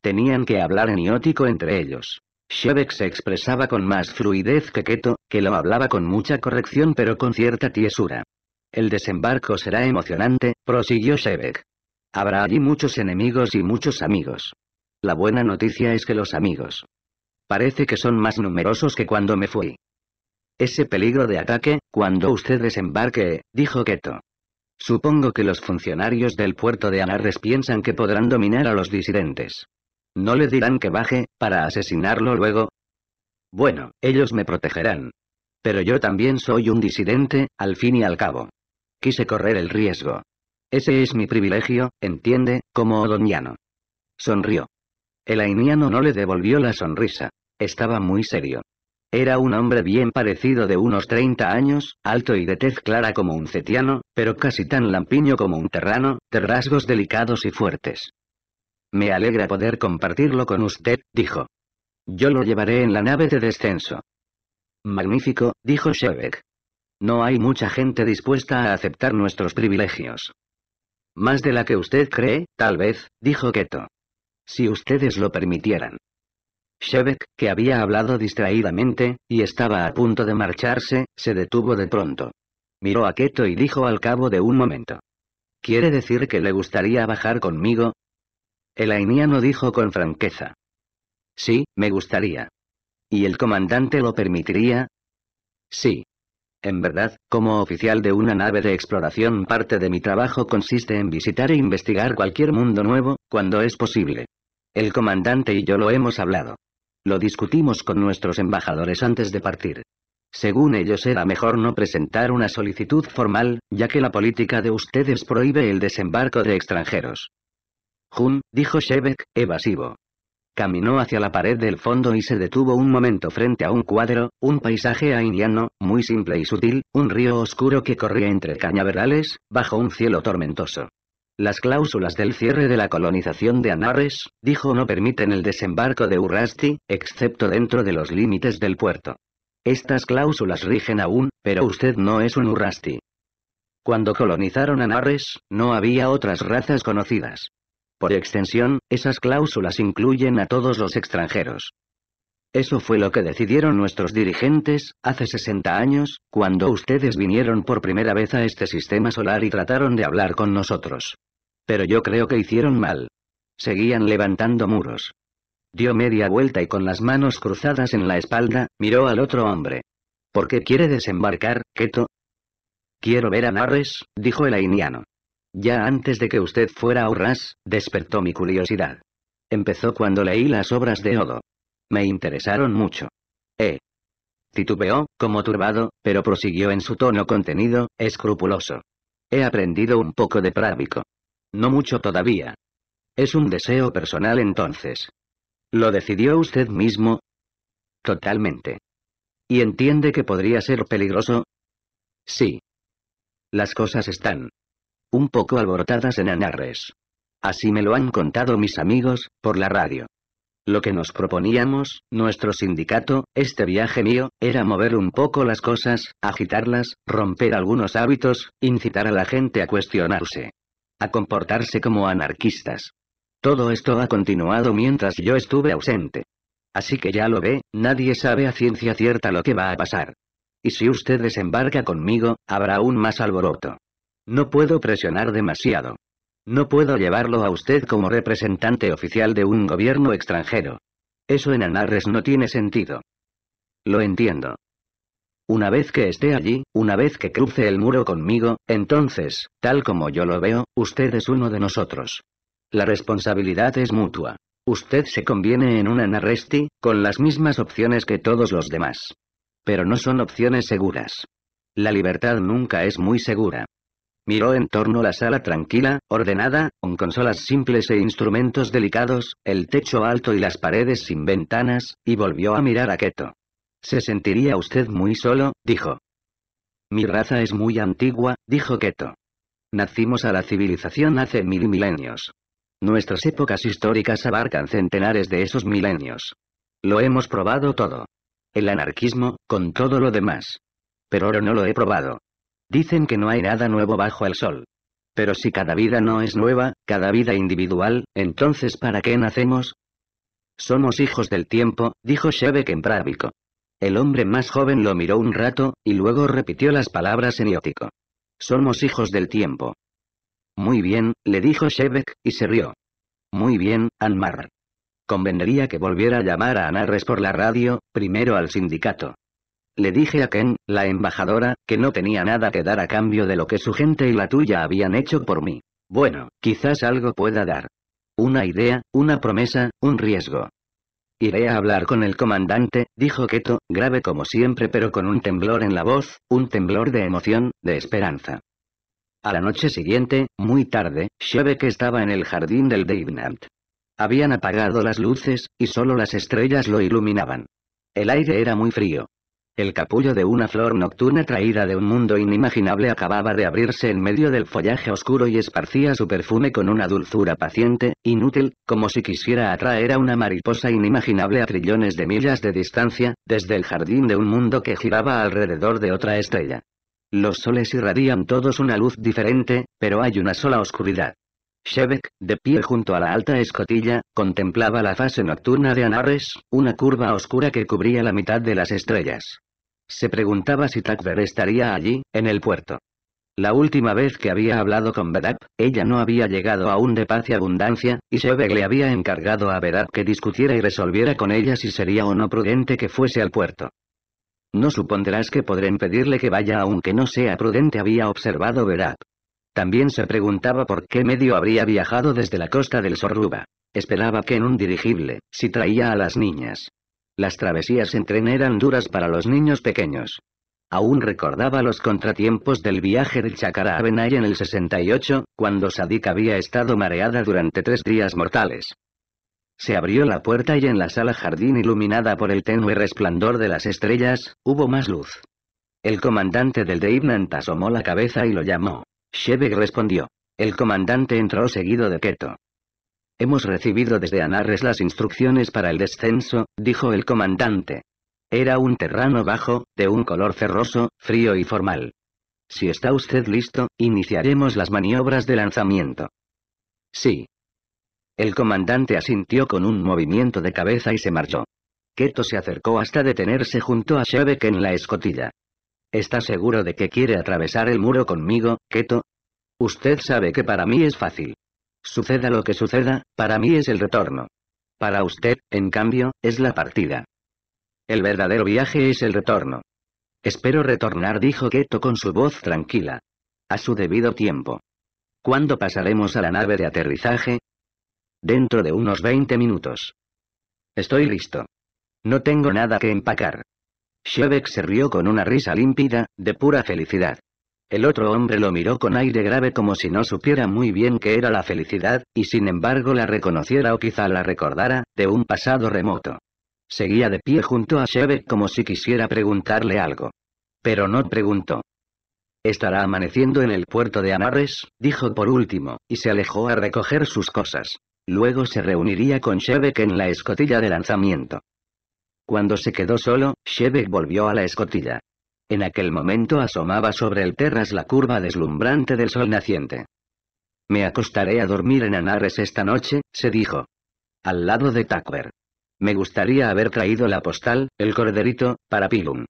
Tenían que hablar en iótico entre ellos. Shevek se expresaba con más fluidez que Keto, que lo hablaba con mucha corrección pero con cierta tiesura. El desembarco será emocionante, prosiguió Shevek. Habrá allí muchos enemigos y muchos amigos. La buena noticia es que los amigos. Parece que son más numerosos que cuando me fui. Ese peligro de ataque, cuando usted desembarque, dijo Keto. Supongo que los funcionarios del puerto de Anarres piensan que podrán dominar a los disidentes. ¿No le dirán que baje, para asesinarlo luego? Bueno, ellos me protegerán. Pero yo también soy un disidente, al fin y al cabo. Quise correr el riesgo. Ese es mi privilegio, entiende, como odoniano. Sonrió. El ainiano no le devolvió la sonrisa. Estaba muy serio. Era un hombre bien parecido de unos 30 años, alto y de tez clara como un cetiano, pero casi tan lampiño como un terrano, de rasgos delicados y fuertes. Me alegra poder compartirlo con usted, dijo. Yo lo llevaré en la nave de descenso. Magnífico, dijo Shevek. No hay mucha gente dispuesta a aceptar nuestros privilegios. Más de la que usted cree, tal vez, dijo Keto. Si ustedes lo permitieran. Shebek, que había hablado distraídamente, y estaba a punto de marcharse, se detuvo de pronto. Miró a Keto y dijo al cabo de un momento. ¿Quiere decir que le gustaría bajar conmigo? El ainiano dijo con franqueza. Sí, me gustaría. ¿Y el comandante lo permitiría? Sí. En verdad, como oficial de una nave de exploración parte de mi trabajo consiste en visitar e investigar cualquier mundo nuevo, cuando es posible. El comandante y yo lo hemos hablado. Lo discutimos con nuestros embajadores antes de partir. Según ellos era mejor no presentar una solicitud formal, ya que la política de ustedes prohíbe el desembarco de extranjeros. Jun, dijo Shebeck, evasivo. Caminó hacia la pared del fondo y se detuvo un momento frente a un cuadro, un paisaje indiano, muy simple y sutil, un río oscuro que corría entre cañaverales, bajo un cielo tormentoso. Las cláusulas del cierre de la colonización de Anares, dijo no permiten el desembarco de Urrasti, excepto dentro de los límites del puerto. Estas cláusulas rigen aún, pero usted no es un Urrasti. Cuando colonizaron Anares, no había otras razas conocidas. Por extensión, esas cláusulas incluyen a todos los extranjeros. Eso fue lo que decidieron nuestros dirigentes, hace 60 años, cuando ustedes vinieron por primera vez a este sistema solar y trataron de hablar con nosotros. Pero yo creo que hicieron mal. Seguían levantando muros. Dio media vuelta y con las manos cruzadas en la espalda, miró al otro hombre. ¿Por qué quiere desembarcar, Keto? Quiero ver a Narres, dijo el ainiano. Ya antes de que usted fuera a Urras, despertó mi curiosidad. Empezó cuando leí las obras de Odo. Me interesaron mucho. Eh. Titubeó, como turbado, pero prosiguió en su tono contenido, escrupuloso. He aprendido un poco de prábico. No mucho todavía. Es un deseo personal entonces. ¿Lo decidió usted mismo? Totalmente. ¿Y entiende que podría ser peligroso? Sí. Las cosas están. Un poco alborotadas en Anarres. Así me lo han contado mis amigos, por la radio. Lo que nos proponíamos, nuestro sindicato, este viaje mío, era mover un poco las cosas, agitarlas, romper algunos hábitos, incitar a la gente a cuestionarse. A comportarse como anarquistas. Todo esto ha continuado mientras yo estuve ausente. Así que ya lo ve, nadie sabe a ciencia cierta lo que va a pasar. Y si usted desembarca conmigo, habrá aún más alboroto. No puedo presionar demasiado. No puedo llevarlo a usted como representante oficial de un gobierno extranjero. Eso en Anarres no tiene sentido. Lo entiendo. Una vez que esté allí, una vez que cruce el muro conmigo, entonces, tal como yo lo veo, usted es uno de nosotros. La responsabilidad es mutua. Usted se conviene en un anarresti, con las mismas opciones que todos los demás. Pero no son opciones seguras. La libertad nunca es muy segura. Miró en torno la sala tranquila, ordenada, con consolas simples e instrumentos delicados, el techo alto y las paredes sin ventanas, y volvió a mirar a Keto. Se sentiría usted muy solo, dijo. Mi raza es muy antigua, dijo Keto. Nacimos a la civilización hace mil milenios. Nuestras épocas históricas abarcan centenares de esos milenios. Lo hemos probado todo. El anarquismo, con todo lo demás. Pero ahora no lo he probado. Dicen que no hay nada nuevo bajo el sol. Pero si cada vida no es nueva, cada vida individual, entonces ¿para qué nacemos? Somos hijos del tiempo, dijo Shevek en právico. El hombre más joven lo miró un rato, y luego repitió las palabras en iótico. Somos hijos del tiempo. Muy bien, le dijo Shevek, y se rió. Muy bien, Anmar. Convendría que volviera a llamar a Anarres por la radio, primero al sindicato. Le dije a Ken, la embajadora, que no tenía nada que dar a cambio de lo que su gente y la tuya habían hecho por mí. Bueno, quizás algo pueda dar. Una idea, una promesa, un riesgo. Iré a hablar con el comandante, dijo Keto, grave como siempre pero con un temblor en la voz, un temblor de emoción, de esperanza. A la noche siguiente, muy tarde, que estaba en el jardín del Deibnant. Habían apagado las luces, y solo las estrellas lo iluminaban. El aire era muy frío. El capullo de una flor nocturna traída de un mundo inimaginable acababa de abrirse en medio del follaje oscuro y esparcía su perfume con una dulzura paciente, inútil, como si quisiera atraer a una mariposa inimaginable a trillones de millas de distancia, desde el jardín de un mundo que giraba alrededor de otra estrella. Los soles irradian todos una luz diferente, pero hay una sola oscuridad. Shebek, de pie junto a la alta escotilla, contemplaba la fase nocturna de Anares, una curva oscura que cubría la mitad de las estrellas. Se preguntaba si Takver estaría allí, en el puerto. La última vez que había hablado con Vedap, ella no había llegado aún de paz y abundancia, y Shebeg le había encargado a Vedap que discutiera y resolviera con ella si sería o no prudente que fuese al puerto. No supondrás que podré impedirle que vaya aunque no sea prudente, había observado Vedap. También se preguntaba por qué medio habría viajado desde la costa del Sorruba. Esperaba que en un dirigible, si traía a las niñas, las travesías en tren eran duras para los niños pequeños. Aún recordaba los contratiempos del viaje del Chacará a en el 68, cuando Sadik había estado mareada durante tres días mortales. Se abrió la puerta y en la sala jardín iluminada por el tenue resplandor de las estrellas, hubo más luz. El comandante del Deibnant asomó la cabeza y lo llamó. Shevek respondió. El comandante entró seguido de Keto. Hemos recibido desde Anarres las instrucciones para el descenso, dijo el comandante. Era un terrano bajo, de un color cerroso, frío y formal. Si está usted listo, iniciaremos las maniobras de lanzamiento. Sí. El comandante asintió con un movimiento de cabeza y se marchó. Keto se acercó hasta detenerse junto a Shebek en la escotilla. ¿Está seguro de que quiere atravesar el muro conmigo, Keto? Usted sabe que para mí es fácil. Suceda lo que suceda, para mí es el retorno. Para usted, en cambio, es la partida. El verdadero viaje es el retorno. Espero retornar, dijo Keto con su voz tranquila. A su debido tiempo. ¿Cuándo pasaremos a la nave de aterrizaje? Dentro de unos 20 minutos. Estoy listo. No tengo nada que empacar. Shebek se rió con una risa límpida, de pura felicidad. El otro hombre lo miró con aire grave como si no supiera muy bien qué era la felicidad, y sin embargo la reconociera o quizá la recordara, de un pasado remoto. Seguía de pie junto a Shevek como si quisiera preguntarle algo. Pero no preguntó. Estará amaneciendo en el puerto de Amarres, dijo por último, y se alejó a recoger sus cosas. Luego se reuniría con Shebek en la escotilla de lanzamiento. Cuando se quedó solo, Shebek volvió a la escotilla. En aquel momento asomaba sobre el terras la curva deslumbrante del sol naciente. Me acostaré a dormir en Anares esta noche, se dijo. Al lado de Tucker. Me gustaría haber traído la postal, el corderito, para Pilum.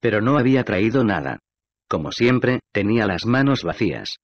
Pero no había traído nada. Como siempre, tenía las manos vacías.